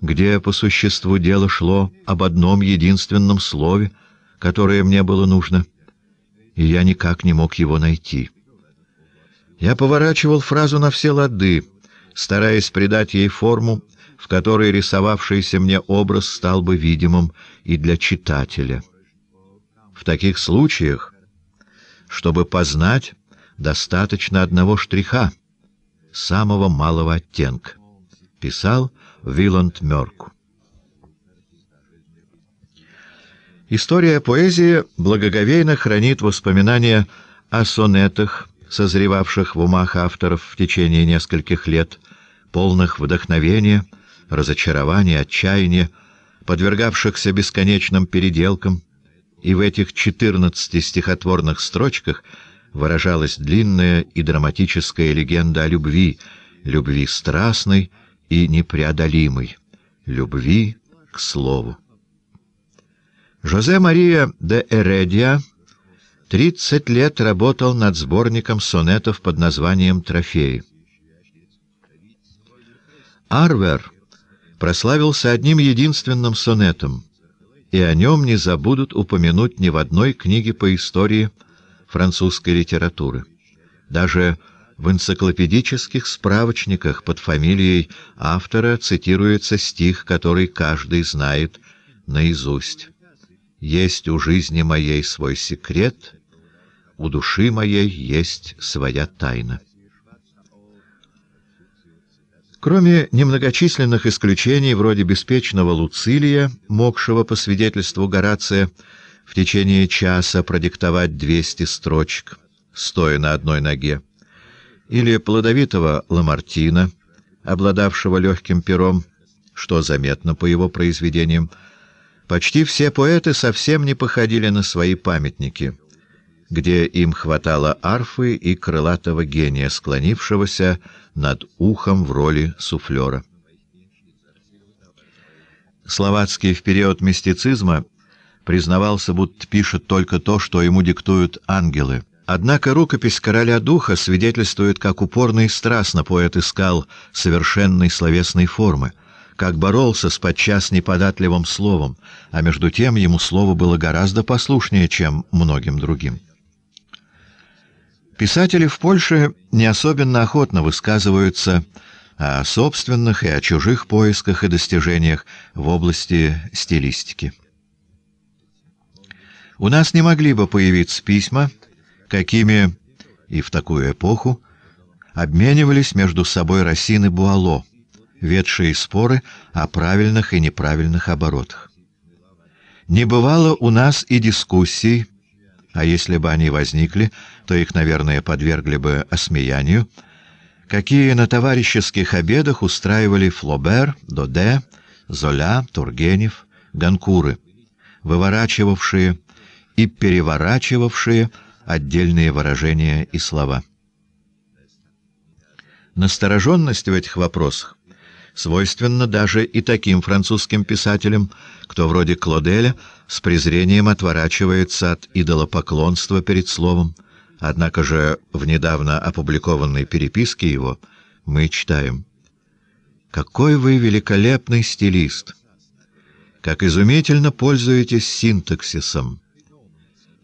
где по существу дело шло об одном единственном слове, которое мне было нужно, и я никак не мог его найти. Я поворачивал фразу на все лады, стараясь придать ей форму в которой рисовавшийся мне образ стал бы видимым и для читателя. В таких случаях, чтобы познать, достаточно одного штриха, самого малого оттенка, писал Виланд Мёрку. История поэзии благоговейно хранит воспоминания о сонетах, созревавших в умах авторов в течение нескольких лет, полных вдохновения, разочарования, отчаяния, подвергавшихся бесконечным переделкам, и в этих четырнадцати стихотворных строчках выражалась длинная и драматическая легенда о любви, любви страстной и непреодолимой, любви к слову. Жозе Мария де Эредия тридцать лет работал над сборником сонетов под названием «Трофеи». Арвер прославился одним единственным сонетом, и о нем не забудут упомянуть ни в одной книге по истории французской литературы. Даже в энциклопедических справочниках под фамилией автора цитируется стих, который каждый знает наизусть. «Есть у жизни моей свой секрет, у души моей есть своя тайна». Кроме немногочисленных исключений, вроде беспечного Луцилия, могшего по свидетельству Горация в течение часа продиктовать 200 строчек, стоя на одной ноге, или плодовитого Ламартина, обладавшего легким пером, что заметно по его произведениям, почти все поэты совсем не походили на свои памятники — где им хватало арфы и крылатого гения, склонившегося над ухом в роли суфлера. Словацкий в период мистицизма признавался, будто пишет только то, что ему диктуют ангелы. Однако рукопись «Короля духа» свидетельствует, как упорно и страстно поэт искал совершенной словесной формы, как боролся с подчас неподатливым словом, а между тем ему слово было гораздо послушнее, чем многим другим. Писатели в Польше не особенно охотно высказываются о собственных и о чужих поисках и достижениях в области стилистики. У нас не могли бы появиться письма, какими и в такую эпоху обменивались между собой Росин и Буало, ведшие споры о правильных и неправильных оборотах. Не бывало у нас и дискуссий а если бы они возникли, то их, наверное, подвергли бы осмеянию, какие на товарищеских обедах устраивали Флобер, Доде, Золя, Тургенев, Ганкуры, выворачивавшие и переворачивавшие отдельные выражения и слова. Настороженность в этих вопросах свойственна даже и таким французским писателям, кто вроде Клоделя, с презрением отворачивается от идолопоклонства перед словом, однако же в недавно опубликованной переписке его мы читаем «Какой вы великолепный стилист! Как изумительно пользуетесь синтаксисом!»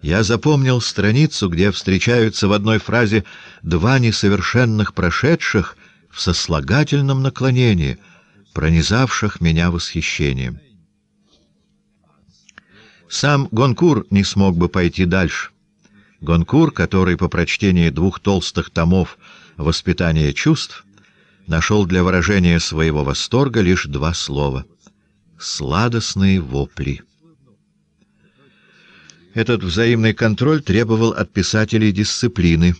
Я запомнил страницу, где встречаются в одной фразе два несовершенных прошедших в сослагательном наклонении, пронизавших меня восхищением. Сам Гонкур не смог бы пойти дальше. Гонкур, который по прочтении двух толстых томов «Воспитание чувств» нашел для выражения своего восторга лишь два слова — «сладостные вопли». Этот взаимный контроль требовал от писателей дисциплины.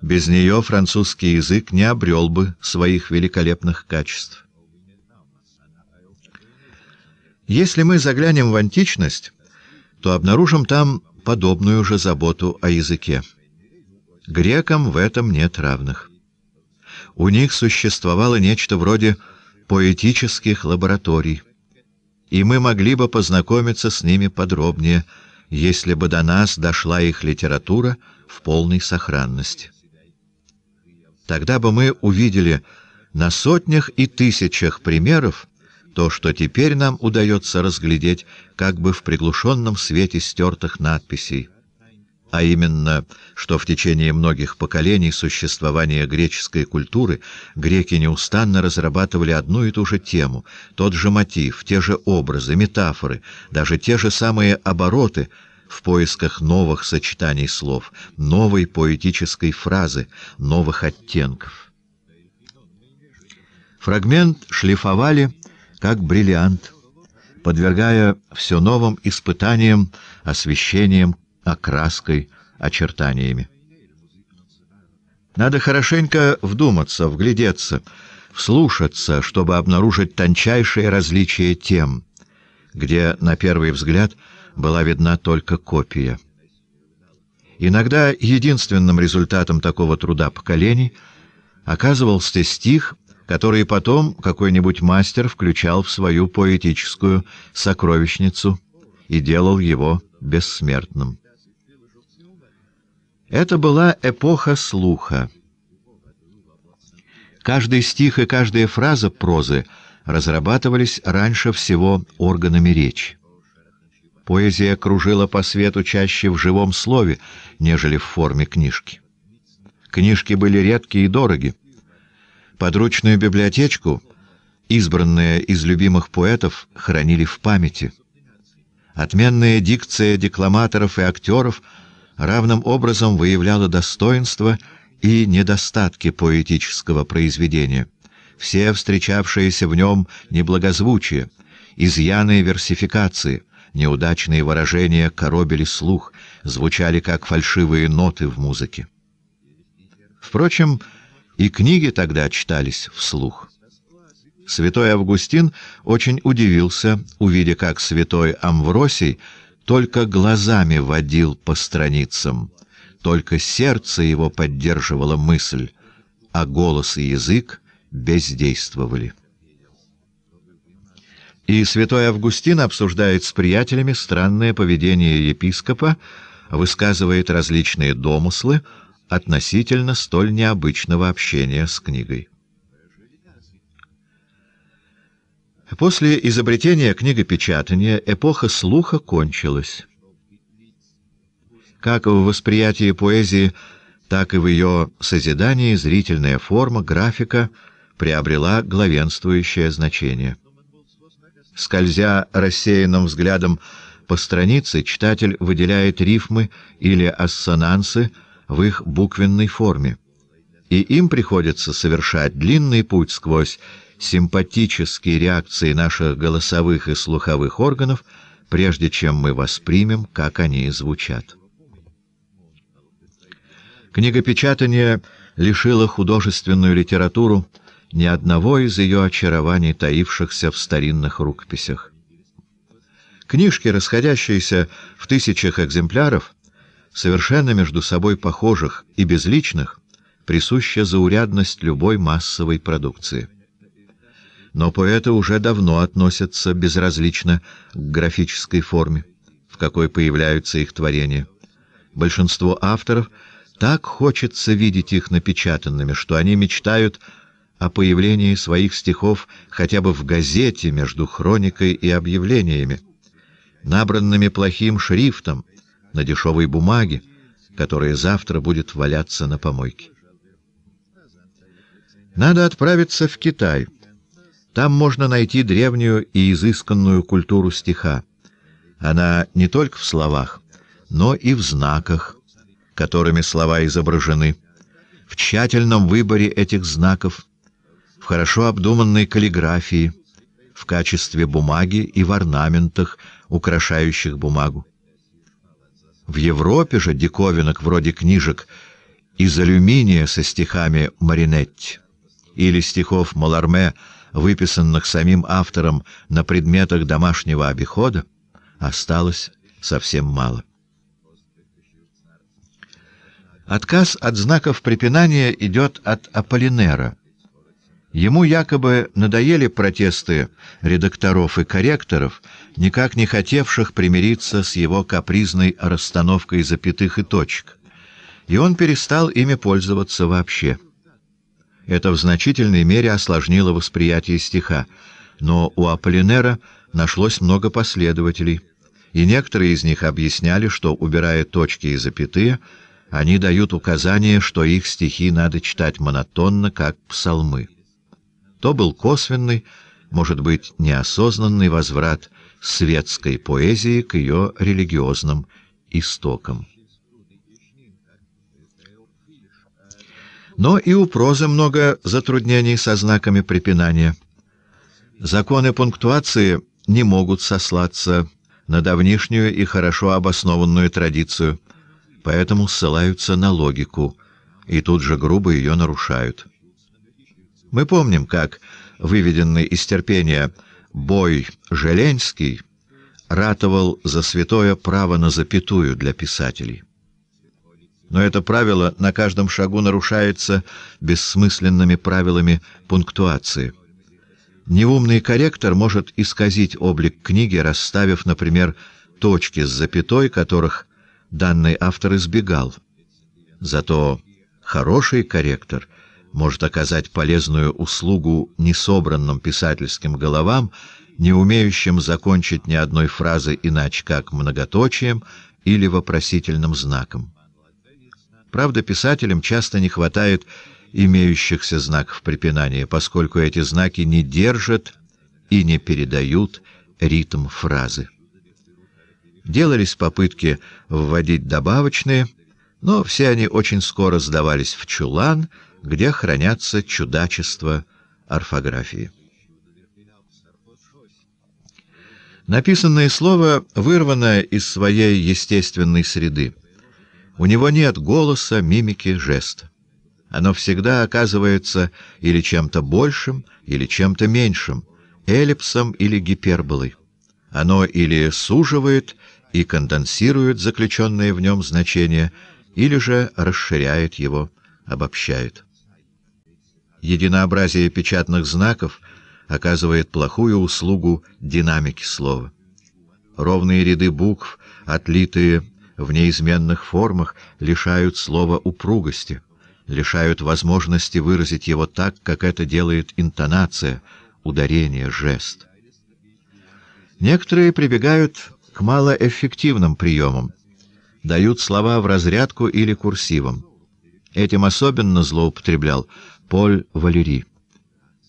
Без нее французский язык не обрел бы своих великолепных качеств. Если мы заглянем в античность, то обнаружим там подобную же заботу о языке. Грекам в этом нет равных. У них существовало нечто вроде поэтических лабораторий, и мы могли бы познакомиться с ними подробнее, если бы до нас дошла их литература в полной сохранности. Тогда бы мы увидели на сотнях и тысячах примеров, то, что теперь нам удается разглядеть как бы в приглушенном свете стертых надписей, а именно, что в течение многих поколений существования греческой культуры греки неустанно разрабатывали одну и ту же тему, тот же мотив, те же образы, метафоры, даже те же самые обороты в поисках новых сочетаний слов, новой поэтической фразы, новых оттенков. Фрагмент шлифовали как бриллиант, подвергая все новым испытаниям, освещением, окраской, очертаниями. Надо хорошенько вдуматься, вглядеться, вслушаться, чтобы обнаружить тончайшие различия тем, где на первый взгляд была видна только копия. Иногда единственным результатом такого труда поколений оказывался стих, которые потом какой-нибудь мастер включал в свою поэтическую сокровищницу и делал его бессмертным. Это была эпоха слуха. Каждый стих и каждая фраза прозы разрабатывались раньше всего органами речи. Поэзия кружила по свету чаще в живом слове, нежели в форме книжки. Книжки были редкие и дороги, Подручную библиотечку, избранные из любимых поэтов, хранили в памяти. Отменная дикция декламаторов и актеров равным образом выявляла достоинства и недостатки поэтического произведения, все встречавшиеся в нем неблагозвучие, изъяны версификации — неудачные выражения коробили слух, звучали как фальшивые ноты в музыке. Впрочем, и книги тогда читались вслух. Святой Августин очень удивился, увидя, как святой Амвросий только глазами водил по страницам, только сердце его поддерживало мысль, а голос и язык бездействовали. И святой Августин обсуждает с приятелями странное поведение епископа, высказывает различные домыслы, относительно столь необычного общения с книгой. После изобретения книгопечатания эпоха слуха кончилась. Как в восприятии поэзии, так и в ее созидании зрительная форма графика приобрела главенствующее значение. Скользя рассеянным взглядом по странице, читатель выделяет рифмы или ассонансы, в их буквенной форме, и им приходится совершать длинный путь сквозь симпатические реакции наших голосовых и слуховых органов, прежде чем мы воспримем, как они звучат. Книгопечатание лишило художественную литературу ни одного из ее очарований, таившихся в старинных рукописях. Книжки, расходящиеся в тысячах экземпляров, совершенно между собой похожих и безличных, присуща заурядность любой массовой продукции. Но поэты уже давно относятся безразлично к графической форме, в какой появляются их творения. Большинство авторов так хочется видеть их напечатанными, что они мечтают о появлении своих стихов хотя бы в газете между хроникой и объявлениями, набранными плохим шрифтом, на дешевой бумаге, которая завтра будет валяться на помойке. Надо отправиться в Китай. Там можно найти древнюю и изысканную культуру стиха. Она не только в словах, но и в знаках, которыми слова изображены, в тщательном выборе этих знаков, в хорошо обдуманной каллиграфии, в качестве бумаги и в орнаментах, украшающих бумагу. В Европе же диковинок вроде книжек из алюминия со стихами Маринетти или стихов Маларме, выписанных самим автором на предметах домашнего обихода, осталось совсем мало. Отказ от знаков препинания идет от Аполлинера. Ему якобы надоели протесты редакторов и корректоров — никак не хотевших примириться с его капризной расстановкой запятых и точек, и он перестал ими пользоваться вообще. Это в значительной мере осложнило восприятие стиха, но у Аполлинера нашлось много последователей, и некоторые из них объясняли, что, убирая точки и запятые, они дают указание, что их стихи надо читать монотонно, как псалмы. То был косвенный, может быть, неосознанный возврат светской поэзии к ее религиозным истокам. Но и у прозы много затруднений со знаками препинания. Законы пунктуации не могут сослаться на давнишнюю и хорошо обоснованную традицию, поэтому ссылаются на логику и тут же грубо ее нарушают. Мы помним, как выведенный из терпения Бой Желенский ратовал за святое право на запятую для писателей. Но это правило на каждом шагу нарушается бессмысленными правилами пунктуации. Неумный корректор может исказить облик книги, расставив, например, точки с запятой, которых данный автор избегал. Зато хороший корректор может оказать полезную услугу несобранным писательским головам, не умеющим закончить ни одной фразы иначе как многоточием или вопросительным знаком. Правда, писателям часто не хватает имеющихся знаков препинания, поскольку эти знаки не держат и не передают ритм фразы. Делались попытки вводить добавочные, но все они очень скоро сдавались в чулан — где хранятся чудачества орфографии. Написанное слово вырвано из своей естественной среды. У него нет голоса, мимики, жеста. Оно всегда оказывается или чем-то большим, или чем-то меньшим, эллипсом или гиперболой. Оно или суживает и конденсирует заключенное в нем значение, или же расширяет его, обобщает единообразие печатных знаков оказывает плохую услугу динамике слова. Ровные ряды букв, отлитые в неизменных формах, лишают слова упругости, лишают возможности выразить его так, как это делает интонация, ударение, жест. Некоторые прибегают к малоэффективным приемам, дают слова в разрядку или курсивом. Этим особенно злоупотреблял Поль Валери.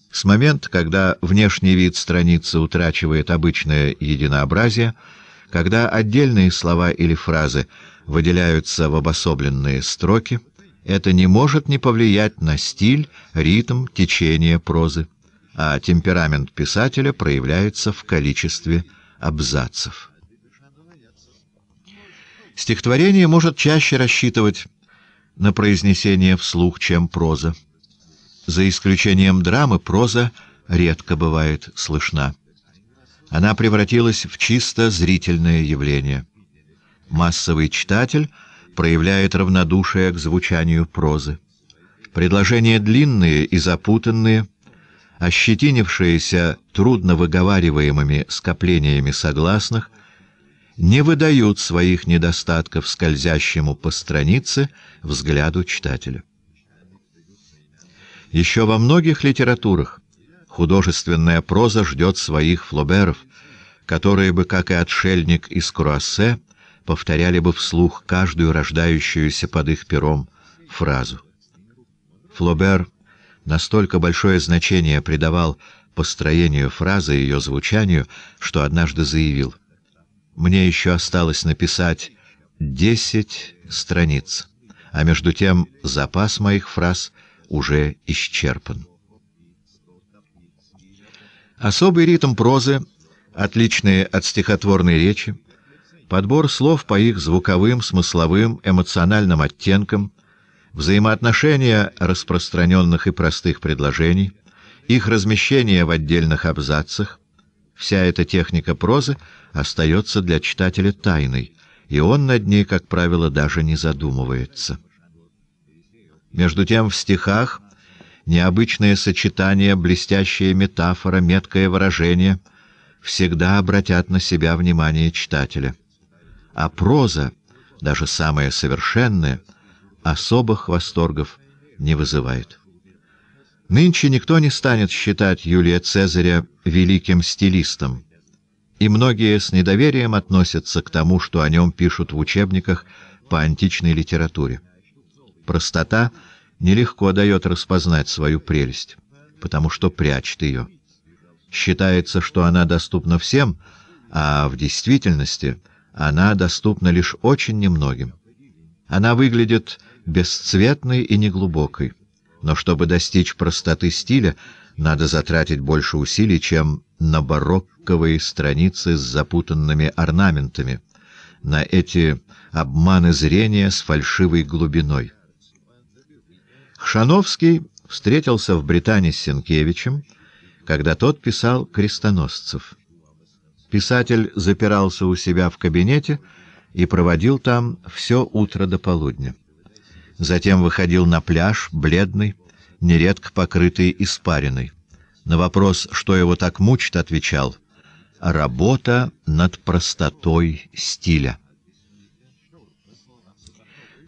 С момента, когда внешний вид страницы утрачивает обычное единообразие, когда отдельные слова или фразы выделяются в обособленные строки, это не может не повлиять на стиль, ритм, течение прозы, а темперамент писателя проявляется в количестве абзацев. Стихотворение может чаще рассчитывать на произнесение вслух, чем проза. За исключением драмы проза редко бывает слышна. Она превратилась в чисто зрительное явление. Массовый читатель проявляет равнодушие к звучанию прозы. Предложения длинные и запутанные, ощетинившиеся трудновыговариваемыми скоплениями согласных, не выдают своих недостатков скользящему по странице взгляду читателя. Еще во многих литературах художественная проза ждет своих флоберов, которые бы, как и отшельник из Круассе, повторяли бы вслух каждую рождающуюся под их пером фразу. Флобер настолько большое значение придавал построению фразы и ее звучанию, что однажды заявил: "Мне еще осталось написать десять страниц, а между тем запас моих фраз уже исчерпан. Особый ритм прозы, отличный от стихотворной речи, подбор слов по их звуковым, смысловым, эмоциональным оттенкам, взаимоотношения распространенных и простых предложений, их размещение в отдельных абзацах, вся эта техника прозы остается для читателя тайной, и он над ней, как правило, даже не задумывается. Между тем в стихах необычное сочетание, блестящая метафора, меткое выражение всегда обратят на себя внимание читателя. А проза, даже самая совершенная, особых восторгов не вызывает. Нынче никто не станет считать Юлия Цезаря великим стилистом, и многие с недоверием относятся к тому, что о нем пишут в учебниках по античной литературе. Простота нелегко дает распознать свою прелесть, потому что прячет ее. Считается, что она доступна всем, а в действительности она доступна лишь очень немногим. Она выглядит бесцветной и неглубокой, но чтобы достичь простоты стиля, надо затратить больше усилий, чем на барокковые страницы с запутанными орнаментами, на эти обманы зрения с фальшивой глубиной. Шановский встретился в Британии с Сенкевичем, когда тот писал «Крестоносцев». Писатель запирался у себя в кабинете и проводил там все утро до полудня. Затем выходил на пляж, бледный, нередко покрытый испариной. На вопрос, что его так мучит, отвечал «Работа над простотой стиля».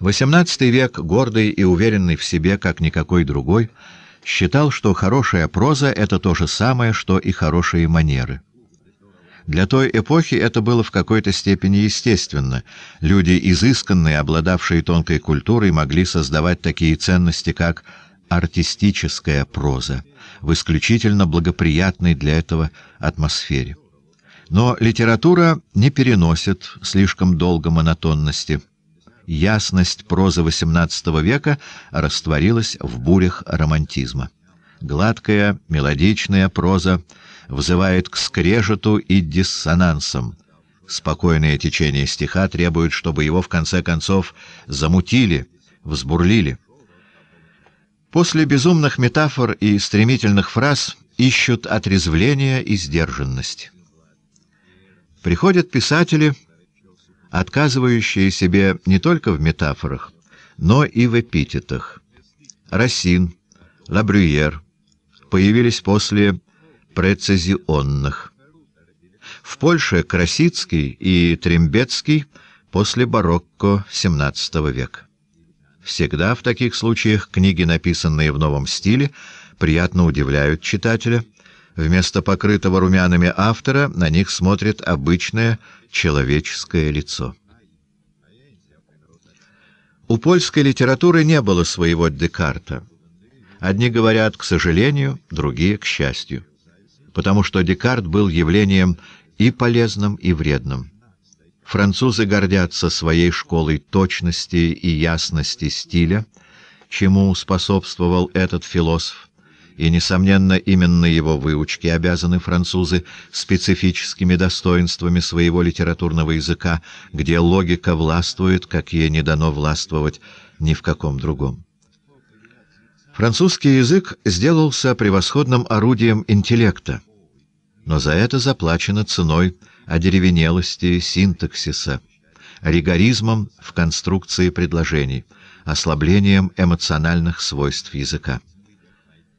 XVIII век, гордый и уверенный в себе, как никакой другой, считал, что хорошая проза — это то же самое, что и хорошие манеры. Для той эпохи это было в какой-то степени естественно. Люди изысканные, обладавшие тонкой культурой, могли создавать такие ценности, как артистическая проза, в исключительно благоприятной для этого атмосфере. Но литература не переносит слишком долго монотонности – ясность прозы XVIII века растворилась в бурях романтизма. Гладкая, мелодичная проза взывает к скрежету и диссонансам. Спокойное течение стиха требует, чтобы его в конце концов замутили, взбурлили. После безумных метафор и стремительных фраз ищут отрезвления и сдержанность. Приходят писатели — отказывающие себе не только в метафорах, но и в эпитетах. Рacine, Лабрюер появились после прецизионных. В Польше Красицкий и Трембецкий после барокко XVII века. Всегда в таких случаях книги, написанные в новом стиле, приятно удивляют читателя. Вместо покрытого румянами автора на них смотрит обычное человеческое лицо. У польской литературы не было своего Декарта. Одни говорят «к сожалению», другие «к счастью», потому что Декарт был явлением и полезным, и вредным. Французы гордятся своей школой точности и ясности стиля, чему способствовал этот философ, и, несомненно, именно его выучке обязаны французы специфическими достоинствами своего литературного языка, где логика властвует, как ей не дано властвовать ни в каком другом. Французский язык сделался превосходным орудием интеллекта, но за это заплачено ценой одеревенелости синтаксиса, ригоризмом в конструкции предложений, ослаблением эмоциональных свойств языка.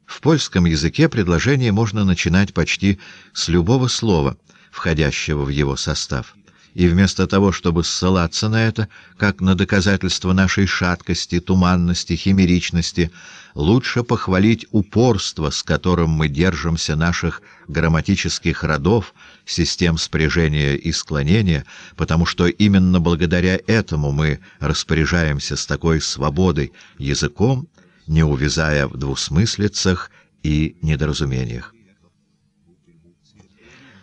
В польском языке предложение можно начинать почти с любого слова, входящего в его состав. И вместо того, чтобы ссылаться на это, как на доказательство нашей шаткости, туманности, химеричности, лучше похвалить упорство, с которым мы держимся наших грамматических родов, систем спряжения и склонения, потому что именно благодаря этому мы распоряжаемся с такой свободой языком, не увязая в двусмыслицах и недоразумениях.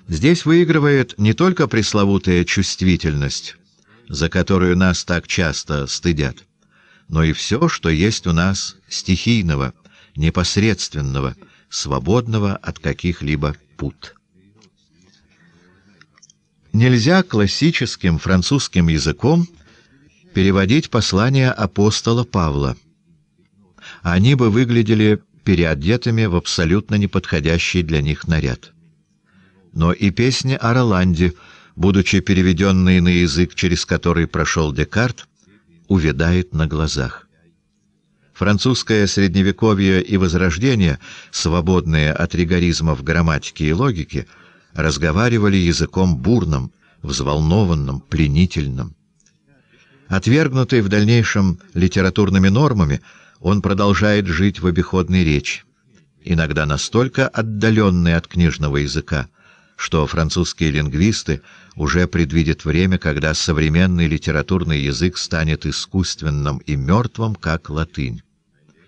Здесь выигрывает не только пресловутая чувствительность, за которую нас так часто стыдят, но и все, что есть у нас стихийного, непосредственного, свободного от каких-либо пут. Нельзя классическим французским языком переводить послание апостола Павла они бы выглядели переодетыми в абсолютно неподходящий для них наряд. Но и песни о Роланде, будучи переведенные на язык, через который прошел Декарт, увядает на глазах. Французское средневековье и Возрождение, свободные от ригоризма в грамматике и логике, разговаривали языком бурным, взволнованным, пленительным. Отвергнутый в дальнейшем литературными нормами, он продолжает жить в обиходной речи, иногда настолько отдаленной от книжного языка, что французские лингвисты уже предвидят время, когда современный литературный язык станет искусственным и мертвым, как латынь,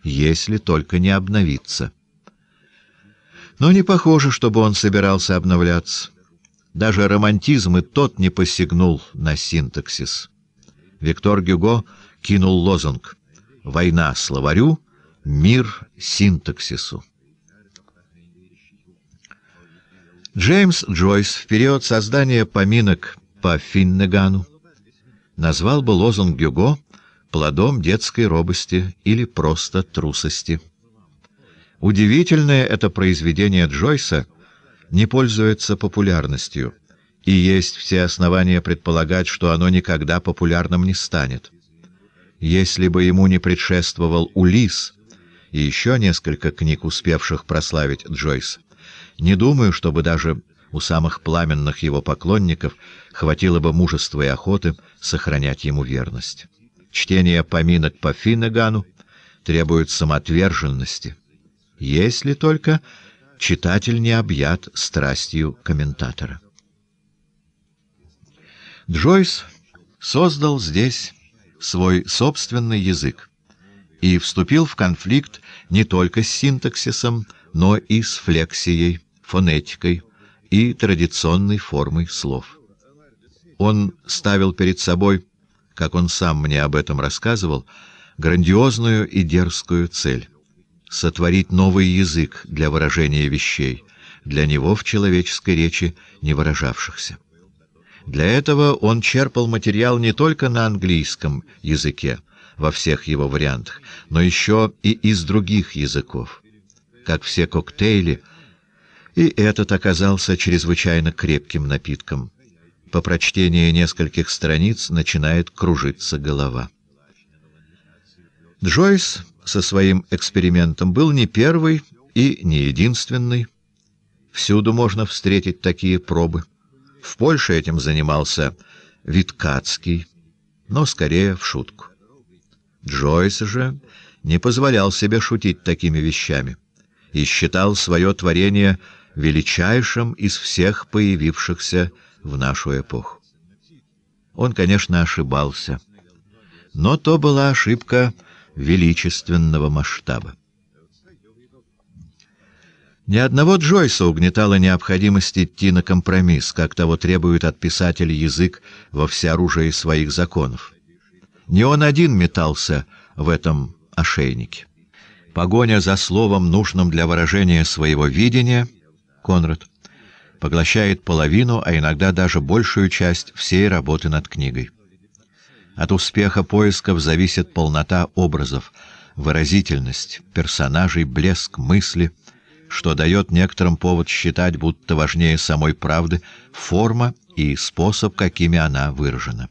если только не обновится. Но не похоже, чтобы он собирался обновляться. Даже романтизм и тот не посягнул на синтаксис. Виктор Гюго кинул лозунг Война словарю, мир синтаксису. Джеймс Джойс в период создания поминок по Финнегану назвал бы лозунг Гюго плодом детской робости или просто трусости. Удивительное это произведение Джойса не пользуется популярностью, и есть все основания предполагать, что оно никогда популярным не станет. Если бы ему не предшествовал Улис и еще несколько книг, успевших прославить Джойс, не думаю, чтобы даже у самых пламенных его поклонников хватило бы мужества и охоты сохранять ему верность. Чтение поминок по Финнегану требует самоотверженности, если только читатель не объят страстью комментатора. Джойс создал здесь свой собственный язык и вступил в конфликт не только с синтаксисом, но и с флексией, фонетикой и традиционной формой слов. Он ставил перед собой, как он сам мне об этом рассказывал, грандиозную и дерзкую цель — сотворить новый язык для выражения вещей, для него в человеческой речи не выражавшихся. Для этого он черпал материал не только на английском языке, во всех его вариантах, но еще и из других языков. Как все коктейли, и этот оказался чрезвычайно крепким напитком. По прочтении нескольких страниц начинает кружиться голова. Джойс со своим экспериментом был не первый и не единственный. Всюду можно встретить такие пробы. В Польше этим занимался Виткацкий, но скорее в шутку. Джойс же не позволял себе шутить такими вещами и считал свое творение величайшим из всех появившихся в нашу эпоху. Он, конечно, ошибался, но то была ошибка величественного масштаба. Ни одного Джойса угнетала необходимость идти на компромисс, как того требует от писателя язык во всеоружии своих законов. Не он один метался в этом ошейнике. Погоня за словом, нужным для выражения своего видения, Конрад, поглощает половину, а иногда даже большую часть всей работы над книгой. От успеха поисков зависит полнота образов, выразительность, персонажей, блеск, мысли — что дает некоторым повод считать, будто важнее самой правды форма и способ, какими она выражена.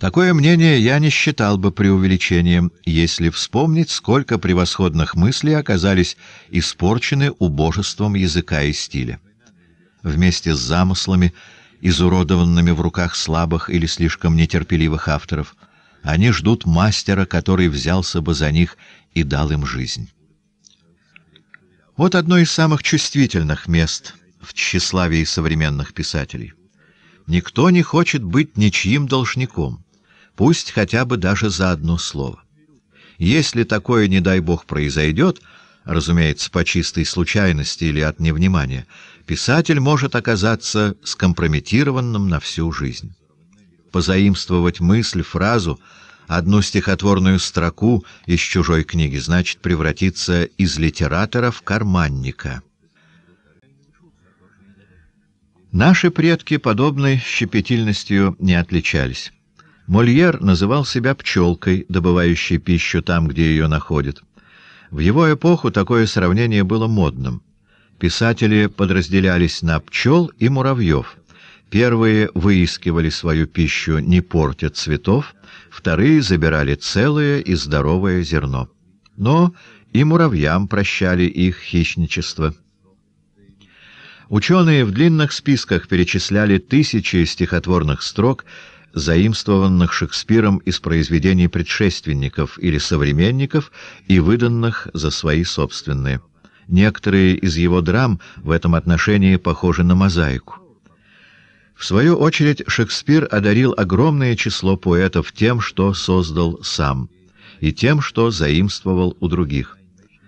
Такое мнение я не считал бы преувеличением, если вспомнить, сколько превосходных мыслей оказались испорчены убожеством языка и стиля. Вместе с замыслами, изуродованными в руках слабых или слишком нетерпеливых авторов, они ждут мастера, который взялся бы за них и дал им жизнь. Вот одно из самых чувствительных мест в тщеславии современных писателей. Никто не хочет быть ничьим должником, пусть хотя бы даже за одно слово. Если такое, не дай бог, произойдет, разумеется, по чистой случайности или от невнимания, писатель может оказаться скомпрометированным на всю жизнь. Позаимствовать мысль, фразу — одну стихотворную строку из чужой книги, значит превратиться из литератора в карманника. Наши предки подобной щепетильностью не отличались. Мольер называл себя пчелкой, добывающей пищу там, где ее находит. В его эпоху такое сравнение было модным. Писатели подразделялись на пчел и муравьев. Первые выискивали свою пищу, не портя цветов, вторые забирали целое и здоровое зерно. Но и муравьям прощали их хищничество. Ученые в длинных списках перечисляли тысячи стихотворных строк, заимствованных Шекспиром из произведений предшественников или современников и выданных за свои собственные. Некоторые из его драм в этом отношении похожи на мозаику. В свою очередь Шекспир одарил огромное число поэтов тем, что создал сам, и тем, что заимствовал у других.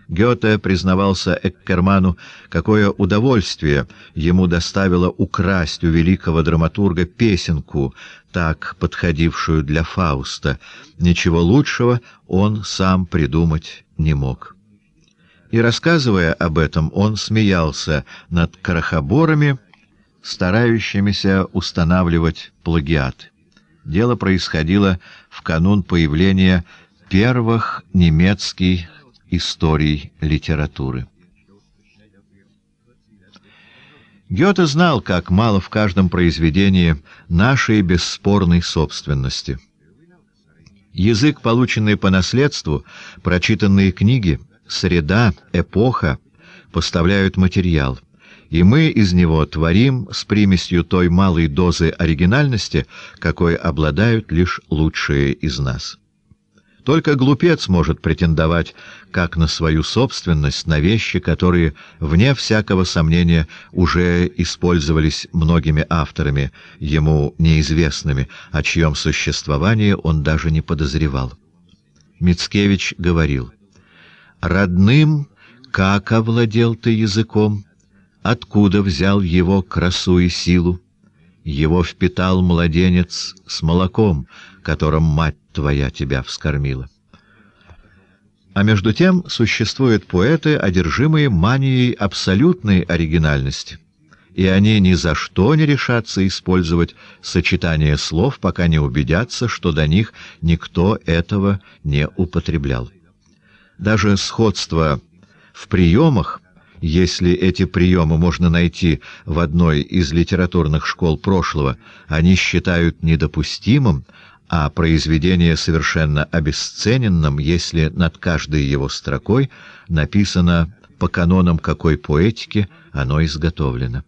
Гёте признавался Эккерману, какое удовольствие ему доставило украсть у великого драматурга песенку, так подходившую для Фауста. Ничего лучшего он сам придумать не мог. И рассказывая об этом, он смеялся над крохоборами, старающимися устанавливать плагиат. Дело происходило в канун появления первых немецких историй литературы. Гёте знал, как мало в каждом произведении нашей бесспорной собственности. Язык, полученный по наследству, прочитанные книги, среда, эпоха поставляют материал и мы из него творим с примесью той малой дозы оригинальности, какой обладают лишь лучшие из нас. Только глупец может претендовать как на свою собственность, на вещи, которые, вне всякого сомнения, уже использовались многими авторами, ему неизвестными, о чьем существовании он даже не подозревал. Мицкевич говорил, «Родным, как овладел ты языком?» откуда взял его красу и силу. Его впитал младенец с молоком, которым мать твоя тебя вскормила. А между тем существуют поэты, одержимые манией абсолютной оригинальности, и они ни за что не решатся использовать сочетание слов, пока не убедятся, что до них никто этого не употреблял. Даже сходство в приемах — если эти приемы можно найти в одной из литературных школ прошлого, они считают недопустимым, а произведение совершенно обесцененным, если над каждой его строкой написано по канонам какой поэтики оно изготовлено.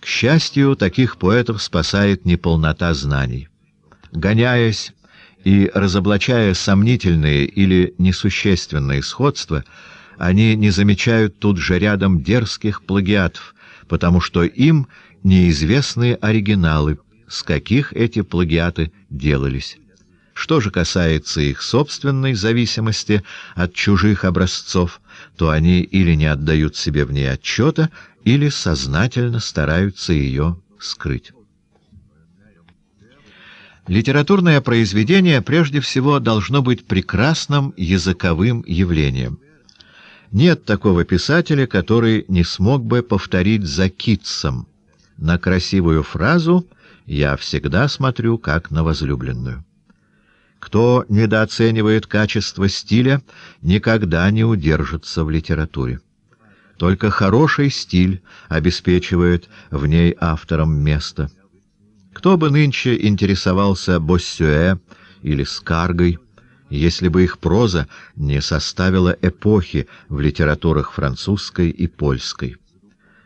К счастью, таких поэтов спасает неполнота знаний. Гоняясь и разоблачая сомнительные или несущественные сходства, они не замечают тут же рядом дерзких плагиатов, потому что им неизвестны оригиналы, с каких эти плагиаты делались. Что же касается их собственной зависимости от чужих образцов, то они или не отдают себе в ней отчета, или сознательно стараются ее скрыть. Литературное произведение прежде всего должно быть прекрасным языковым явлением. Нет такого писателя, который не смог бы повторить за Китсом. На красивую фразу я всегда смотрю как на возлюбленную. Кто недооценивает качество стиля, никогда не удержится в литературе. Только хороший стиль обеспечивает в ней авторам место. Кто бы нынче интересовался Боссюэ или Скаргой, если бы их проза не составила эпохи в литературах французской и польской.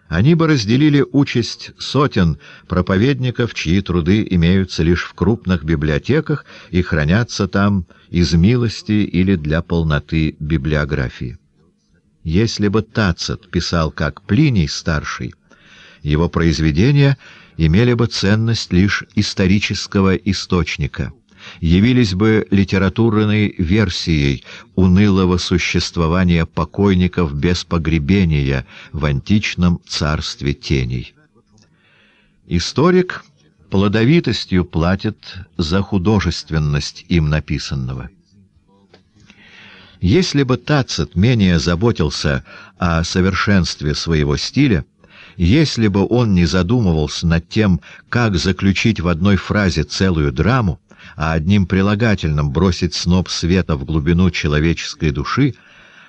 Они бы разделили участь сотен проповедников, чьи труды имеются лишь в крупных библиотеках и хранятся там из милости или для полноты библиографии. Если бы Тацет писал как Плиний старший, его произведения имели бы ценность лишь исторического источника — явились бы литературной версией унылого существования покойников без погребения в античном царстве теней. Историк плодовитостью платит за художественность им написанного. Если бы Тацит менее заботился о совершенстве своего стиля, если бы он не задумывался над тем, как заключить в одной фразе целую драму, а одним прилагательным бросить сноп света в глубину человеческой души,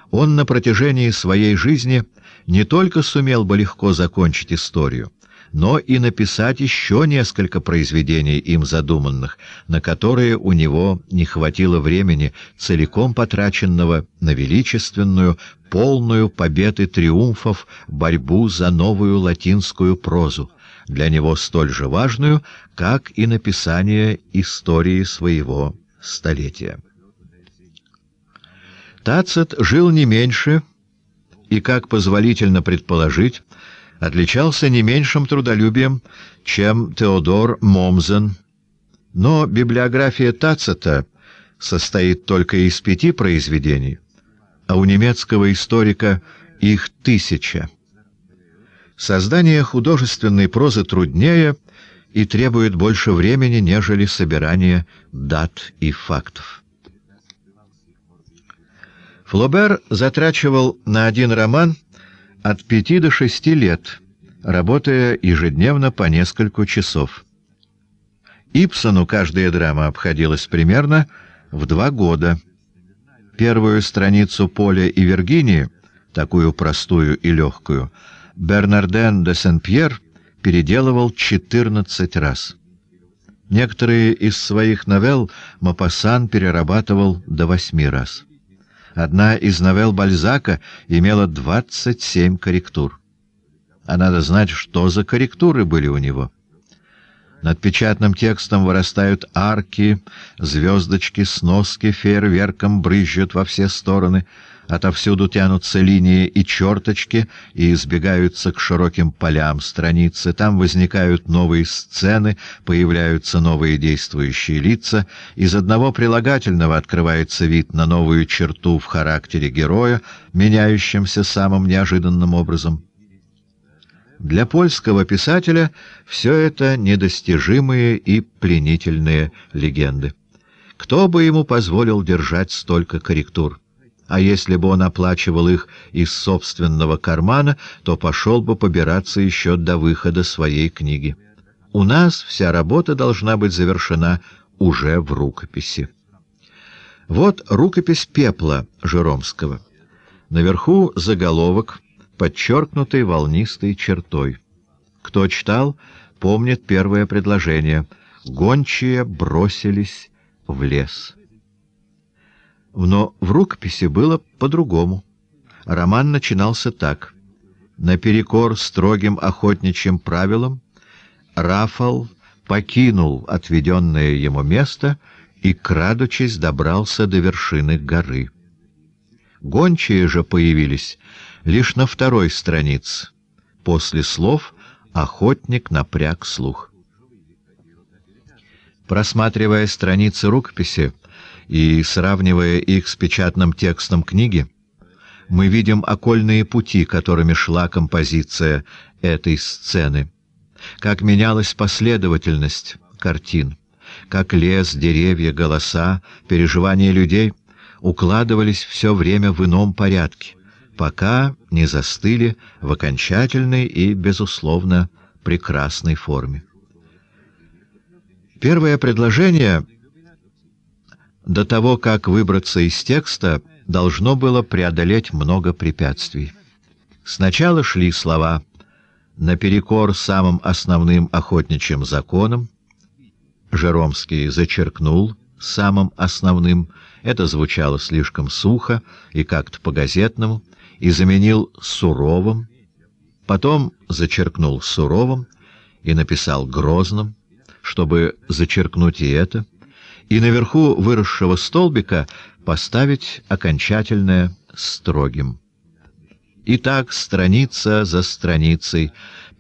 он на протяжении своей жизни не только сумел бы легко закончить историю, но и написать еще несколько произведений им задуманных, на которые у него не хватило времени, целиком потраченного на величественную, полную побед и триумфов борьбу за новую латинскую прозу, для него столь же важную, как и написание истории своего столетия. Тацит жил не меньше и, как позволительно предположить, отличался не меньшим трудолюбием, чем Теодор Момзен. Но библиография Тацита состоит только из пяти произведений, а у немецкого историка их тысяча. Создание художественной прозы труднее и требует больше времени, нежели собирание дат и фактов. Флобер затрачивал на один роман от пяти до шести лет, работая ежедневно по несколько часов. Ипсону каждая драма обходилась примерно в два года. Первую страницу «Поля и Виргинии», такую простую и легкую, — Бернарден де Сен-Пьер переделывал 14 раз. Некоторые из своих новелл Мапассан перерабатывал до восьми раз. Одна из новелл Бальзака имела 27 корректур. А надо знать, что за корректуры были у него. Над печатным текстом вырастают арки, звездочки, сноски, фейерверком брызжут во все стороны — Отовсюду тянутся линии и черточки и избегаются к широким полям страницы. Там возникают новые сцены, появляются новые действующие лица. Из одного прилагательного открывается вид на новую черту в характере героя, меняющимся самым неожиданным образом. Для польского писателя все это недостижимые и пленительные легенды. Кто бы ему позволил держать столько корректур? а если бы он оплачивал их из собственного кармана, то пошел бы побираться еще до выхода своей книги. У нас вся работа должна быть завершена уже в рукописи. Вот рукопись пепла Жеромского. Наверху заголовок, подчеркнутый волнистой чертой. Кто читал, помнит первое предложение «Гончие бросились в лес» но в рукописи было по-другому. Роман начинался так. Наперекор строгим охотничьим правилам Рафал покинул отведенное ему место и, крадучись, добрался до вершины горы. Гончие же появились лишь на второй странице. После слов охотник напряг слух. Просматривая страницы рукописи, и сравнивая их с печатным текстом книги, мы видим окольные пути, которыми шла композиция этой сцены, как менялась последовательность картин, как лес, деревья, голоса, переживания людей укладывались все время в ином порядке, пока не застыли в окончательной и, безусловно, прекрасной форме. Первое предложение — до того, как выбраться из текста, должно было преодолеть много препятствий. Сначала шли слова наперекор самым основным охотничьим законам. Жеромский зачеркнул самым основным, это звучало слишком сухо и как-то по-газетному, и заменил суровым, потом зачеркнул суровым и написал грозным, чтобы зачеркнуть и это — и наверху выросшего столбика поставить окончательное строгим. И так страница за страницей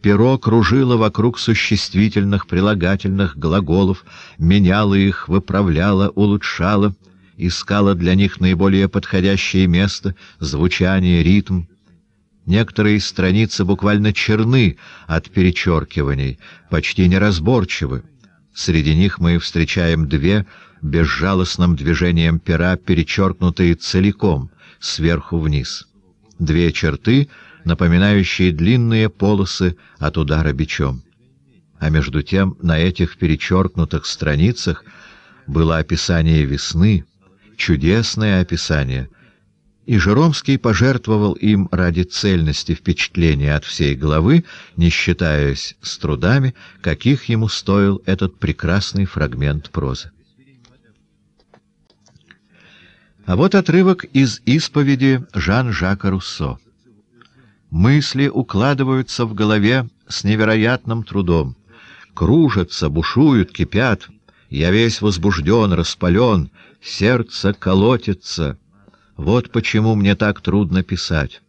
перо кружило вокруг существительных, прилагательных, глаголов, меняло их, выправляло, улучшало, искало для них наиболее подходящее место, звучание, ритм. Некоторые страницы буквально черны от перечеркиваний, почти неразборчивы. Среди них мы встречаем две безжалостным движением пера, перечеркнутые целиком, сверху вниз. Две черты, напоминающие длинные полосы от удара бичом. А между тем на этих перечеркнутых страницах было описание весны, чудесное описание, и Жеромский пожертвовал им ради цельности впечатления от всей главы, не считаясь с трудами, каких ему стоил этот прекрасный фрагмент прозы. А вот отрывок из исповеди Жан-Жака Руссо. «Мысли укладываются в голове с невероятным трудом, кружатся, бушуют, кипят». Я весь возбужден, распален, сердце колотится, вот почему мне так трудно писать.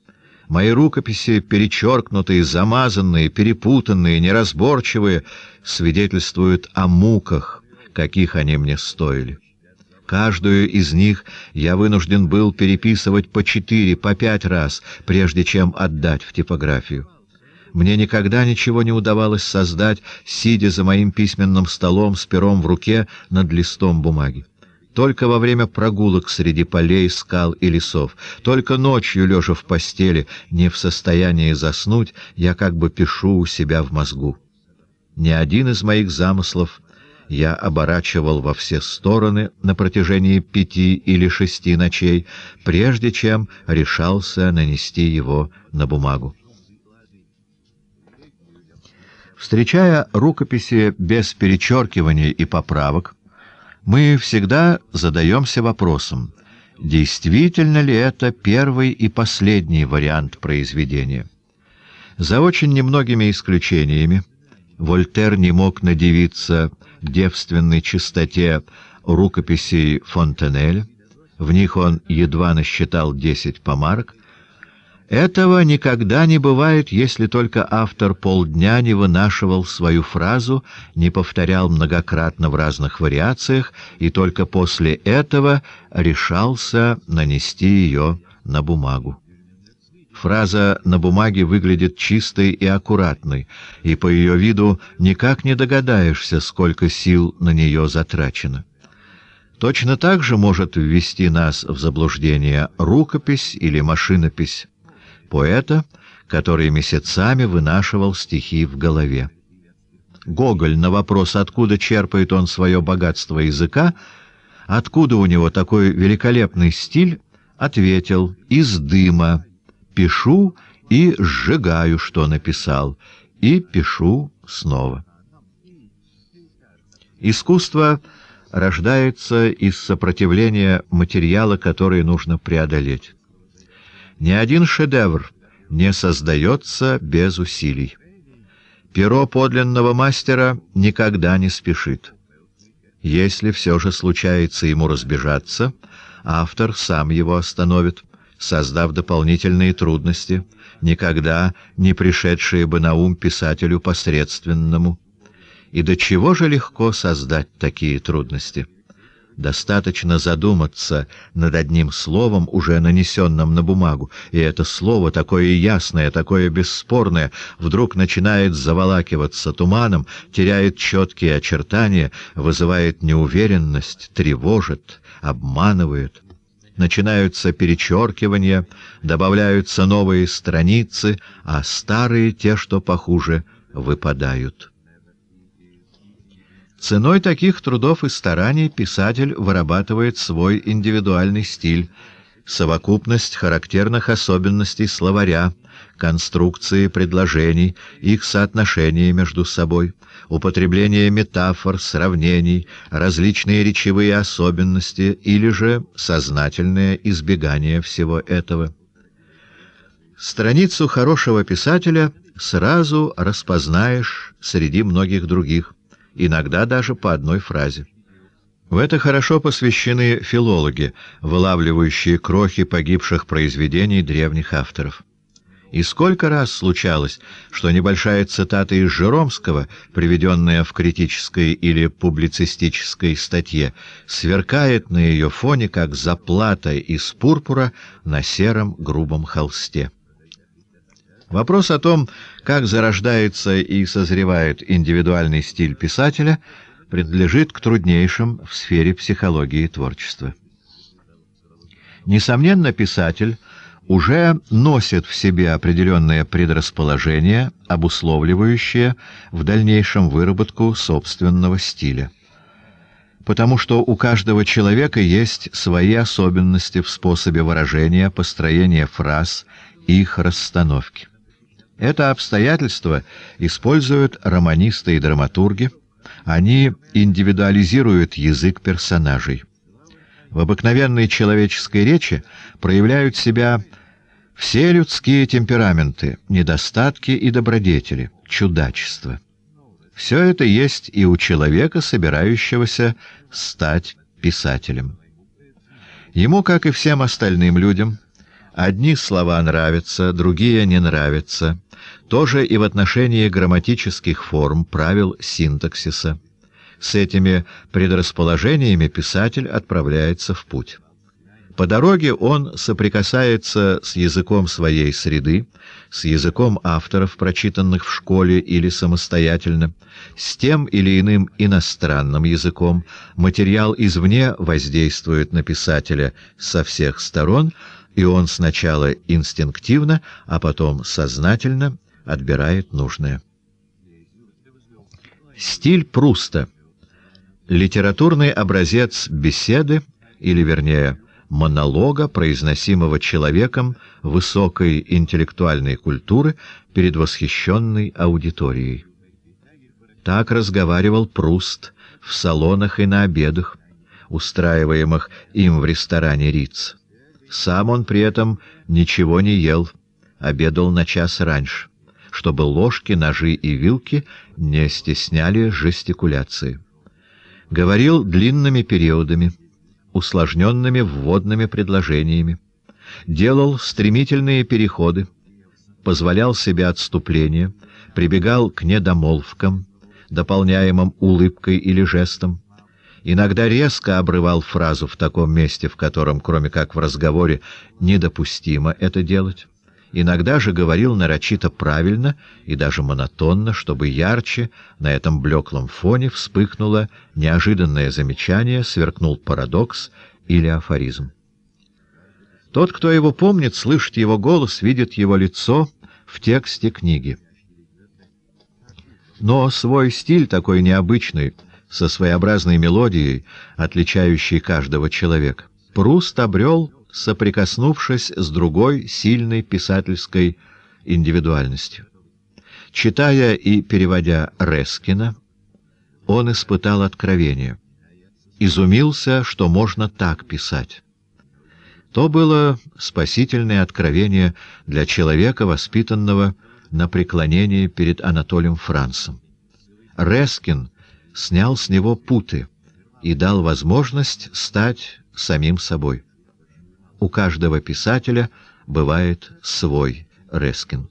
Мои рукописи, перечеркнутые, замазанные, перепутанные, неразборчивые, свидетельствуют о муках, каких они мне стоили. Каждую из них я вынужден был переписывать по четыре, по пять раз, прежде чем отдать в типографию. Мне никогда ничего не удавалось создать, сидя за моим письменным столом с пером в руке над листом бумаги только во время прогулок среди полей, скал и лесов, только ночью, лежа в постели, не в состоянии заснуть, я как бы пишу у себя в мозгу. Ни один из моих замыслов я оборачивал во все стороны на протяжении пяти или шести ночей, прежде чем решался нанести его на бумагу. Встречая рукописи без перечеркиваний и поправок, мы всегда задаемся вопросом, действительно ли это первый и последний вариант произведения. За очень немногими исключениями Вольтер не мог надевиться девственной чистоте рукописей Фонтенеля, в них он едва насчитал десять помарок, этого никогда не бывает, если только автор полдня не вынашивал свою фразу, не повторял многократно в разных вариациях и только после этого решался нанести ее на бумагу. Фраза на бумаге выглядит чистой и аккуратной, и по ее виду никак не догадаешься, сколько сил на нее затрачено. Точно так же может ввести нас в заблуждение рукопись или машинопись поэта, который месяцами вынашивал стихи в голове. Гоголь на вопрос, откуда черпает он свое богатство языка, откуда у него такой великолепный стиль, ответил «из дыма». «Пишу и сжигаю, что написал, и пишу снова». Искусство рождается из сопротивления материала, который нужно преодолеть. Ни один шедевр не создается без усилий. Перо подлинного мастера никогда не спешит. Если все же случается ему разбежаться, автор сам его остановит, создав дополнительные трудности, никогда не пришедшие бы на ум писателю посредственному. И до чего же легко создать такие трудности? Достаточно задуматься над одним словом, уже нанесенным на бумагу, и это слово, такое ясное, такое бесспорное, вдруг начинает заволакиваться туманом, теряет четкие очертания, вызывает неуверенность, тревожит, обманывает. Начинаются перечеркивания, добавляются новые страницы, а старые, те, что похуже, выпадают. Ценой таких трудов и стараний писатель вырабатывает свой индивидуальный стиль, совокупность характерных особенностей словаря, конструкции предложений, их соотношение между собой, употребление метафор, сравнений, различные речевые особенности или же сознательное избегание всего этого. Страницу хорошего писателя сразу распознаешь среди многих других, иногда даже по одной фразе. В это хорошо посвящены филологи, вылавливающие крохи погибших произведений древних авторов. И сколько раз случалось, что небольшая цитата из Жеромского, приведенная в критической или публицистической статье, сверкает на ее фоне, как заплата из пурпура на сером грубом холсте. Вопрос о том, как зарождается и созревает индивидуальный стиль писателя, принадлежит к труднейшим в сфере психологии творчества. Несомненно, писатель уже носит в себе определенные предрасположения, обусловливающие в дальнейшем выработку собственного стиля. Потому что у каждого человека есть свои особенности в способе выражения, построения фраз, их расстановки. Это обстоятельство используют романисты и драматурги, они индивидуализируют язык персонажей. В обыкновенной человеческой речи проявляют себя все людские темпераменты, недостатки и добродетели, чудачество. Все это есть и у человека, собирающегося стать писателем. Ему, как и всем остальным людям, одни слова нравятся, другие не нравятся – тоже и в отношении грамматических форм, правил синтаксиса. С этими предрасположениями писатель отправляется в путь. По дороге он соприкасается с языком своей среды, с языком авторов, прочитанных в школе или самостоятельно, с тем или иным иностранным языком. Материал извне воздействует на писателя со всех сторон – и он сначала инстинктивно, а потом сознательно отбирает нужное. Стиль Пруста. Литературный образец беседы, или вернее, монолога, произносимого человеком высокой интеллектуальной культуры перед восхищенной аудиторией. Так разговаривал Пруст в салонах и на обедах, устраиваемых им в ресторане Риц. Сам он при этом ничего не ел, обедал на час раньше, чтобы ложки, ножи и вилки не стесняли жестикуляции. Говорил длинными периодами, усложненными вводными предложениями, делал стремительные переходы, позволял себе отступление, прибегал к недомолвкам, дополняемым улыбкой или жестом, иногда резко обрывал фразу в таком месте, в котором, кроме как в разговоре, недопустимо это делать. Иногда же говорил нарочито правильно и даже монотонно, чтобы ярче на этом блеклом фоне вспыхнуло неожиданное замечание, сверкнул парадокс или афоризм. Тот, кто его помнит, слышит его голос, видит его лицо в тексте книги. Но свой стиль такой необычный — со своеобразной мелодией, отличающей каждого человека. Пруст обрел, соприкоснувшись с другой сильной писательской индивидуальностью. Читая и переводя Рескина, он испытал откровение. Изумился, что можно так писать. То было спасительное откровение для человека, воспитанного на преклонении перед Анатолием Францем. Рескин — снял с него путы и дал возможность стать самим собой. У каждого писателя бывает свой Рескин.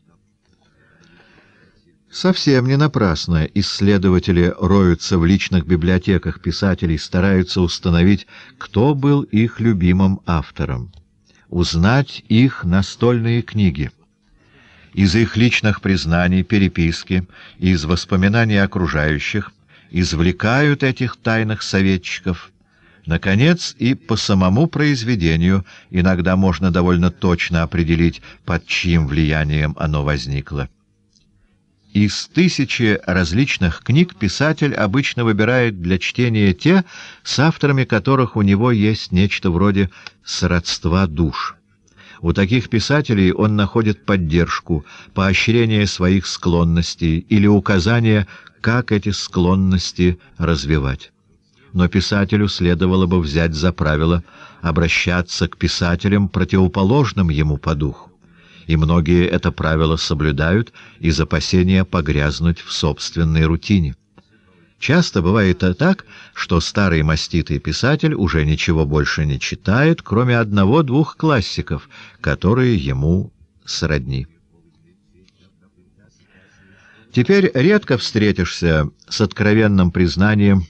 Совсем не напрасно исследователи роются в личных библиотеках писателей, стараются установить, кто был их любимым автором, узнать их настольные книги. Из их личных признаний, переписки, из воспоминаний окружающих извлекают этих тайных советчиков. Наконец, и по самому произведению иногда можно довольно точно определить, под чьим влиянием оно возникло. Из тысячи различных книг писатель обычно выбирает для чтения те, с авторами которых у него есть нечто вроде «сродства душ». У таких писателей он находит поддержку, поощрение своих склонностей или указание, как эти склонности развивать. Но писателю следовало бы взять за правило обращаться к писателям, противоположным ему по духу. И многие это правило соблюдают из опасения погрязнуть в собственной рутине. Часто бывает и так, что старый маститый писатель уже ничего больше не читает, кроме одного-двух классиков, которые ему сродни. Теперь редко встретишься с откровенным признанием,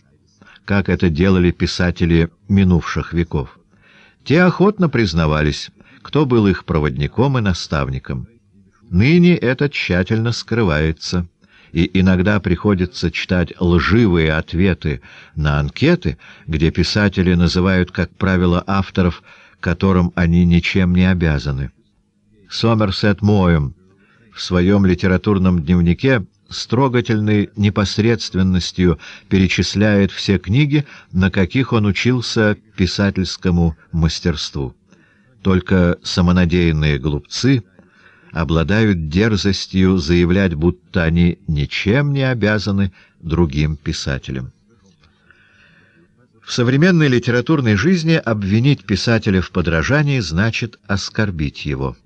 как это делали писатели минувших веков. Те охотно признавались, кто был их проводником и наставником. Ныне это тщательно скрывается, и иногда приходится читать лживые ответы на анкеты, где писатели называют, как правило, авторов, которым они ничем не обязаны. Сомерсет Моем в своем литературном дневнике с трогательной непосредственностью перечисляет все книги, на каких он учился писательскому мастерству. Только самонадеянные глупцы обладают дерзостью заявлять, будто они ничем не обязаны другим писателям. В современной литературной жизни обвинить писателя в подражании значит оскорбить его.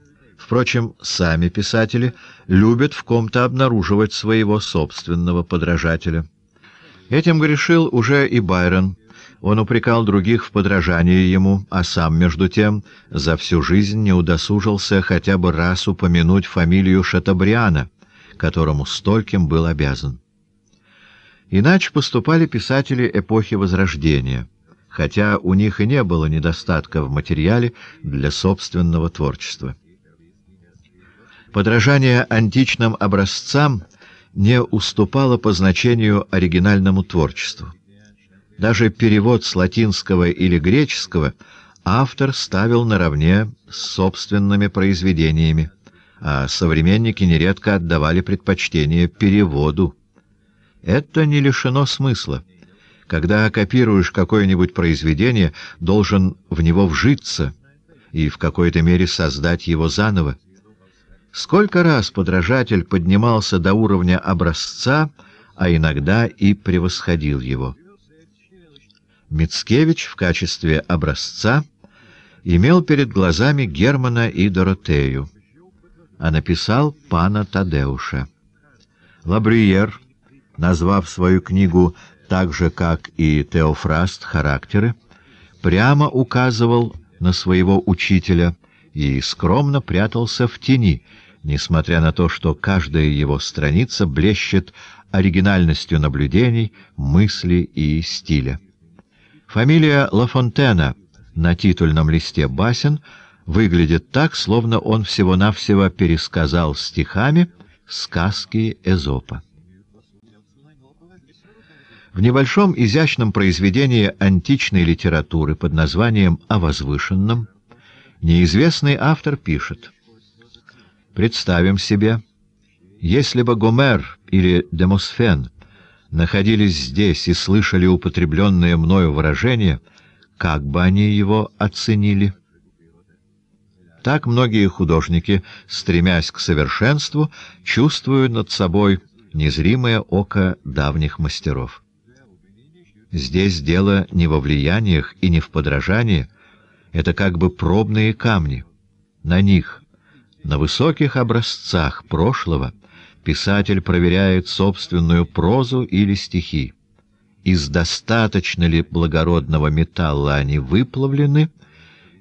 Впрочем, сами писатели любят в ком-то обнаруживать своего собственного подражателя. Этим грешил уже и Байрон. Он упрекал других в подражании ему, а сам, между тем, за всю жизнь не удосужился хотя бы раз упомянуть фамилию Шатабриана, которому стольким был обязан. Иначе поступали писатели эпохи Возрождения, хотя у них и не было недостатка в материале для собственного творчества. Подражание античным образцам не уступало по значению оригинальному творчеству. Даже перевод с латинского или греческого автор ставил наравне с собственными произведениями, а современники нередко отдавали предпочтение переводу. Это не лишено смысла. Когда копируешь какое-нибудь произведение, должен в него вжиться и в какой-то мере создать его заново. Сколько раз подражатель поднимался до уровня образца, а иногда и превосходил его. Мицкевич в качестве образца имел перед глазами Германа и Доротею, а написал пана Тадеуша. Лабрюер, назвав свою книгу так же, как и Теофраст, характеры, прямо указывал на своего учителя и скромно прятался в тени — несмотря на то, что каждая его страница блещет оригинальностью наблюдений, мысли и стиля. Фамилия Лафонтена на титульном листе басен выглядит так, словно он всего-навсего пересказал стихами сказки Эзопа. В небольшом изящном произведении античной литературы под названием «О возвышенном» неизвестный автор пишет — Представим себе, если бы Гомер или Демосфен находились здесь и слышали употребленное мною выражение, как бы они его оценили? Так многие художники, стремясь к совершенству, чувствуют над собой незримое око давних мастеров. Здесь дело не во влияниях и не в подражании, это как бы пробные камни. На них на высоких образцах прошлого писатель проверяет собственную прозу или стихи. Из достаточно ли благородного металла они выплавлены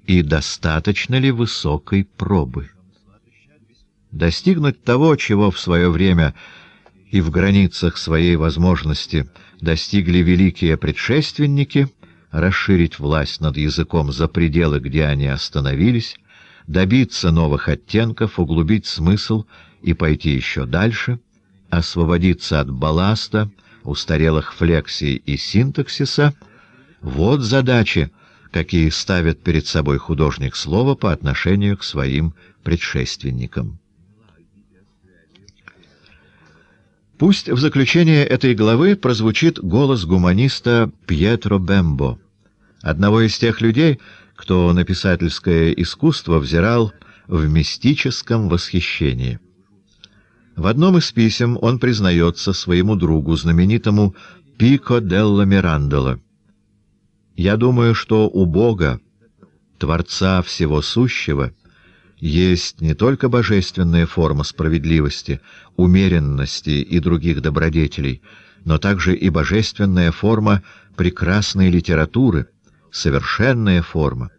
и достаточно ли высокой пробы. Достигнуть того, чего в свое время и в границах своей возможности достигли великие предшественники, расширить власть над языком за пределы, где они остановились, добиться новых оттенков, углубить смысл и пойти еще дальше, освободиться от балласта, устарелых флексий и синтаксиса — вот задачи, какие ставит перед собой художник слова по отношению к своим предшественникам. Пусть в заключение этой главы прозвучит голос гуманиста Пьетро Бембо, одного из тех людей, кто на писательское искусство взирал в мистическом восхищении. В одном из писем он признается своему другу, знаменитому Пико делла Мирандола. «Я думаю, что у Бога, Творца всего сущего, есть не только божественная форма справедливости, умеренности и других добродетелей, но также и божественная форма прекрасной литературы — совершенная форма.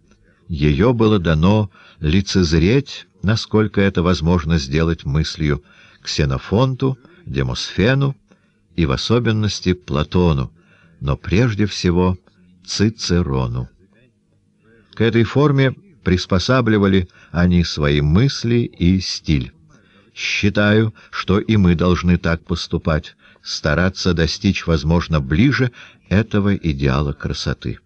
Ее было дано лицезреть, насколько это возможно сделать мыслью, Ксенофонту, Демосфену и в особенности Платону, но прежде всего Цицерону. К этой форме приспосабливали они свои мысли и стиль. Считаю, что и мы должны так поступать, стараться достичь, возможно, ближе этого идеала красоты.